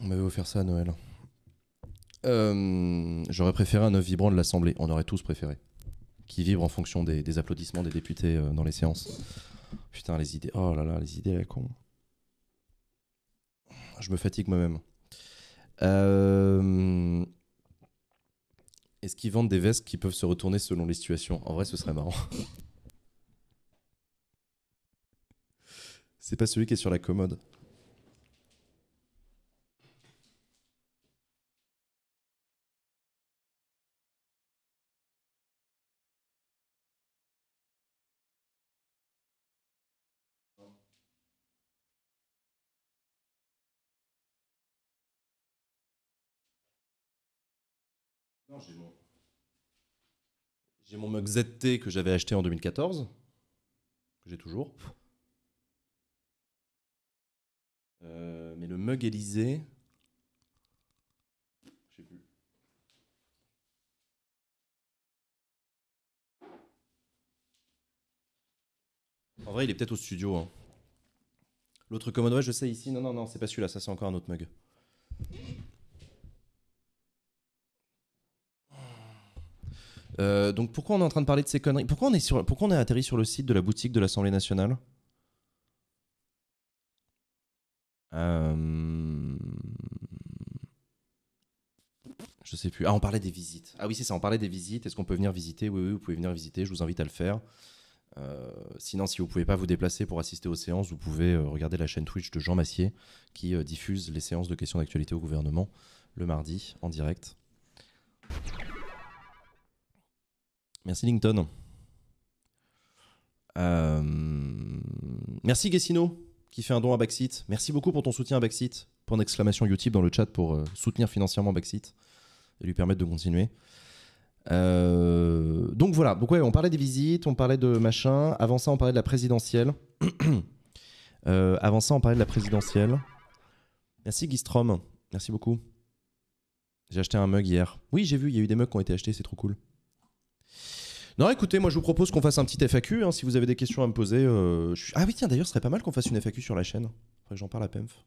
Speaker 2: On m'avait offert ça à Noël. Euh, j'aurais préféré un œuf vibrant
Speaker 1: de l'Assemblée. On aurait tous préféré. Qui vibre en fonction des, applaudissements des députés euh, dans les séances. Putain, les idées. Oh là là, les idées, les con. Je me fatigue moi-même. Euh, est-ce qu'ils vendent des vestes qui peuvent se retourner selon les situations En vrai, ce serait marrant. C'est pas celui qui est sur la commode.
Speaker 2: j'ai mon, mug ZT que j'avais acheté en 2014,
Speaker 1: que j'ai toujours. Euh, mais le mug
Speaker 2: Élysée, je sais plus.
Speaker 1: En vrai, il est peut-être au studio. Hein. L'autre commode, je sais ici. Non, non, non, c'est pas celui-là. Ça, c'est encore un autre mug. Euh, donc pourquoi on est en train de parler de ces conneries Pourquoi on est sur, pourquoi on est atterri sur le site de la boutique de l'Assemblée nationale Je euh, Je sais plus. Ah, on parlait des visites. Ah oui, c'est ça. On parlait des visites. Est-ce qu'on peut venir visiter oui, oui, vous pouvez venir visiter. Je vous invite à le faire. Euh, sinon, si vous ne pouvez pas vous déplacer pour assister aux séances, vous pouvez regarder la chaîne Twitch de Jean Massier qui diffuse les séances de questions d'actualité au gouvernement le mardi en direct. Merci LinkedIn. Euh, merci Gessino qui fait un don à Backseat. Merci beaucoup pour ton soutien à Backseat. Point d'exclamation YouTube dans le chat pour euh, soutenir financièrement Backseat et lui permettre de continuer. Euh, donc voilà, donc on parlait des visites, on parlait de machin. Avant ça, on parlait de la présidentielle. avant ça, on parlait de la présidentielle. Merci Guistrom, merci beaucoup. J'ai acheté un mug hier. Oui, j'ai vu, il y a eu des mugs qui ont été achetés, c'est trop cool. Non, écoutez, moi je vous propose qu'on fasse un petit FAQ. Hein, si vous avez des questions à me poser, euh, ah oui tiens, d'ailleurs, ce serait pas mal qu'on fasse une FAQ sur la chaîne. Faudrait que j'en parle à Pemf.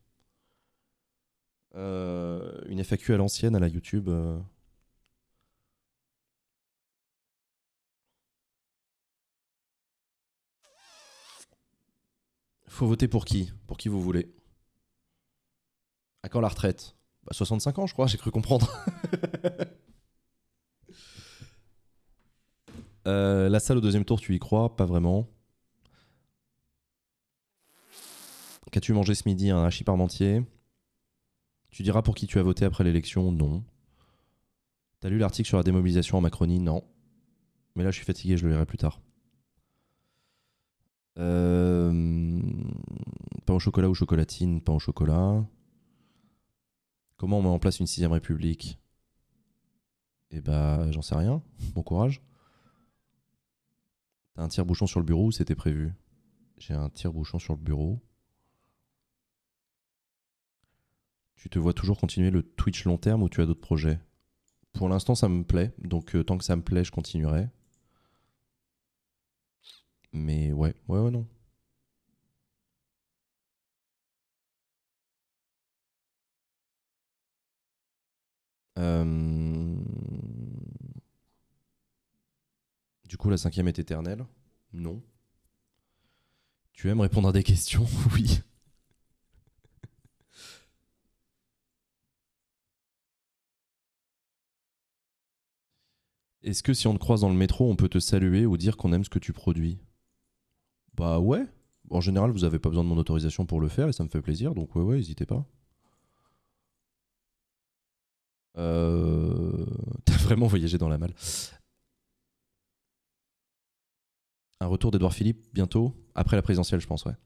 Speaker 2: Euh, une FAQ à l'ancienne, à la YouTube. Euh. Faut voter pour qui Pour qui vous voulez
Speaker 1: À quand la retraite bah, 65 ans, je crois, j'ai cru comprendre. Euh, la salle au deuxième tour, tu y crois Pas vraiment. Qu'as-tu mangé ce midi Un hachis parmentier Tu diras pour qui tu as voté après l'élection Non. T'as lu l'article sur la démobilisation en Macronie Non. Mais là, je suis fatigué, je le lirai plus tard. Pas euh, Pain au chocolat ou chocolatine Pain au chocolat. Comment on met en place une sixième république Eh bah, j'en sais rien. Bon courage. T'as un tire-bouchon sur le bureau ou c'était prévu J'ai un tire-bouchon sur le bureau. Tu te vois toujours continuer le Twitch long terme ou tu as d'autres projets Pour l'instant, ça me plaît. Donc, euh, tant que ça me plaît, je continuerai. Mais ouais, ouais, ouais, non.
Speaker 2: Euh,
Speaker 1: Du coup, la cinquième est éternelle Non.
Speaker 2: Tu aimes répondre à des questions Oui.
Speaker 1: Est-ce que si on te croise dans le métro, on peut te saluer ou dire qu'on aime ce que tu produis Bah ouais. En général, vous n'avez pas besoin de mon autorisation pour le faire et ça me fait plaisir, donc ouais, ouais, n'hésitez pas. Euh... T'as vraiment voyagé dans la malle un retour d'Edouard Philippe bientôt, après la présidentielle, je pense, ouais.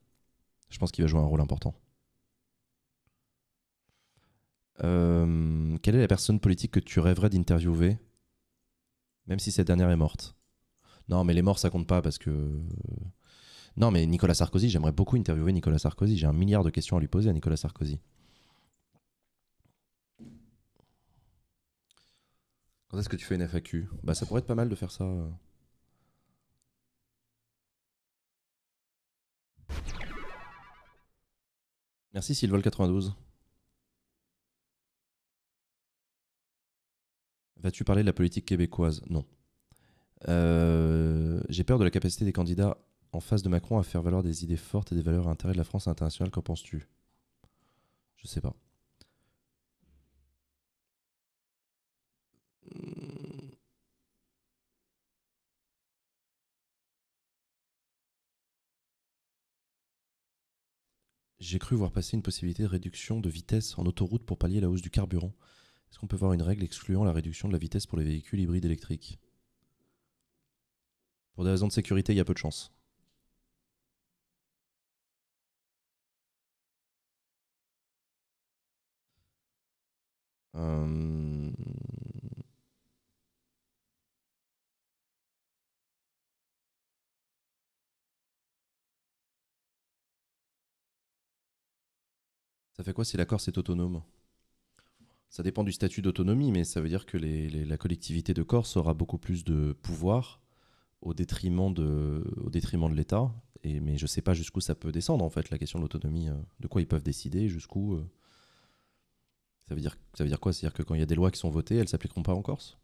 Speaker 1: Je pense qu'il va jouer un rôle important. Euh, quelle est la personne politique que tu rêverais d'interviewer, même si cette dernière est morte Non, mais les morts, ça compte pas parce que. Euh, non, mais Nicolas Sarkozy, j'aimerais beaucoup interviewer Nicolas Sarkozy. J'ai un milliard de questions à lui poser à Nicolas Sarkozy. Quand est-ce que tu fais une FAQ Bah, ça pourrait être pas mal de faire ça. Euh. Merci Sylvol92. Vas-tu parler de la politique québécoise Non. Euh, j'ai peur de la capacité des candidats en face de Macron à faire valoir des idées fortes et des valeurs à l'intérêt de la France internationale. Qu'en penses-tu Je sais pas.
Speaker 2: J'ai cru voir passer une possibilité de réduction de vitesse en
Speaker 1: autoroute pour pallier la hausse du carburant. Est-ce qu'on peut voir une règle excluant la réduction de la vitesse pour les véhicules hybrides électriques
Speaker 2: Pour des raisons de sécurité, il y a peu de chance. Euh, Ça fait quoi si la Corse est autonome
Speaker 1: Ça dépend du statut d'autonomie, mais ça veut dire que la collectivité de Corse aura beaucoup plus de pouvoir au détriment de, l'État. mais je ne sais pas jusqu'où ça peut descendre, en fait, la question de l'autonomie. Euh, de quoi ils peuvent décider, jusqu'où. Euh. Ça, veut dire, ça veut dire quoi C'est-à-dire que quand il y a des lois qui sont votées, elles ne s'appliqueront pas en Corse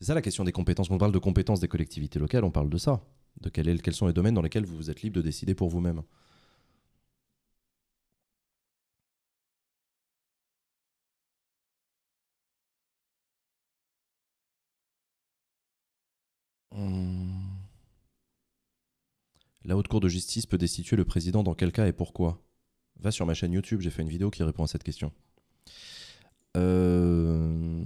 Speaker 1: C'est ça la question des compétences. Quand on parle de compétences des collectivités locales, on parle de ça de quels sont les domaines dans lesquels vous êtes libre de décider pour vous-même.
Speaker 2: Hmm. La haute cour de justice peut destituer le président dans quel cas et
Speaker 1: pourquoi Va sur ma chaîne YouTube, j'ai fait une vidéo qui répond à cette question.
Speaker 2: Euh...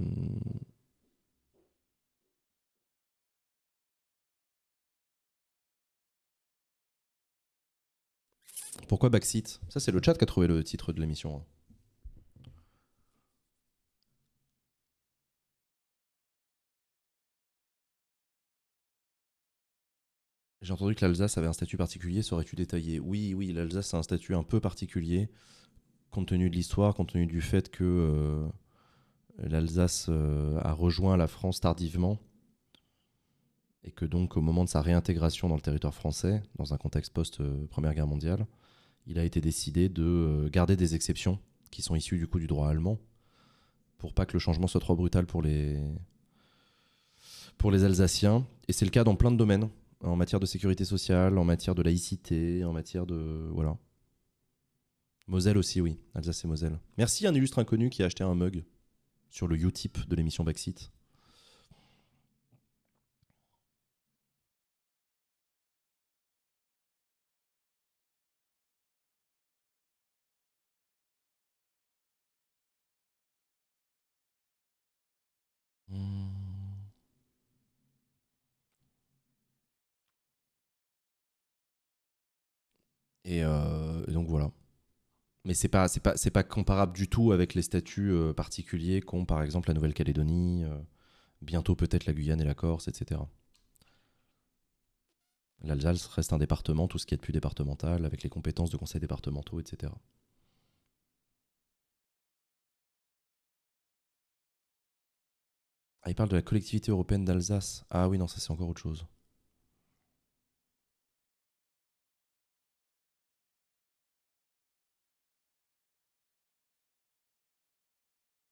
Speaker 2: Pourquoi backseat Ça, c'est le chat qui a trouvé le titre de l'émission. Hein. J'ai entendu que l'Alsace avait un statut particulier, saurais-tu détaillé Oui, oui, l'Alsace a un statut
Speaker 1: un peu particulier, compte tenu de l'histoire, compte tenu du fait que euh, l'Alsace euh, a rejoint la France tardivement, et que donc au moment de sa réintégration dans le territoire français, dans un contexte post-Première euh, Guerre mondiale, il a été décidé de euh, garder des exceptions qui sont issues du coup du droit allemand pour pas que le changement soit trop brutal pour les, pour les Alsaciens. Et c'est le cas dans plein de domaines, en matière de sécurité sociale, en matière de laïcité, en matière de... Voilà. Moselle aussi, oui. Alsace et Moselle. Merci à un illustre inconnu qui a acheté un mug
Speaker 2: sur le Utip de l'émission Backseat. Euh, et, donc
Speaker 1: voilà. Mais c'est pas, c'est pas, c'est pas comparable du tout avec les statuts euh, particuliers qu'ont par exemple la Nouvelle-Calédonie, euh, bientôt peut-être la Guyane et la Corse, etc. L'Alsace reste un département, tout ce qui est de plus départemental, avec les compétences de conseils départementaux, etc.
Speaker 2: Ah, il parle de la collectivité européenne d'Alsace. Ah oui, non, ça c'est encore autre chose.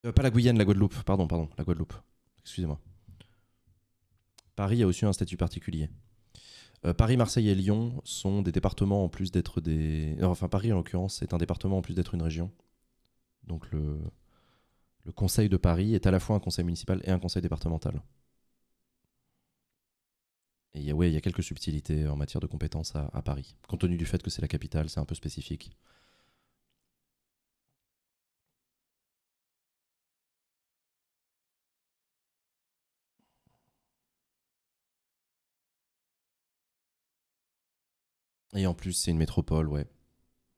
Speaker 2: Euh, pas la Guyane, la Guadeloupe, pardon, pardon, la Guadeloupe. Excusez-moi. Paris a aussi un statut particulier.
Speaker 1: Euh, Paris, Marseille et Lyon sont des départements en plus d'être des. Euh, enfin, Paris en l'occurrence est un département en plus d'être une région. Donc le... Conseil de Paris est à la fois un conseil municipal et un conseil départemental. Et il y a quelques subtilités en matière de compétences à Paris, compte tenu du fait que c'est la capitale, c'est un peu spécifique.
Speaker 2: Et en plus, c'est une métropole, ouais.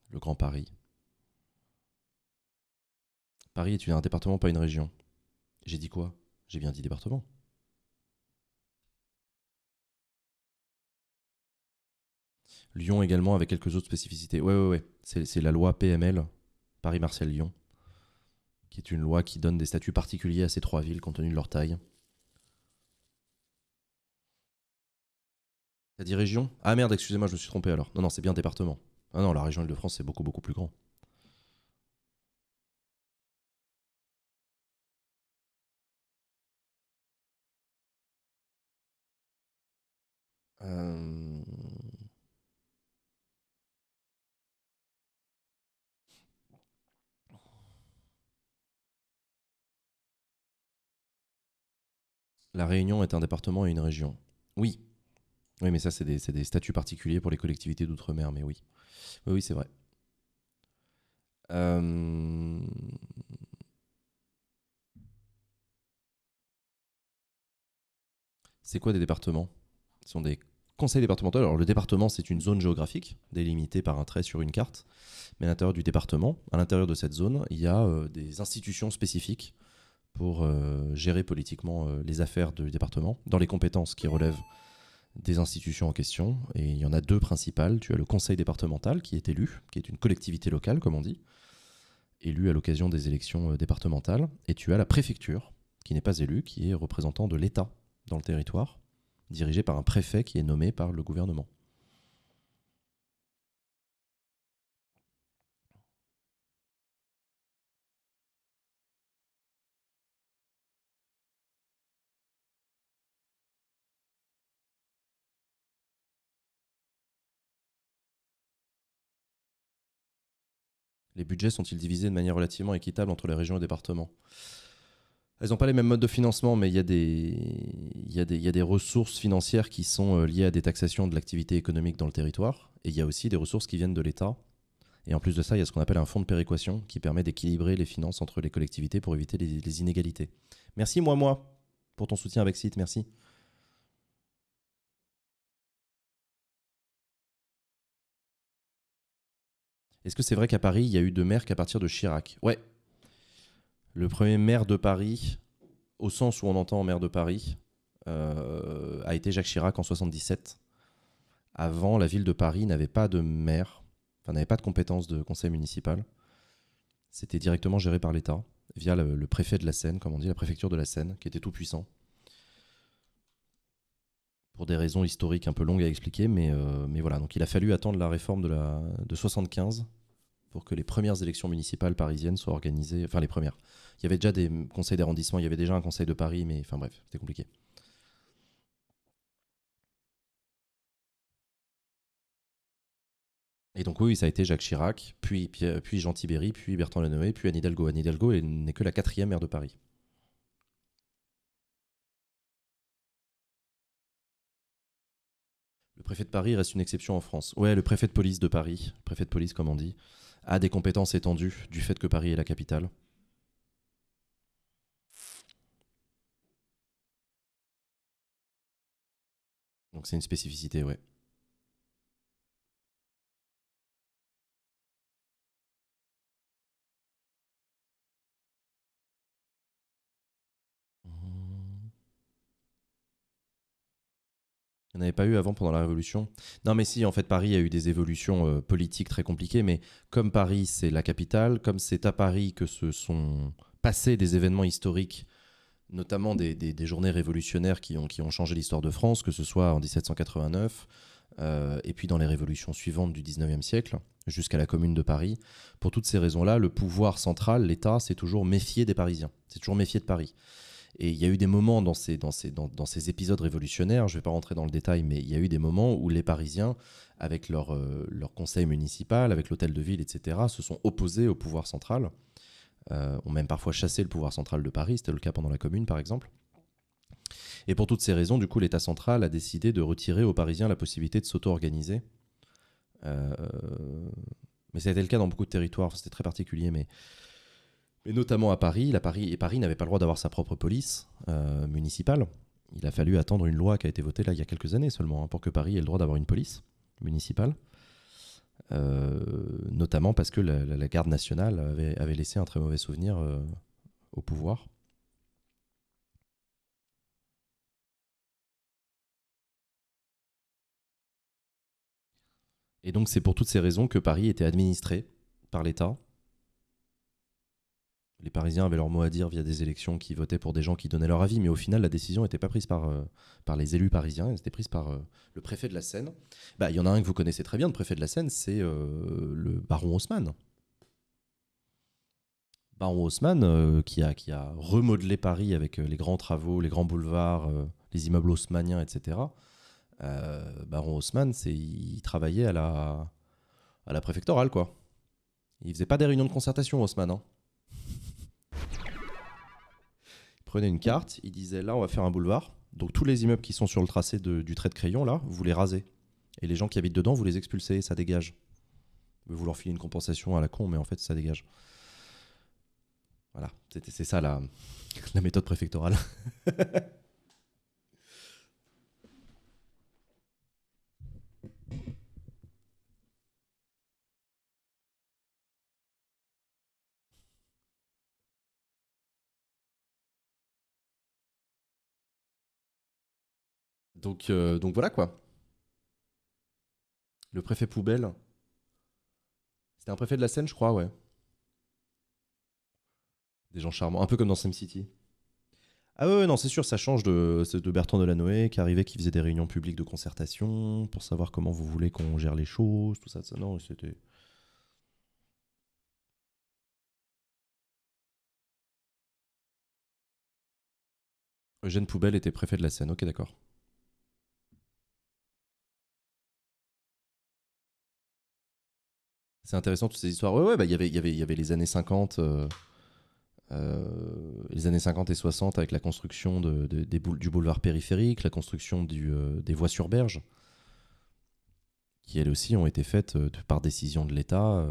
Speaker 2: Le
Speaker 1: Grand Paris. Paris est un département, pas une région. J'ai dit quoi J'ai bien dit département. Lyon également avec quelques autres spécificités. Ouais, ouais, ouais. C'est la loi PML, Paris-Marseille-Lyon, qui est une loi qui donne des statuts particuliers à ces trois villes compte tenu de leur taille. T'as dit région Ah merde, excusez-moi, je me suis trompé alors. Non, non, c'est bien département. Ah non, la région Île-de-France, c'est beaucoup,
Speaker 2: beaucoup plus grand. Euh. La Réunion est un département et une région. Oui,
Speaker 1: oui, mais ça, c'est des, statuts particuliers pour les collectivités d'outre-mer, mais oui. Oui, c'est vrai. Euh, c'est quoi des départements Ce sont des conseils départementaux. Alors, le département, c'est une zone géographique délimitée par un trait sur une carte. Mais à l'intérieur du département, à l'intérieur de cette zone, il y a euh, des institutions spécifiques pour euh, gérer politiquement les affaires du département, dans les compétences qui relèvent des institutions en question. Et il y en a deux principales. Tu as le conseil départemental qui est élu, qui est une collectivité locale, comme on dit, élue à l'occasion des élections euh, départementales. Et tu as la préfecture, qui n'est pas élue, qui est représentant de l'État dans le territoire, dirigé par un préfet
Speaker 2: qui est nommé par le gouvernement. Les budgets sont-ils divisés de manière relativement équitable entre les régions et départements
Speaker 1: Elles n'ont pas les mêmes modes de financement, mais il y, a des, des ressources financières qui sont euh, liées à des taxations de l'activité économique dans le territoire, et il y a aussi des ressources qui viennent de l'État. Et en plus de ça, il y a ce qu'on appelle un fonds de péréquation qui permet d'équilibrer les finances entre les collectivités pour éviter les, les inégalités.
Speaker 2: Merci, moi, moi, pour ton soutien avec Site. Merci. Est-ce que c'est vrai qu'à Paris, il y a eu deux maires qu'à partir de Chirac Ouais. Le premier maire de Paris,
Speaker 1: au sens où on entend maire de Paris, euh, a été Jacques Chirac en 77. Avant, la ville de Paris n'avait pas de maire, enfin n'avait pas de compétence de conseil municipal. C'était directement géré par l'État, via le préfet de la Seine, comme on dit, la préfecture de la Seine, qui était tout puissant pour des raisons historiques un peu longues à expliquer, mais, euh, mais voilà. Donc il a fallu attendre la réforme de, la, de pour que les premières élections municipales parisiennes soient organisées. Enfin, les premières. Il y avait déjà des conseils d'arrondissement, il y avait déjà un conseil de Paris, mais enfin bref, c'était compliqué. Et donc oui, ça a été Jacques Chirac, puis, puis, Jean Tibéry, puis Bertrand Lenoé, puis Anne Hidalgo. Anne Hidalgo n'est que la quatrième maire de Paris. Le préfet de Paris reste une exception en France. Ouais, le préfet de police de Paris, préfet de police comme on dit, a des compétences étendues du fait que Paris est la capitale.
Speaker 2: Donc c'est une spécificité, ouais. Il n'y en avait pas
Speaker 1: eu avant pendant la Révolution. Non, mais si, en fait, Paris a eu des évolutions euh, politiques très compliquées, mais comme Paris, c'est la capitale, comme c'est à Paris que se sont passés des événements historiques, notamment des, journées révolutionnaires qui ont, qui ont changé l'histoire de France, que ce soit en 1789, euh, et puis dans les révolutions suivantes du 19e siècle, jusqu'à la Commune de Paris. Pour toutes ces raisons-là, le pouvoir central, l'État, s'est toujours méfié des Parisiens, s'est toujours méfié de Paris. Et il y a eu des moments dans ces, dans dans, ces épisodes révolutionnaires, je ne vais pas rentrer dans le détail, mais il y a eu des moments où les Parisiens, avec leur, euh, leur conseil municipal, avec l'hôtel de ville, etc., se sont opposés au pouvoir central, euh, ont même parfois chassé le pouvoir central de Paris, c'était le cas pendant la Commune par exemple. Et pour toutes ces raisons, du coup, l'État central a décidé de retirer aux Parisiens la possibilité de s'auto-organiser. Euh, mais ça a été le cas dans beaucoup de territoires, c'était très particulier, mais mais notamment à Paris. La Paris et Paris n'avait pas le droit d'avoir sa propre police euh, municipale. Il a fallu attendre une loi qui a été votée là il y a quelques années seulement hein, pour que Paris ait le droit d'avoir une police municipale. Euh, notamment parce que la, garde nationale avait, laissé un très mauvais souvenir euh, au pouvoir.
Speaker 2: Et donc c'est pour toutes ces raisons que Paris était administré
Speaker 1: par l'État les Parisiens avaient leur mot à dire via des élections qui votaient pour des gens qui donnaient leur avis, mais au final, la décision n'était pas prise par, euh, par les élus parisiens, elle était prise par euh, le préfet de la Seine. Bah, il y en a un que vous connaissez très bien, le préfet de la Seine, c'est euh, le baron Haussmann. Baron Haussmann, qui, a, qui a remodelé Paris avec les grands travaux, les grands boulevards, les immeubles haussmanniens, etc. baron Haussmann, il travaillait à la, à la préfectorale, quoi. Il faisait pas des réunions de concertation, Haussmann. Hein. prenez une carte, il disait là on va faire un boulevard. Donc tous les immeubles qui sont sur le tracé du trait de crayon là, vous les rasez. Et les gens qui habitent dedans, vous les expulsez, ça dégage. Vous leur filez une compensation à la con, mais en fait ça dégage. Voilà, c'est ça la méthode préfectorale.
Speaker 2: Euh, donc, voilà quoi. Le préfet poubelle. C'était un préfet de
Speaker 1: la Seine, je crois, ouais. Des gens charmants, un peu comme dans SimCity. Ah ouais, non, c'est sûr, ça change de, de Bertrand Delanoë qui arrivait, qui faisait des réunions publiques de
Speaker 2: concertation pour savoir comment vous voulez qu'on gère les choses, tout ça. ça non, c'était. Eugène Poubelle était préfet de la Seine, ok, d'accord. c'est intéressant toutes ces
Speaker 1: histoires. Ouais, y bah, il y, avait, y avait les années 50. Euh, euh, les années 50 et 60 avec la construction du boulevard périphérique, la construction euh, des voies sur berge, qui elles aussi ont été faites par décision de l'État.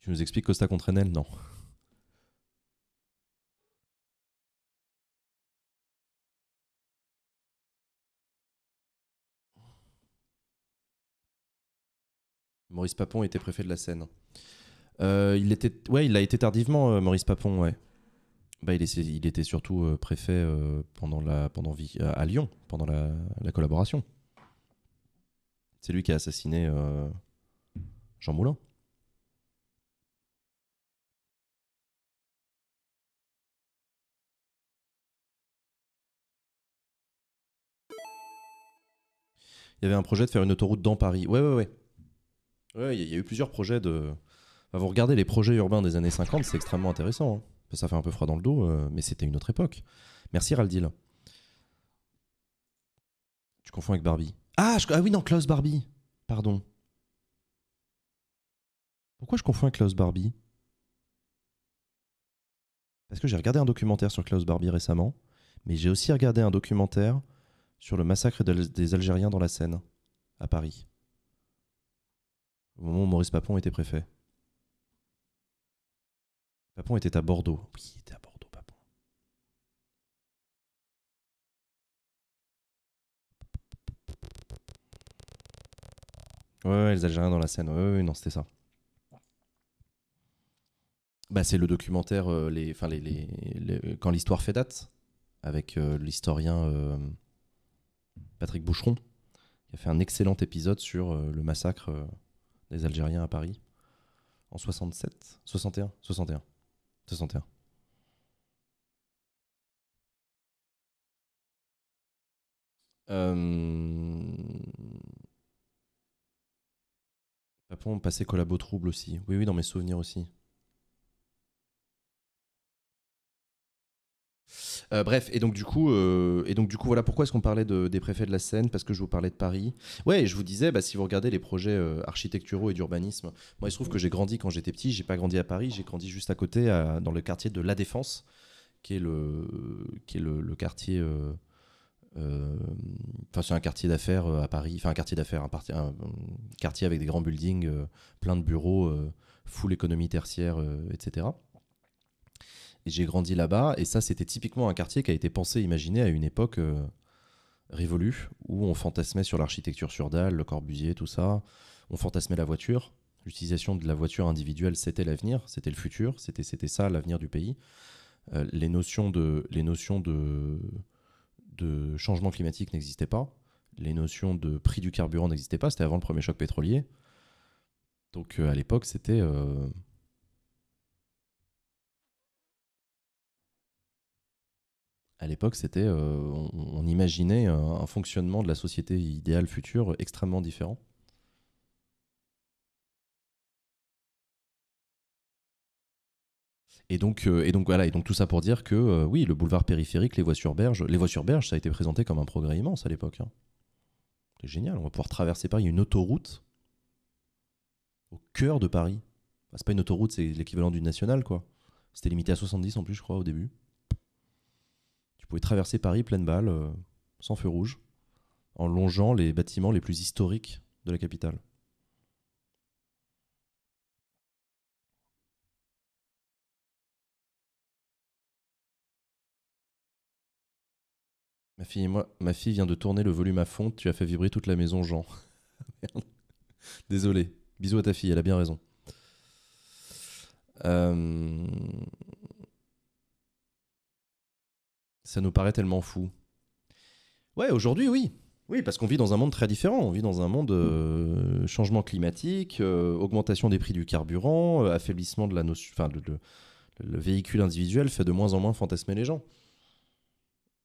Speaker 2: Tu nous expliques Costa contre Enel Non. Maurice Papon était préfet de la Seine.
Speaker 1: Euh, il était, ouais, il a été tardivement, euh, Maurice Papon, ouais. Bah, il, était surtout euh, préfet pendant la, pendant vie, à Lyon, pendant la, collaboration.
Speaker 2: C'est lui qui a assassiné Jean Moulin.
Speaker 1: Il y avait un projet de faire une autoroute dans Paris. Ouais, ouais, ouais. Il y, a eu plusieurs projets de. vous regardez les projets urbains des années 50, c'est extrêmement intéressant. Hein. Ça fait un peu froid dans le dos, euh, mais c'était une autre époque. Merci Raldil. Tu confonds avec Barbie. Ah, ah oui, non, Klaus Barbie. Pardon. Pourquoi je confonds avec Klaus Barbie Parce que j'ai regardé un documentaire sur Klaus Barbie récemment, mais j'ai aussi regardé un documentaire sur le massacre des Algériens dans la Seine, à Paris au moment où Maurice Papon était préfet.
Speaker 2: Papon était à Bordeaux. Oui, il était à Bordeaux, Papon.
Speaker 1: Ouais, les Algériens dans la scène. Ouais, ouais non, c'était ça. Bah, c'est le documentaire euh, les, les, euh, Quand l'histoire fait date, avec euh, l'historien Patrick Boucheron, qui a fait un excellent épisode sur le massacre des Algériens à Paris
Speaker 2: en 67 61 61 61 euh...
Speaker 1: on passait collabo trouble aussi oui oui dans mes souvenirs aussi Euh, bref, et donc du coup, euh, et donc du coup, voilà pourquoi est-ce qu'on parlait des préfets de la Seine parce que je vous parlais de Paris. Ouais, je vous disais, bah, si vous regardez les projets euh, architecturaux et d'urbanisme, moi il se trouve que j'ai grandi quand j'étais petit, j'ai pas grandi à Paris, j'ai grandi juste à côté, dans le quartier de La Défense, qui est le, qui est le, quartier. Enfin, c'est un quartier d'affaires à Paris, enfin un quartier d'affaires, un, quartier avec des grands buildings, plein de bureaux, full économie tertiaire, etc j'ai grandi là-bas. Et ça, c'était typiquement un quartier qui a été pensé, imaginé à une époque euh, révolue, où on fantasmait sur l'architecture sur dalle, le Corbusier, tout ça. On fantasmait la voiture. L'utilisation de la voiture individuelle, c'était l'avenir, c'était le futur, c'était, c'était ça l'avenir du pays. Euh, les notions de, les notions de, de changement climatique n'existaient pas. Les notions de prix du carburant n'existaient pas. C'était avant le premier choc pétrolier. Donc euh, à l'époque, c'était à l'époque, c'était, euh, on, imaginait un, fonctionnement de la société idéale future extrêmement différent. Et donc, euh, et donc voilà, et donc tout ça pour dire que euh, oui, le boulevard périphérique, les voies sur berge, les voies sur ça a été présenté comme un progrès immense à l'époque. Hein. C'est génial, on va pouvoir traverser Paris, une autoroute au cœur de Paris. Ce c'est pas une autoroute, c'est l'équivalent d'une nationale, quoi. C'était limité à 70 en plus, je crois, au début. Vous pouvez traverser Paris pleine balle, euh, sans feu rouge, en longeant les
Speaker 2: bâtiments les plus historiques de la capitale. Ma fille moi, ma fille vient de tourner le volume à fond, tu as fait vibrer toute la maison, Jean.
Speaker 1: Désolé. Bisous à ta fille, elle a bien raison. Euh ça nous paraît tellement fou. Ouais, aujourd'hui, oui. Oui, parce qu'on vit dans un monde très différent. On vit dans un monde de euh, changement climatique, euh, augmentation des prix du carburant, euh, affaiblissement de la notion. Enfin, le, véhicule individuel fait de moins en moins fantasmer les gens.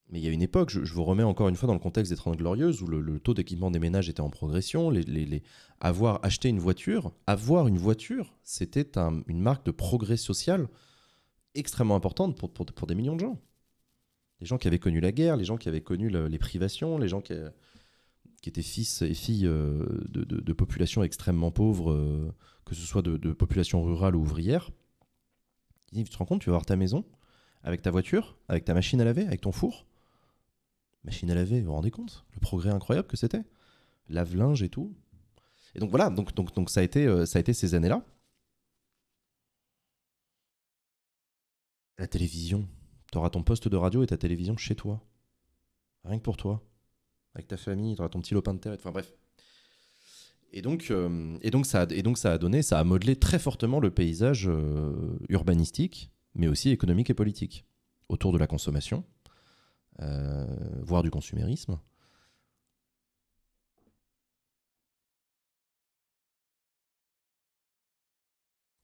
Speaker 1: Mais il y a une époque, je, vous remets encore une fois dans le contexte des 30 Glorieuses, où le, taux d'équipement des ménages était en progression. Les, Avoir acheté une voiture, avoir une voiture, c'était une marque de progrès social extrêmement importante pour des millions de gens les gens qui avaient connu la guerre, les gens qui avaient connu les privations, les gens qui, euh, qui étaient fils et filles euh, de, populations extrêmement pauvres, euh, que ce soit de, populations rurales ou ouvrières, ils tu te rends compte, tu vas avoir ta maison, avec ta voiture, avec ta machine à laver, avec ton four. Machine à laver, vous vous rendez compte Le progrès incroyable que c'était. Lave-linge et tout. Et donc voilà, donc, donc, donc ça, a été, ça a été ces années-là. La télévision, tu auras ton poste de radio et ta télévision chez toi. Rien que pour toi. Avec ta famille, tu auras ton petit lopin de terre. Enfin bref. Et donc, euh, et, donc ça a, et donc ça a donné, ça a modelé très fortement le paysage euh, urbanistique, mais aussi économique et politique, autour de la consommation,
Speaker 2: euh, voire du consumérisme.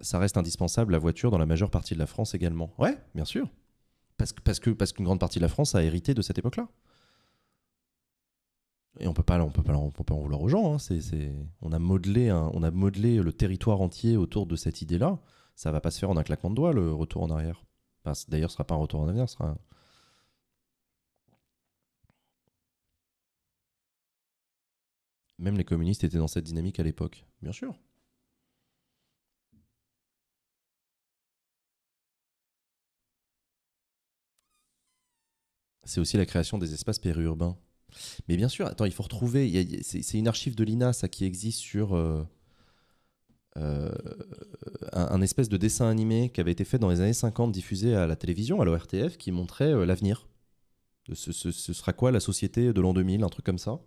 Speaker 2: Ça reste indispensable la voiture dans la majeure partie de la France également. Ouais, bien sûr parce, que parce
Speaker 1: qu'une grande partie de la France a hérité de cette époque-là. Et on peut pas, on peut pas, on peut en vouloir aux gens. Hein. C'est, on a modelé, on a modelé le territoire entier autour de cette idée-là. Ça va pas se faire en un claquement de doigts le retour en arrière. d'ailleurs, ce sera pas un retour en arrière, ce sera.
Speaker 2: Même les communistes étaient dans cette dynamique à l'époque, bien sûr. c'est aussi la création des espaces périurbains. Mais bien sûr, attends, il faut retrouver.
Speaker 1: C'est une archive de l'INA, ça, qui existe sur euh, euh, un, espèce de dessin animé qui avait été fait dans les années 50, diffusé à la télévision, à l'ORTF, qui montrait euh, l'avenir. Ce, sera quoi la société de l'an 2000, un truc comme ça.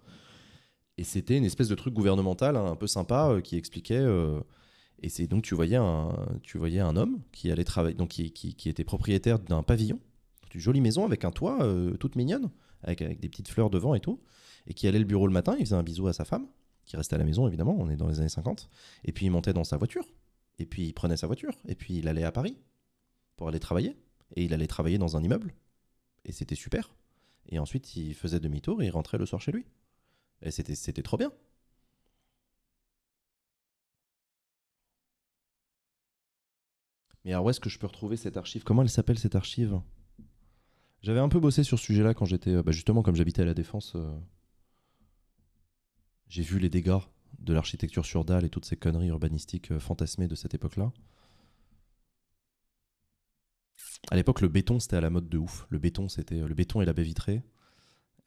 Speaker 1: Et c'était une espèce de truc gouvernemental hein, un peu sympa qui expliquait. et c'est donc tu voyais un, tu voyais un homme qui allait travailler, donc qui était propriétaire d'un pavillon une jolie maison avec un toit euh, toute mignonne, avec, avec, des petites fleurs devant et tout, et qui allait le bureau le matin, il faisait un bisou à sa femme, qui restait à la maison évidemment, on est dans les années 50, et puis il montait dans sa voiture, et puis il prenait sa voiture, et puis il allait à Paris pour aller travailler, et il allait travailler dans un immeuble, et c'était super. Et ensuite, il faisait demi-tour et il rentrait le soir chez lui. Et c'était trop bien. Mais alors, où est-ce que je peux retrouver cette archive Comment elle s'appelle cette archive j'avais un peu bossé sur ce sujet-là quand j'étais. Euh, bah, justement, comme j'habitais à La Défense, euh, j'ai vu les dégâts de l'architecture sur dalle et toutes ces conneries urbanistiques euh, fantasmées de cette époque-là. À l'époque, le béton, c'était à la mode de ouf. Le béton, c'était le béton et la baie vitrée.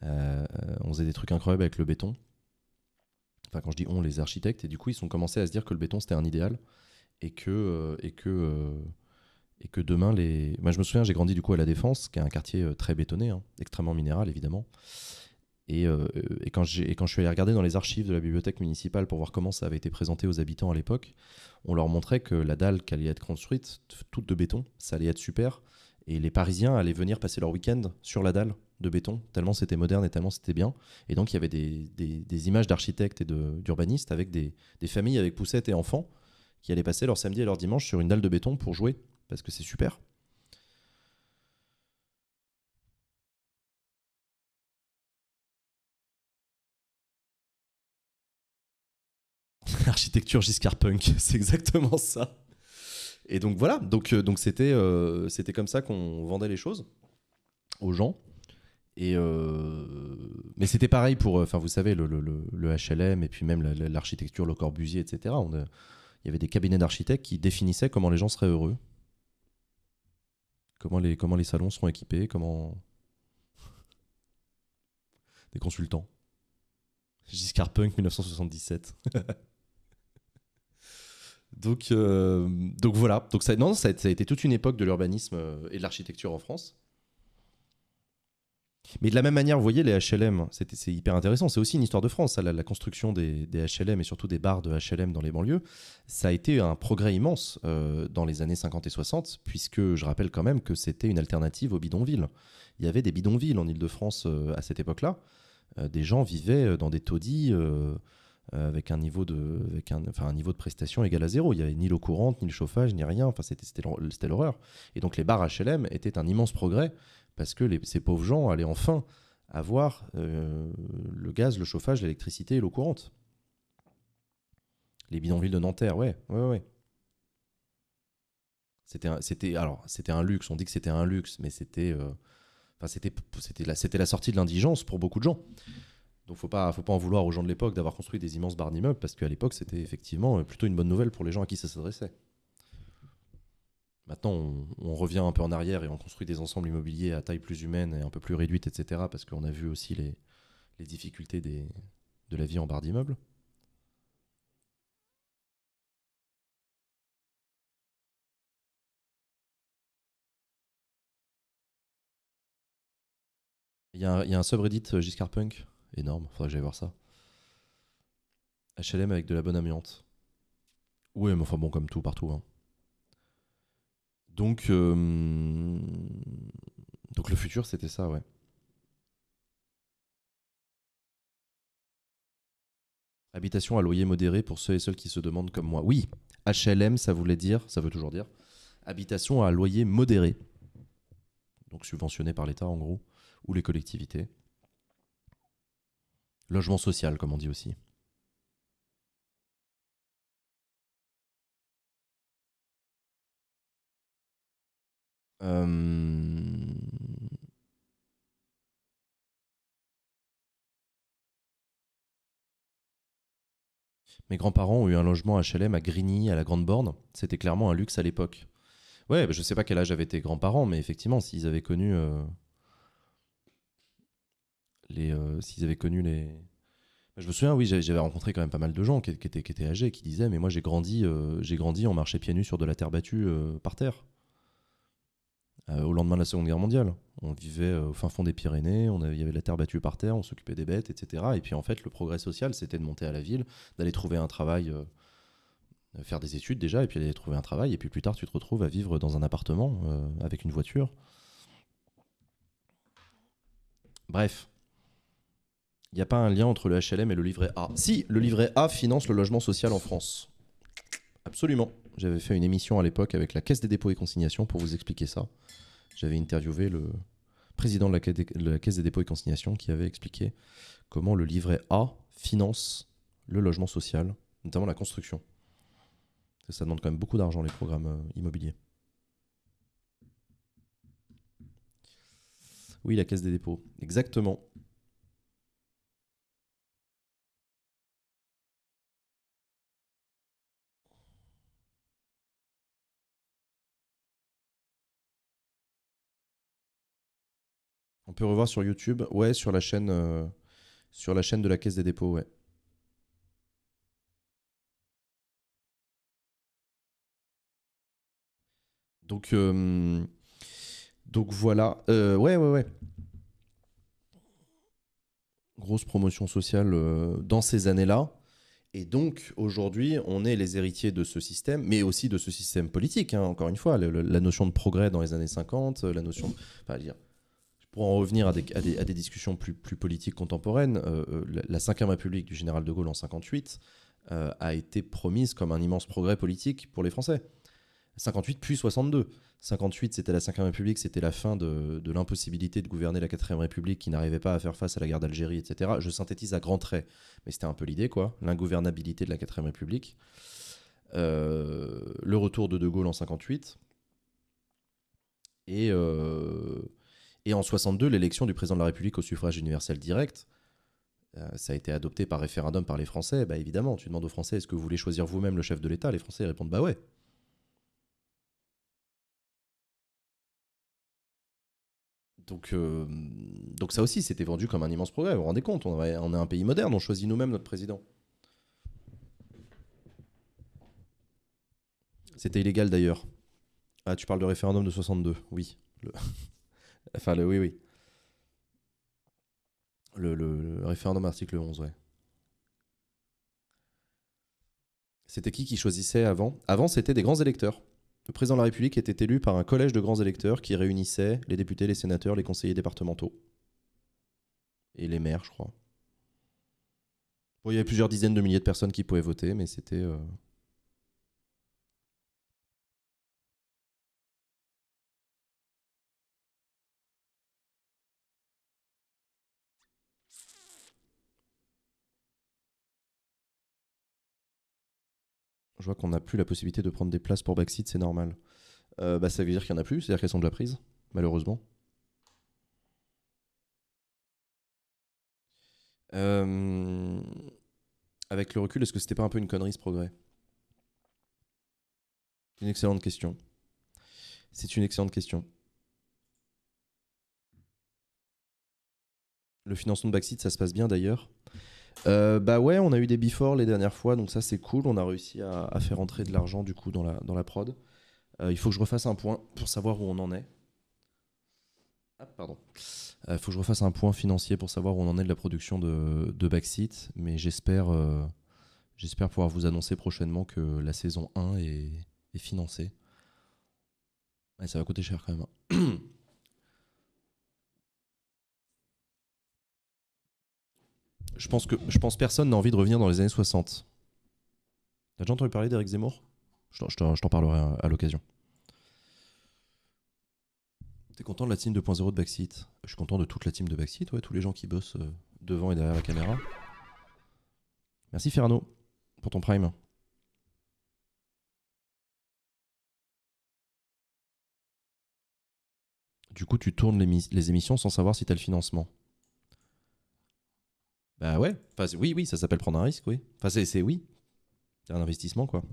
Speaker 1: on faisait des trucs incroyables avec le béton. Enfin, quand je dis on, les architectes. Et du coup, ils sont commencé à se dire que le béton, c'était un idéal. Et que. et que et que demain les. Moi, je me souviens, j'ai grandi du coup à la Défense, qui est un quartier euh, très bétonné, hein, extrêmement minéral évidemment. Et, euh, quand et, quand je suis allé regarder dans les archives de la bibliothèque municipale pour voir comment ça avait été présenté aux habitants à l'époque, on leur montrait que la dalle qui allait être construite, toute de béton, ça allait être super. Et les Parisiens allaient venir passer leur week-end sur la dalle de béton, tellement c'était moderne et tellement c'était bien. Et donc il y avait des, des, images d'architectes et d'urbanistes avec des, des familles avec poussettes et enfants qui allaient passer leur samedi et leur dimanche
Speaker 2: sur une dalle de béton pour jouer parce que c'est super. Architecture Giscard Punk, c'est exactement ça.
Speaker 1: Et donc voilà, donc euh, donc c'était euh, c'était comme ça qu'on vendait les choses aux gens. Et euh, mais c'était pareil pour, enfin vous savez, le, HLM et puis même l'architecture, le Corbusier, etc. il y avait des cabinets d'architectes qui définissaient comment les gens seraient heureux comment les, comment les salons seront équipés, comment. Des consultants. Giscard Punk 1977. donc, euh, donc voilà. Donc ça, non, ça a été toute une époque de l'urbanisme euh, et de l'architecture en France. Mais de la même manière, vous voyez, les HLM, c'est hyper intéressant. C'est aussi une histoire de France, la, construction des, HLM et surtout des bars de HLM dans les banlieues. Ça a été un progrès immense euh, dans les années 50 et 60, puisque je rappelle quand même que c'était une alternative aux bidonvilles. Il y avait des bidonvilles en Ile-de-France euh, à cette époque-là. Euh, des gens vivaient dans des taudis avec un niveau de avec un, enfin un niveau de prestation égal à zéro. Il n'y avait ni l'eau courante, ni le chauffage, ni rien. Enfin, c'était l'horreur. Et donc les bars HLM étaient un immense progrès parce que ces pauvres gens allaient enfin avoir euh, le gaz, le chauffage, l'électricité et l'eau courante. Les bidonvilles de Nanterre, ouais, ouais, ouais. C'était, c'était, alors, c'était un luxe. On dit que c'était un luxe, mais c'était, euh, c'était, c'était la, sortie de l'indigence pour beaucoup de gens. Donc, faut pas, faut pas en vouloir aux gens de l'époque d'avoir construit des immenses barres d'immeubles, parce qu'à l'époque, c'était effectivement euh, plutôt une bonne nouvelle pour les gens à qui ça s'adressait. Maintenant, on, revient un peu en arrière et on construit des ensembles immobiliers à taille plus humaine et un peu plus réduite, etc. Parce qu'on a vu aussi les, difficultés de la vie en barre
Speaker 2: d'immeuble. Il y, a un subreddit euh, Giscard Punk, énorme, faudrait que j'aille voir ça.
Speaker 1: HLM avec de la bonne amiante. Oui, mais enfin bon, comme tout partout. Hein. Donc, euh, donc le futur, c'était ça, ouais. Habitation à loyer modéré pour ceux et celles qui se demandent comme moi. Oui, HLM, ça voulait dire, ça veut toujours dire, habitation à loyer modéré. Donc subventionné par l'État en
Speaker 2: gros, ou les collectivités. Logement social, comme on dit aussi. Euh, mes grands-parents ont eu un logement HLM à Grigny, à la Grande Borne. C'était clairement un
Speaker 1: luxe à l'époque. Ouais, je bah, je sais pas quel âge avaient tes grands-parents, mais effectivement, s'ils avaient connu euh, les, euh, s'ils avaient connu les, bah, je me souviens, oui, j'avais rencontré quand même pas mal de gens qui, étaient, qui étaient, âgés, qui disaient, mais moi j'ai grandi, j'ai grandi en marchait pieds nus sur de la terre battue par terre. Euh, au lendemain de la Seconde Guerre mondiale. On vivait euh, au fin fond des Pyrénées, on avait, il y avait la terre battue par terre, on s'occupait des bêtes, etc. Et puis en fait, le progrès social, c'était de monter à la ville, d'aller trouver un travail, euh, faire des études déjà, et puis aller trouver un travail, et puis plus tard, tu te retrouves à vivre dans un appartement avec une voiture. Bref. Il n'y a pas un lien entre le HLM et le livret A. Si, le livret A finance le logement social en France. Absolument. J'avais fait une émission à l'époque avec la Caisse des dépôts et consignations pour vous expliquer ça. J'avais interviewé le président de la, Caisse des dépôts et consignations qui avait expliqué comment le livret A finance le logement social, notamment la construction. Ça demande quand même beaucoup d'argent, les programmes euh, immobiliers.
Speaker 2: Oui, la caisse des dépôts. Exactement. On peut revoir sur YouTube. Ouais, sur la chaîne, euh, sur la chaîne de la Caisse des dépôts, ouais. Donc, euh, donc voilà. Euh, ouais, ouais, ouais.
Speaker 1: Grosse promotion sociale dans ces années-là. Et donc, aujourd'hui, on est les héritiers de ce système, mais aussi de ce système politique, hein, encore une fois. la notion de progrès dans les années 50, la notion. De, pour en revenir à des, discussions plus, plus, politiques contemporaines, euh, euh, la 5 République du général de Gaulle en 58 euh, a été promise comme un immense progrès politique pour les Français. 58 puis 62. 58, c'était la 5ème République, c'était la fin de, l'impossibilité de gouverner la 4 République qui n'arrivait pas à faire face à la guerre d'Algérie, etc. Je synthétise à grands traits, mais c'était un peu l'idée, quoi. L'ingouvernabilité de la 4 République. le retour de De Gaulle en 58. Et, et en 62, l'élection du président de la République au suffrage universel direct, euh, ça a été adopté par référendum par les Français. Bah évidemment, tu demandes aux Français est-ce que vous voulez choisir vous-même le chef de l'État Les Français répondent bah ouais. Donc, euh, donc ça aussi, c'était vendu comme un immense progrès. Vous vous rendez compte, on, est un pays moderne, on choisit nous-mêmes notre président. C'était illégal d'ailleurs. Ah, tu parles de référendum de 62, oui. Le... Enfin, le oui, oui. Le, référendum article 11, ouais. C'était qui qui choisissait avant Avant, c'était des grands électeurs. Le président de la République était élu par un collège de grands électeurs qui réunissait les députés, les sénateurs, les conseillers départementaux. Et les maires, je crois. il y avait plusieurs
Speaker 2: dizaines de milliers de personnes qui pouvaient voter, mais c'était... Euh, je vois qu'on n'a plus la possibilité de prendre des places pour backseat, c'est
Speaker 1: normal. Euh, bah, ça veut dire qu'il n'y en a plus, c'est-à-dire qu'elles sont la prise, malheureusement. Euh, avec le recul, est-ce que c'était pas un peu une connerie ce progrès C'est une excellente question. C'est une excellente question. Le financement de Backseat, ça se passe bien d'ailleurs. Euh, bah ouais, on a eu des before les dernières fois, donc ça c'est cool. On a réussi à, faire entrer de l'argent du coup dans la, dans la prod. Euh, il faut que je refasse un point pour savoir où on en est. Ah, pardon. Il euh, faut que je refasse un point financier pour savoir où on en est de la production de, Backseat, mais j'espère j'espère pouvoir vous annoncer prochainement que la saison 1 est, financée. ça va coûter cher quand même. Hein. je pense que je pense personne n'a envie de revenir dans les années 60. T'as déjà entendu parler d'Eric Zemmour Je t'en parlerai à, l'occasion. T'es content de la team 2.0 de Backseat Je suis content de toute la team de Backseat, ouais, tous les gens qui bossent euh, devant et derrière la caméra.
Speaker 2: Merci Ferrano pour ton prime. Du coup, tu tournes les, les émissions sans savoir
Speaker 1: si t'as le financement. Bah ouais, enfin, oui, oui, ça s'appelle prendre un risque,
Speaker 2: oui. Enfin, c'est oui. C'est un investissement, quoi.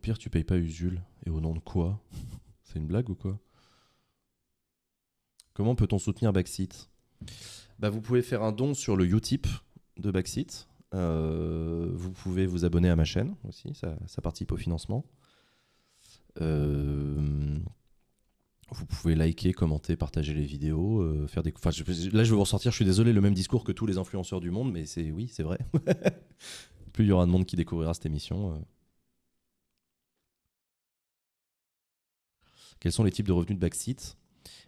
Speaker 2: pire, tu payes pas Usul. Et au nom de quoi C'est une blague ou quoi Comment peut-on soutenir
Speaker 1: Backseat bah, Vous pouvez faire un don sur le Utip de Backseat. Euh, vous pouvez vous abonner à ma chaîne aussi, ça, participe au financement. Euh, vous pouvez liker, commenter, partager les vidéos, euh, faire des. là, je vais vous ressortir. Je suis désolé, le même discours que tous les influenceurs du monde, mais c'est oui, c'est vrai. Plus il y aura de monde qui découvrira cette émission, Quels sont les types de revenus de backseat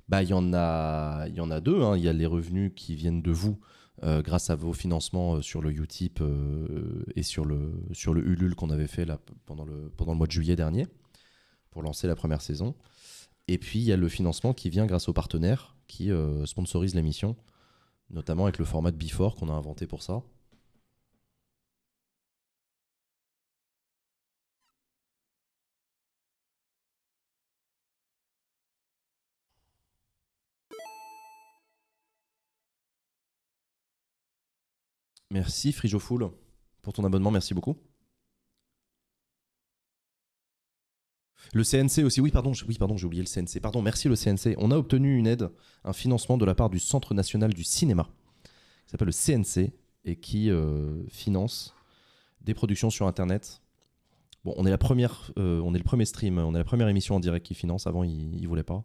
Speaker 1: bah, il y en a, il y en a deux. Hein. Il y a les revenus qui viennent de vous euh, grâce à vos financements euh, sur le Utip euh, et sur le sur le Ulule qu'on avait fait là pendant le pendant le mois de juillet dernier pour lancer la première saison. Et puis il y a le financement qui vient grâce aux partenaires qui sponsorisent l'émission, notamment avec le format de Before qu'on a inventé pour ça.
Speaker 2: Merci Foul pour ton abonnement, merci beaucoup. Le
Speaker 1: CNC aussi, oui pardon, oui pardon, j'ai oublié le CNC. Pardon, merci le CNC. On a obtenu une aide, un financement de la part du Centre national du cinéma, qui s'appelle le CNC et qui euh, finance des productions sur Internet. Bon, on est la première, euh, on est le premier stream, on est la première émission en direct qui finance. Avant, ils, ne voulaient pas.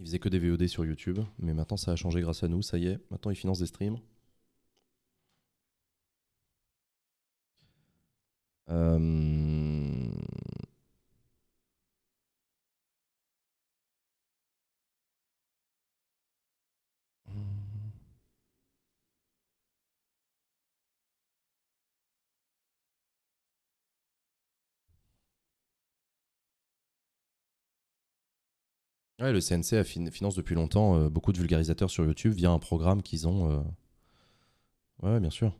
Speaker 1: Ils faisait que des VOD sur YouTube, mais maintenant ça a changé grâce à nous, ça y est. Maintenant il finance des streams. Euh, Ouais, le CNC a finance depuis longtemps euh, beaucoup de vulgarisateurs sur YouTube via un programme qu'ils ont. Euh,
Speaker 2: oui, Ouais, bien sûr.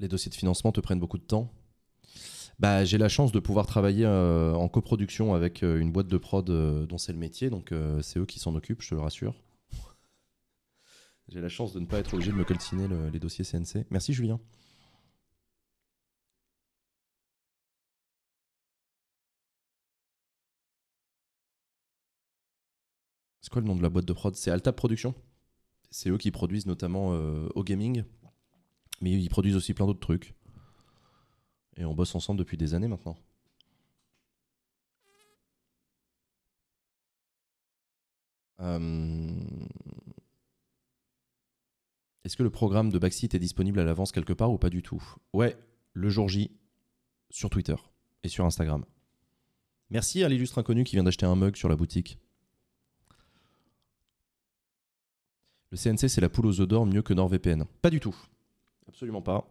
Speaker 2: Les dossiers de financement te prennent beaucoup de temps bah, j'ai la chance de
Speaker 1: pouvoir travailler euh, en coproduction avec euh, une boîte de prod euh, dont c'est le métier, donc c'est eux qui s'en occupent, je te le rassure. j'ai la chance de ne pas être obligé de me coltiner les dossiers
Speaker 2: CNC. Merci Julien. C'est quoi le nom de la boîte de prod C'est Alta Production. C'est eux qui produisent notamment au gaming,
Speaker 1: mais ils produisent aussi plein d'autres trucs. Et on bosse ensemble depuis des années maintenant. Euh, est-ce que le programme de Backseat est disponible à l'avance quelque part ou pas du tout Ouais, le jour J, sur Twitter et sur Instagram. Merci à l'illustre inconnu qui vient d'acheter un mug sur la boutique. Le CNC, c'est la poule aux œufs d'or mieux que NordVPN. Pas du tout. Absolument pas.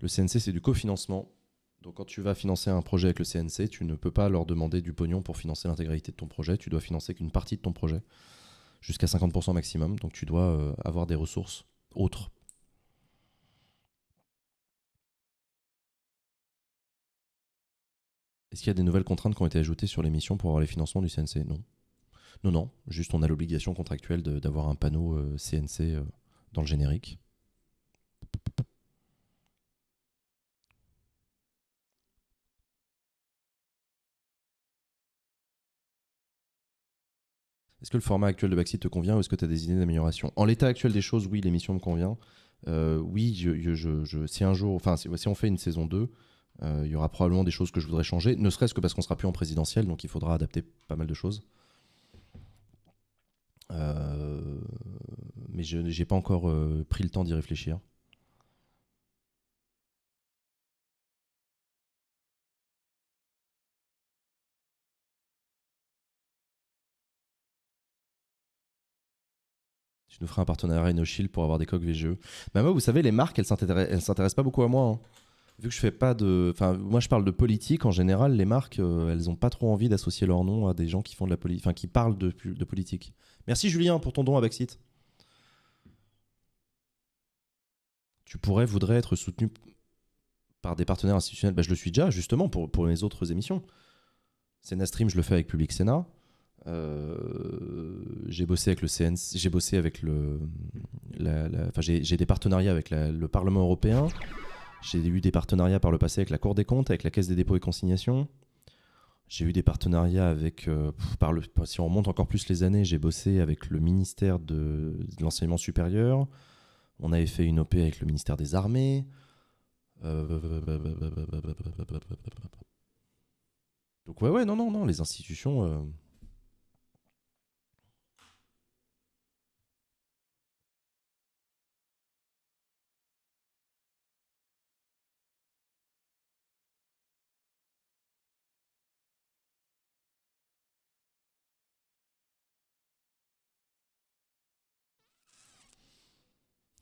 Speaker 1: Le CNC, c'est du cofinancement. Donc quand tu vas financer un projet avec le CNC, tu ne peux pas leur demander du pognon pour financer l'intégralité de ton projet, tu dois financer qu'une partie de ton projet, jusqu'à 50% maximum, donc tu dois euh, avoir des ressources autres. Est-ce qu'il y a des nouvelles contraintes qui ont été ajoutées sur l'émission pour avoir les financements du CNC Non. Non, non, juste on a l'obligation contractuelle d'avoir un panneau CNC euh, euh, dans le générique. Est-ce que le format actuel de Baxi te convient ou est-ce que tu as des idées d'amélioration En l'état actuel des choses, oui, l'émission me convient. Euh, oui, si un jour, enfin, si, on fait une saison 2, euh, il y aura probablement des choses que je voudrais changer, ne serait-ce que parce qu'on sera plus en présidentiel, donc il faudra adapter pas mal de choses.
Speaker 2: Euh, mais je n'ai pas encore pris le temps d'y réfléchir. nous ferons un partenariat InnoShield pour avoir des coques VGE. Mais moi, vous savez, les marques,
Speaker 1: elles ne s'intéressent pas beaucoup à moi. Hein. Vu que je fais pas de. Enfin, moi, je parle de politique. En général, les marques, euh, elles n'ont pas trop envie d'associer leur nom à des gens qui font de la qui parlent de, politique. Merci, Julien, pour ton don à Baxit. Tu pourrais, voudrais être soutenu par des partenaires institutionnels. Bah, je le suis déjà, justement, pour, pour les autres émissions. Sénat je le fais avec Public Sénat. Euh, j'ai bossé avec le CNC, j'ai bossé avec le, j'ai des partenariats avec le Parlement européen. J'ai eu des partenariats par le passé avec la Cour des comptes, avec la Caisse des dépôts et consignations. J'ai eu des partenariats avec, euh, par le, si on remonte encore plus les années, j'ai bossé avec le ministère de, l'enseignement supérieur. On avait fait une OP avec le ministère des Armées. Euh,
Speaker 2: Donc ouais, ouais, non, non, non, les institutions.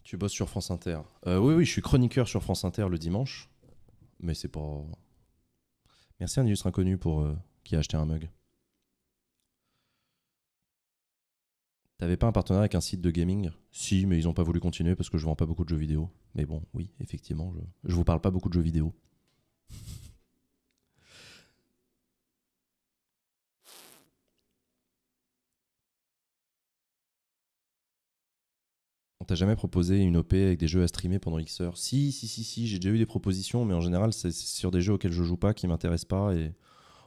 Speaker 2: Tu bosses sur France Inter. Euh, oui,
Speaker 1: oui, je suis chroniqueur sur France Inter le dimanche. Mais c'est pas. Merci à un illustre inconnu pour, euh, qui a acheté un mug. T'avais pas un partenariat avec un site de gaming Si, mais ils ont pas voulu continuer parce que je vends pas beaucoup de jeux vidéo. Mais bon, oui, effectivement, je, je vous parle pas beaucoup de jeux vidéo.
Speaker 2: T'as jamais proposé une OP avec des jeux à streamer pendant X
Speaker 1: heures Si, si, si, si, j'ai déjà eu des propositions, mais en général, c'est sur des jeux auxquels je joue pas, qui m'intéressent pas. Et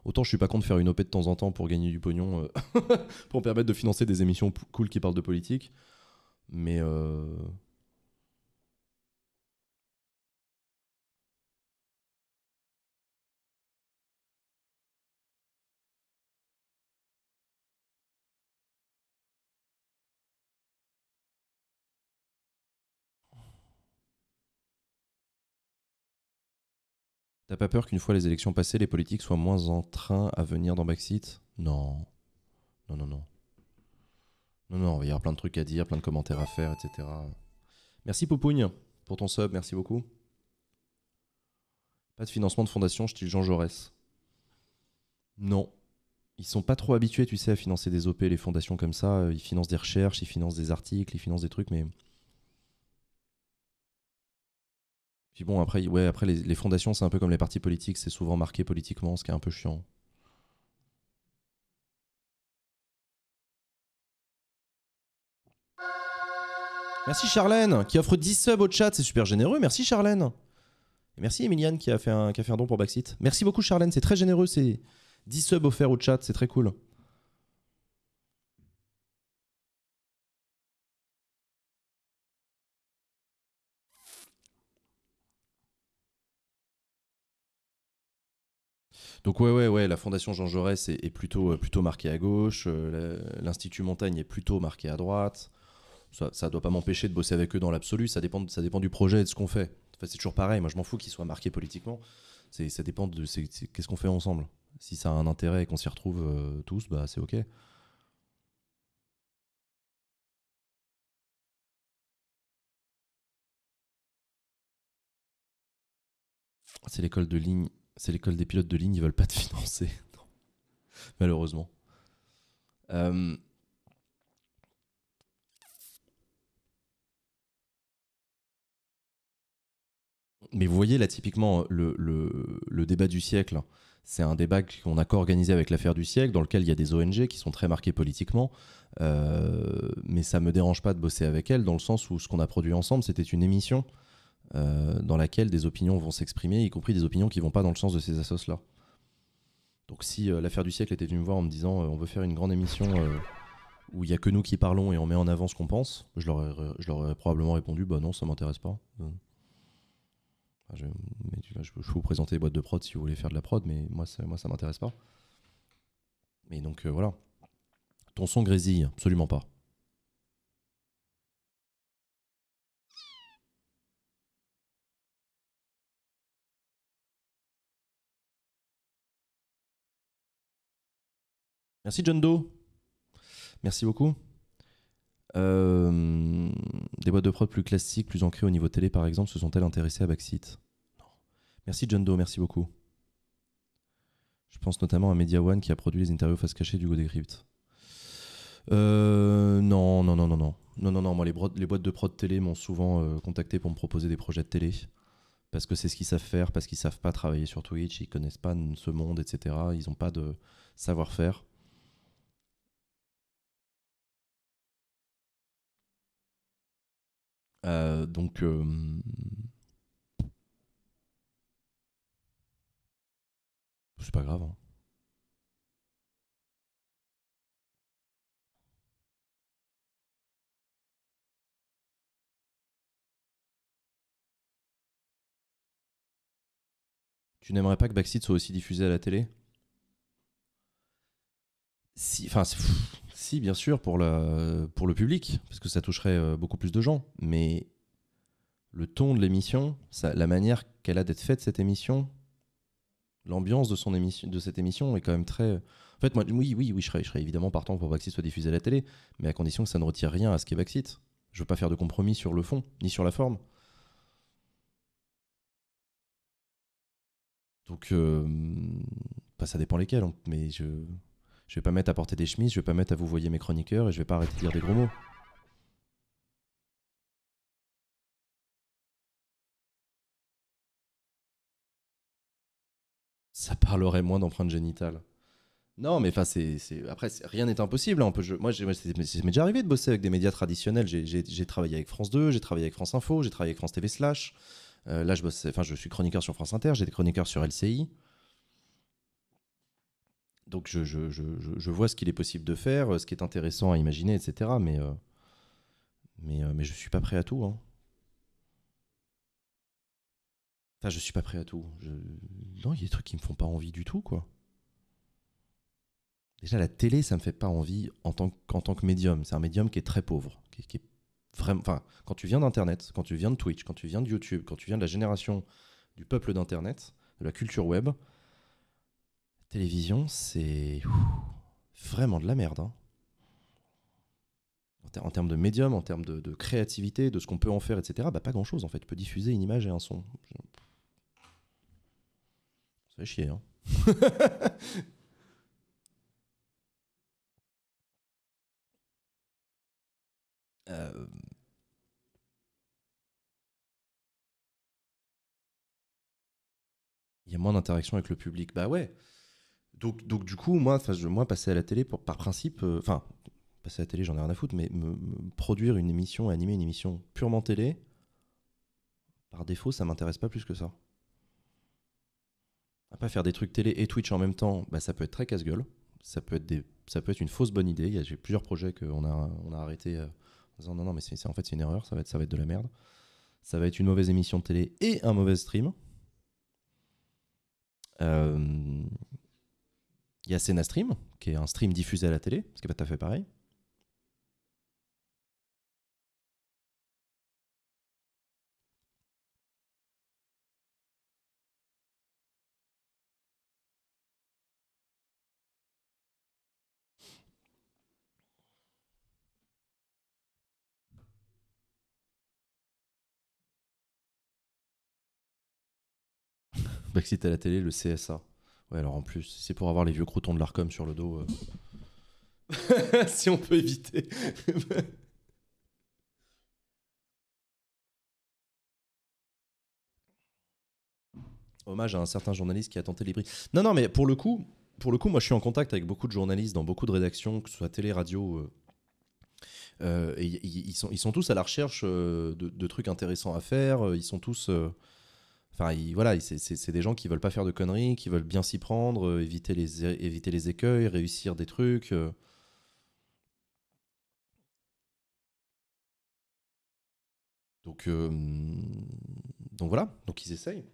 Speaker 1: autant je suis pas de faire une OP de temps en temps pour gagner du pognon, euh, pour permettre de financer des émissions
Speaker 2: cool qui parlent de politique. Mais euh, T'as pas peur qu'une fois les élections passées, les politiques soient
Speaker 1: moins en train à venir dans Backseat Non. Non, non, non. Non, non, il va y avoir plein de trucs à dire, plein de commentaires à faire, etc. Merci Poupougne pour ton sub, merci beaucoup. Pas de financement de fondation, je dis Jean Jaurès. Non. Ils sont pas trop habitués, tu sais, à financer des OP, les fondations comme ça. Ils financent des recherches, ils financent des articles, ils financent des trucs, mais bon, après, ouais, après les, fondations, c'est un peu comme les partis politiques, c'est souvent marqué politiquement, ce qui est un peu
Speaker 2: chiant. Merci Charlène qui offre 10 subs au chat, c'est super généreux.
Speaker 1: Merci Charlène. merci Emiliane qui a, fait un, qui don pour Backseat. Merci beaucoup Charlène, c'est très généreux
Speaker 2: C'est 10 subs offerts au chat, c'est très cool. Donc
Speaker 1: ouais, ouais, ouais, la Fondation Jean Jaurès est, plutôt, euh, plutôt marquée à gauche, euh, l'Institut Montaigne est plutôt marqué à droite. Ça ne doit pas m'empêcher de bosser avec eux dans l'absolu, ça dépend, ça dépend du projet et de ce qu'on fait. c'est toujours pareil, moi je m'en fous qu'ils soient marqués politiquement, ça dépend de qu'est-ce qu'on fait ensemble.
Speaker 2: Si ça a un intérêt et qu'on s'y retrouve euh, tous, bah c'est ok. C'est l'école de ligne c'est l'école des pilotes de ligne, ils veulent pas te
Speaker 1: financer. Malheureusement. Euh, mais vous voyez là typiquement le, débat du siècle, c'est un débat qu'on a co-organisé avec l'affaire du siècle, dans lequel il y a des ONG qui sont très marquées politiquement, euh, mais ça me dérange pas de bosser avec elles, dans le sens où ce qu'on a produit ensemble, c'était une émission euh, dans laquelle des opinions vont s'exprimer, y compris des opinions qui vont pas dans le sens de ces assos-là. Donc si euh, l'affaire du siècle était venue me voir en me disant euh, on veut faire une grande émission où il y a que nous qui parlons et on met en avant ce qu'on pense, je leur, aurais probablement répondu bah non ça m'intéresse pas. Ah, je, peux vous présenter les boîtes de prod si vous voulez faire de la prod, mais moi ça, moi ça m'intéresse pas. Mais donc voilà. Ton son grésille, absolument pas.
Speaker 2: Merci John Doe. Merci beaucoup.
Speaker 1: des boîtes de prod plus classiques, plus ancrées au niveau télé par exemple, se sont-elles intéressées à Backseat Non. Merci John Doe, merci beaucoup. Je pense notamment à Media One qui a produit les interviews face cachée du Decrypt. non, non, non, non, non. Non, non, non, moi les, les boîtes de prod télé m'ont souvent contacté pour me proposer des projets de télé. Parce que c'est ce qu'ils savent faire, parce qu'ils savent pas travailler sur Twitch, ils connaissent pas ce monde, etc. Ils n'ont pas de savoir-faire.
Speaker 2: Euh, donc. Euh, c'est pas grave. Hein. Tu n'aimerais pas que Backseat soit aussi diffusé à la télé
Speaker 1: Si, enfin, c'est bien sûr, pour le, pour le public, parce que ça toucherait euh, beaucoup plus de gens. Mais le ton de l'émission, la manière qu'elle a d'être faite, cette émission, l'ambiance de, son émission, de cette émission est quand même très. En fait, moi, oui, oui, oui, je serais, je serais évidemment partant pour que Baxit soit diffusé à la télé, mais à condition que ça ne retire rien à ce qu'est Baxit Je veux pas faire de compromis sur le fond, ni sur la forme. Donc, euh, bah, ça dépend lesquels, hein, mais je. Je vais pas mettre à porter des chemises, je vais pas mettre à vous voyez mes chroniqueurs et je vais pas arrêter de dire
Speaker 2: des gros mots. Ça parlerait moins d'empreintes
Speaker 1: génitales. Non, mais enfin, c'est, après, rien n'est impossible. Hein. On peut, moi, c'est, m'est déjà arrivé de bosser avec des médias traditionnels. J'ai, travaillé avec France 2, j'ai travaillé avec France Info, j'ai travaillé avec France TV Slash. Euh, là, je, bosse, enfin, je suis chroniqueur sur France Inter, j'ai des chroniqueurs sur LCI donc je, vois ce qu'il est possible de faire, euh, ce qui est intéressant à imaginer, etc. Mais, euh, euh, mais, je suis pas prêt à tout. Hein. Enfin, je suis pas prêt à tout. Non, il y a des trucs qui me font pas envie du tout, quoi. Déjà, la télé, ça me fait pas envie en tant, tant que médium. C'est un médium qui est très pauvre, vraiment. quand tu viens d'Internet, quand tu viens de Twitch, quand tu viens de YouTube, quand tu viens de la génération du peuple d'Internet, de la culture web, télévision, c'est vraiment de la merde. Hein. En, termes de médium, en termes de, créativité, de ce qu'on peut en faire, etc., bah, pas grand-chose en fait. Tu peux diffuser une image et un son. Ça fait chier. Hein.
Speaker 2: Euh... Il y a moins d'interaction avec le public. Bah ouais.
Speaker 1: Donc, du coup, moi, je, moi, passer à la télé, par principe, euh, enfin, passer à la télé, j'en ai rien à foutre, mais produire une émission, animer une émission purement télé, par défaut, ça m'intéresse pas plus que ça. pas faire des trucs télé et Twitch en même temps, bah, ça peut être très casse-gueule. Ça peut être ça peut être une fausse bonne idée. J'ai plusieurs projets qu'on a, on a arrêté euh, en disant non, non, mais c'est en fait c'est une erreur. Ça va être, ça va être de la merde. Ça va être une mauvaise émission de télé et un mauvais stream. Euh,
Speaker 2: il y a Senastream, qui est un stream diffusé à la télé, ce qui n'est pas tout à fait pareil. Brexit à la télé, le CSA. Ouais, alors en plus,
Speaker 1: c'est pour avoir les vieux croutons de l'Arcom sur le dos. Euh.
Speaker 2: si on peut éviter.
Speaker 1: Hommage à un certain journaliste qui a tenté les prix. Non, non, mais pour le coup, pour le coup, moi, je suis en contact avec beaucoup de journalistes dans beaucoup de rédactions, que ce soit télé, radio. Euh. Euh, et, sont, ils sont tous à la recherche de, trucs intéressants à faire. Ils sont tous. Enfin, voilà, c'est des gens qui veulent pas faire de conneries, qui veulent bien s'y prendre, euh, éviter, les, écueils, réussir des trucs. Euh. Euh, donc, voilà, donc ils essayent.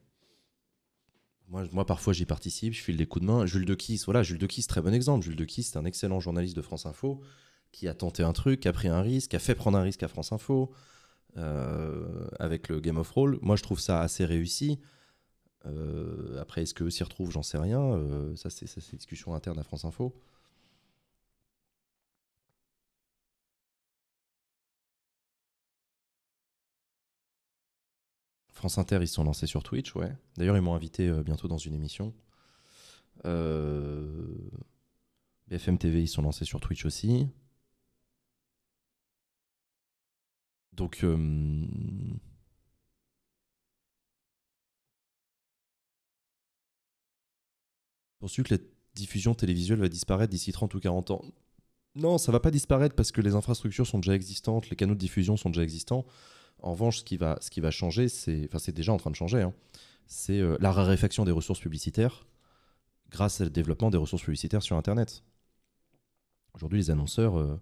Speaker 1: Moi, moi parfois j'y participe, je file des coups de main. Jules de Kiss, voilà, Jules de Kiss, très bon exemple. Jules de Kiss, c'est un excellent journaliste de France Info qui a tenté un truc, qui a pris un risque, a fait prendre un risque à France Info. Euh, avec le Game of Roll. Moi, je trouve ça assez réussi. Euh, après, est-ce qu'eux s'y retrouvent J'en sais rien. Euh, ça, c'est
Speaker 2: une discussion interne à France Info. France Inter, ils sont lancés sur Twitch, ouais. D'ailleurs, ils m'ont invité bientôt dans une émission.
Speaker 1: Euh... BFM TV, ils sont lancés sur Twitch aussi.
Speaker 2: Donc. Euh... que la
Speaker 1: diffusion télévisuelle va disparaître d'ici 30 ou 40 ans Non, ça va pas disparaître parce que les infrastructures sont déjà existantes, les canaux de diffusion sont déjà existants. En revanche, ce qui va, ce qui va changer, c'est, enfin, c'est déjà en train de changer, hein. c'est euh, la raréfaction des ressources publicitaires grâce au développement des ressources publicitaires sur Internet. Aujourd'hui, les annonceurs, euh,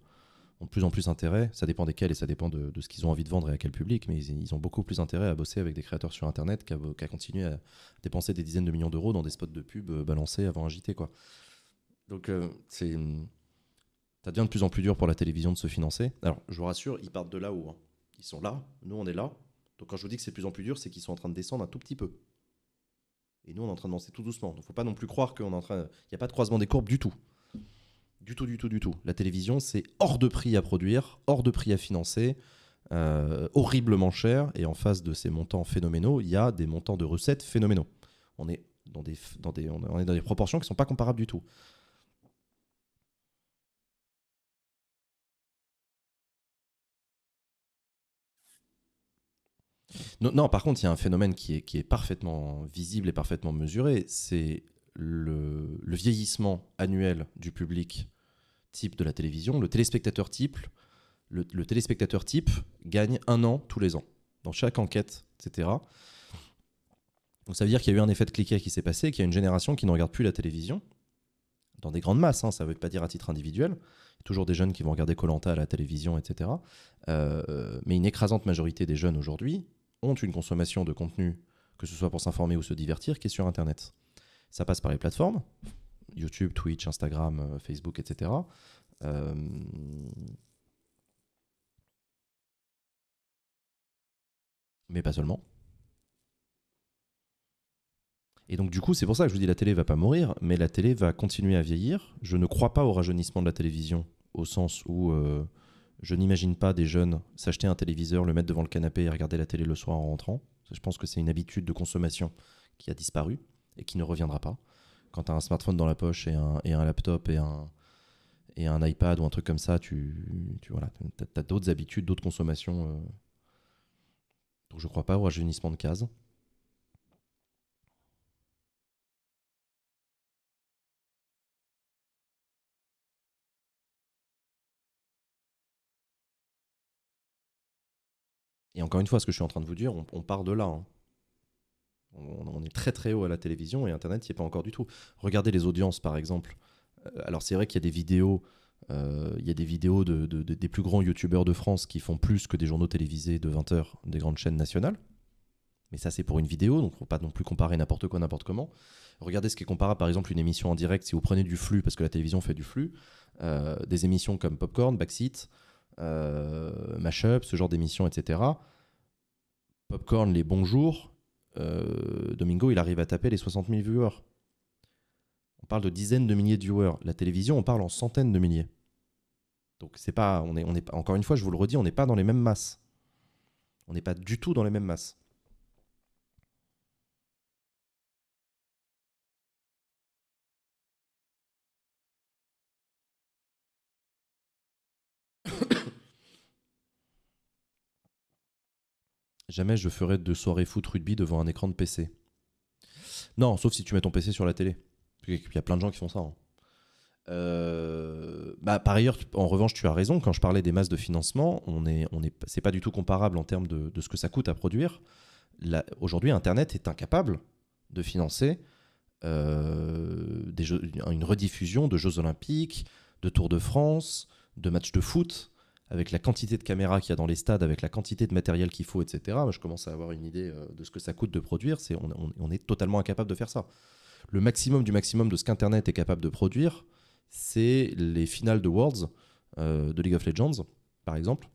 Speaker 1: de plus en plus intérêt, ça dépend desquels et ça dépend de, ce qu'ils ont envie de vendre et à quel public, mais ils, ont beaucoup plus intérêt à bosser avec des créateurs sur Internet qu'à continuer à dépenser des dizaines de millions d'euros dans des spots de pub euh, balancés avant un JT. Quoi. Donc euh, c'est, ça devient de plus en plus dur pour la télévision de se financer. Alors je vous rassure, ils partent de là-haut. Hein. Ils sont là, nous on est là. Donc quand je vous dis que c'est de plus en plus dur, c'est qu'ils sont en train de descendre un tout petit peu. Et nous on est en train de lancer tout doucement. Donc faut pas non plus croire qu'on est en train... Il n'y a pas de croisement des courbes du tout. Du tout, du tout, du tout. La télévision, c'est hors de prix à produire, hors de prix à financer, euh, horriblement cher. Et en face de ces montants phénoménaux, il y a des montants de recettes phénoménaux. On est dans des, on est dans des proportions qui ne sont pas comparables
Speaker 2: du tout. Non, par contre, il y a un
Speaker 1: phénomène qui est, qui est parfaitement visible et parfaitement mesuré, c'est le, vieillissement annuel du public type de la télévision, le téléspectateur type, le, téléspectateur type gagne un an tous les ans, dans chaque enquête, etc. Donc ça veut dire qu'il y a eu un effet de cliquet qui s'est passé, qu'il y a une génération qui ne regarde plus la télévision, dans des grandes masses, hein, ça ne veut pas dire à titre individuel, toujours des jeunes qui vont regarder Colanta à la télévision, etc. Euh, mais une écrasante majorité des jeunes aujourd'hui ont une consommation de contenu, que ce soit pour s'informer ou se divertir, qui est sur Internet. Ça passe par les plateformes, YouTube, Twitch, Instagram, euh, Facebook, etc. Euh, mais pas seulement. Et donc du coup, c'est pour ça que je vous dis la télé va pas mourir, mais la télé va continuer à vieillir. Je ne crois pas au rajeunissement de la télévision, au sens où euh, je n'imagine pas des jeunes s'acheter un téléviseur, le mettre devant le canapé et regarder la télé le soir en rentrant. Je pense que c'est une habitude de consommation qui a disparu et qui ne reviendra pas quand tu as un smartphone dans la poche et un, et un laptop et un, et un iPad ou un truc comme ça, tu, tu voilà, as, d'autres habitudes, d'autres consommations. Euh. Donc je crois pas au rajeunissement de cases.
Speaker 2: Et encore une fois, ce que je suis en train de vous dire, on, part de là. Hein.
Speaker 1: On, est très très haut à la télévision et Internet n'y est pas encore du tout. Regardez les audiences par exemple. Euh, alors c'est vrai qu'il y a des vidéos, euh, il y a des vidéos des plus grands youtubeurs de France qui font plus que des journaux télévisés de 20 h des grandes chaînes nationales. Mais ça c'est pour une vidéo, donc peut pas non plus comparer n'importe quoi, n'importe comment. Regardez ce qui est comparable par exemple une émission en direct, si vous prenez du flux, parce que la télévision fait du flux, euh, des émissions comme Popcorn, Backseat, Mashup, ce genre d'émissions, etc. Popcorn, les bonjours euh, Domingo, il arrive à taper les 60 000 viewers. On parle de dizaines de milliers de viewers. La télévision, on parle en centaines de milliers. Donc c'est pas, on est, on est, encore une fois, je vous le redis, on n'est pas dans les mêmes masses. On n'est pas du tout dans les mêmes masses.
Speaker 2: Jamais je ferai de soirée foot rugby
Speaker 1: devant un écran de PC. Non, sauf si tu mets ton PC sur la télé. Il y a plein de gens qui font ça. Hein. Euh, bah, par ailleurs, en revanche, tu as raison. Quand je parlais des masses de financement, on n'est on est, pas du tout comparable en termes de, ce que ça coûte à produire. Aujourd'hui, Internet est incapable de financer euh, une rediffusion de Jeux Olympiques, de Tour de France, de matchs de foot avec la quantité de caméras qu'il y a dans les stades, avec la quantité de matériel qu'il faut, etc., je commence à avoir une idée euh, de ce que ça coûte de produire. C'est, on, est totalement incapable de faire ça. Le maximum du maximum de ce qu'Internet est capable de produire, c'est les finales de Worlds euh, de League of Legends, par exemple,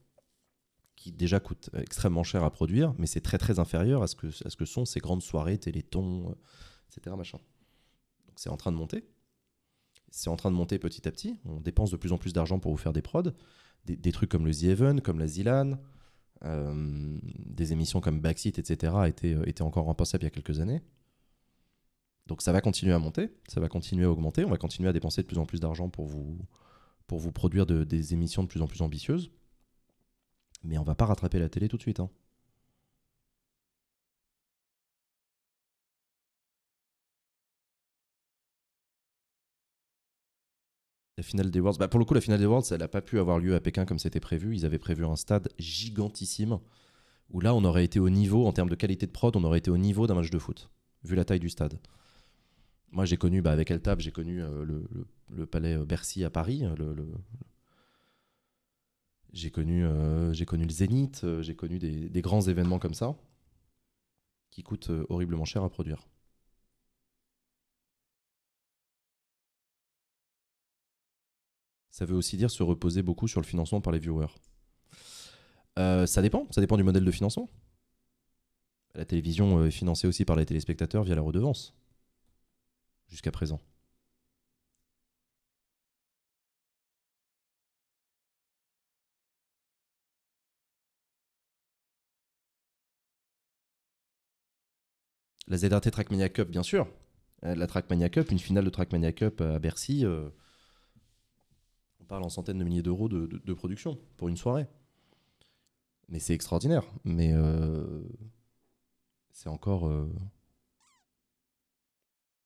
Speaker 1: qui déjà coûtent extrêmement cher à produire, mais c'est très très inférieur à ce, que, ce que sont ces grandes soirées, télétons, euh, etc. Machin. Donc c'est en train de monter. C'est en train de monter petit à petit. On dépense de plus en plus d'argent pour vous faire des prods des, trucs comme le The comme la Zilan, euh, des émissions comme Backseat, etc., euh, étaient, encore impensables il y a quelques années. Donc ça va continuer à monter, ça va continuer à augmenter, on va continuer à dépenser de plus en plus d'argent pour vous, pour vous produire de, des émissions de plus en plus ambitieuses.
Speaker 2: Mais on va pas rattraper la télé tout de suite. Hein. La finale des Worlds. Bah, pour le coup, la finale des Worlds, elle n'a pas pu avoir lieu à Pékin comme c'était prévu.
Speaker 1: Ils avaient prévu un stade gigantissime où là, on aurait été au niveau, en termes de qualité de prod, on aurait été au niveau d'un match de foot, vu la taille du stade. Moi, j'ai connu, bah, avec Altab, j'ai connu le, palais Bercy à Paris. j'ai connu, connu le Zénith, j'ai connu des, grands événements comme ça, qui coûtent euh, horriblement cher à produire. ça veut aussi dire se reposer beaucoup sur le financement par les viewers. Euh, ça dépend, ça dépend du modèle de financement. La télévision
Speaker 2: euh, est financée aussi par les téléspectateurs via la redevance, jusqu'à présent. La ZRT Trackmania Cup, bien sûr. Euh, la Trackmania Cup, une finale de Trackmania Cup à
Speaker 1: Bercy, parle en centaines de milliers d'euros de, production pour une soirée. Mais c'est extraordinaire. Mais euh, c'est encore. Euh,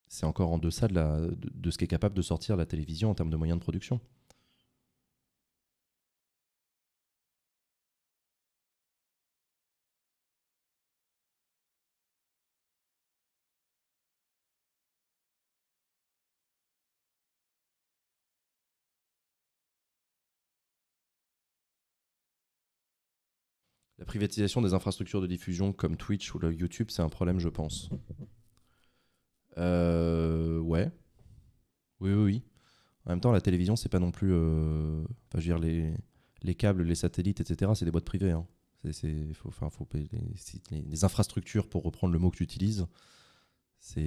Speaker 1: c'est encore en deçà de, la, de ce qu'est capable
Speaker 2: de sortir la télévision en termes de moyens de production. La privatisation des infrastructures de diffusion comme Twitch ou YouTube, c'est un
Speaker 1: problème, je pense. Euh, ouais. Oui, oui, oui. En même temps, la télévision, c'est pas non plus. Euh, les, câbles, les satellites, etc., c'est des boîtes privées. Hein. C'est, les, infrastructures, pour reprendre le mot que tu utilises, c'est,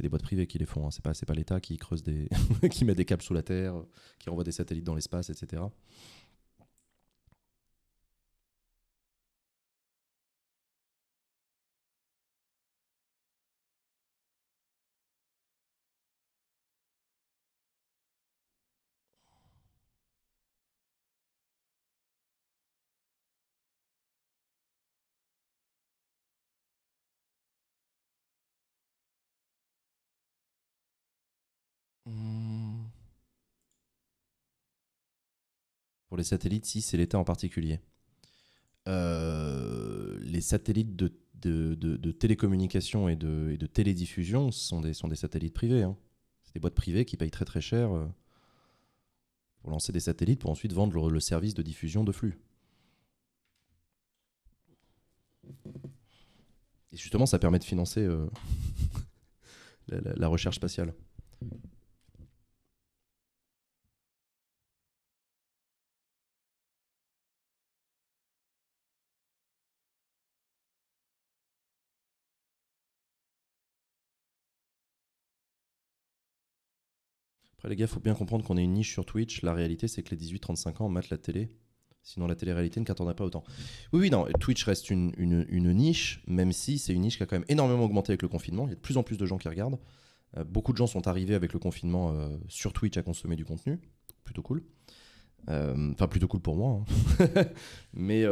Speaker 1: les boîtes privées qui les font. Hein. C'est pas, pas l'État qui creuse des, qui met des câbles sous la terre, qui envoie des satellites dans l'espace, etc.
Speaker 2: satellites si c'est l'État en particulier.
Speaker 1: Euh, les satellites de, de, télécommunication et, de, télédiffusion sont des, sont des satellites privés. Hein. C'est des boîtes privées qui payent très très cher euh, pour lancer des satellites pour ensuite vendre le, service de diffusion de flux. Et justement, ça permet de
Speaker 2: financer euh, la recherche spatiale. Après, les gars, il faut bien comprendre qu'on est une niche sur Twitch. La réalité, c'est que les 18-35 ans matent la télé. Sinon, la
Speaker 1: télé-réalité ne qu'attendrait pas autant. Oui, oui, non, Twitch reste une, niche, même si c'est une niche qui a quand même énormément augmenté avec le confinement. Il y a de plus en plus de gens qui regardent. Euh, beaucoup de gens sont arrivés avec le confinement euh, sur Twitch à consommer du contenu. Plutôt cool. Euh, enfin, plutôt cool pour moi. Hein. Mais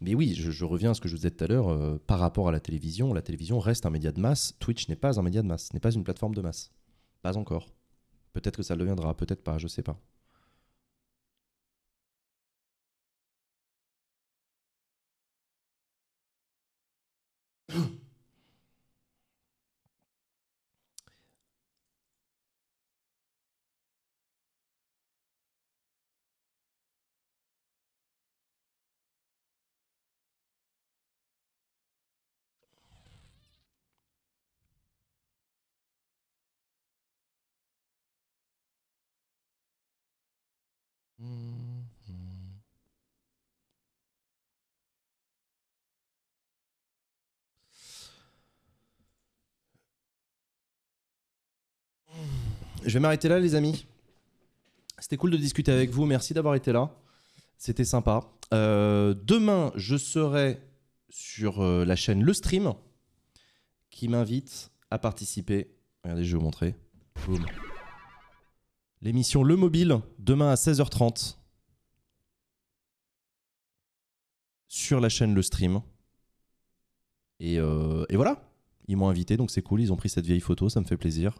Speaker 1: mais oui, je, reviens à ce que je vous disais tout à l'heure, euh, par rapport à la télévision, la télévision reste un média de masse, Twitch n'est pas un média de masse, n'est pas une plateforme de masse.
Speaker 2: Pas encore. Peut-être que ça le deviendra, peut-être pas, je sais pas.
Speaker 1: Je vais m'arrêter là, les amis. C'était cool de discuter avec vous. Merci d'avoir été là. C'était sympa. Euh, demain, je serai sur euh, la chaîne Le Stream qui m'invite à participer. Regardez, je vais vous montrer. L'émission Le Mobile, demain à 16h30. Sur la chaîne Le Stream. Euh, et voilà. Ils m'ont invité, donc c'est cool. Ils ont pris cette vieille photo, ça me fait plaisir.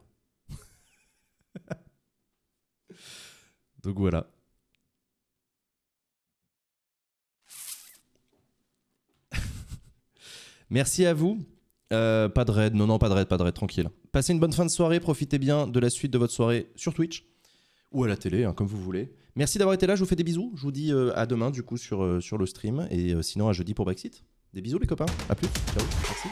Speaker 1: Donc voilà. Merci à vous. Euh, pas de raid, non, non, pas de raid, pas de raid, tranquille. Passez une bonne fin de soirée, profitez bien de la suite de votre soirée sur Twitch ou à la télé, hein, comme vous voulez. Merci d'avoir été là, je vous fais des bisous. Je vous dis euh, à demain, du coup, sur, euh, sur le stream. Et sinon, à jeudi pour Brexit. Des bisous, les copains. À plus. Ciao. Merci.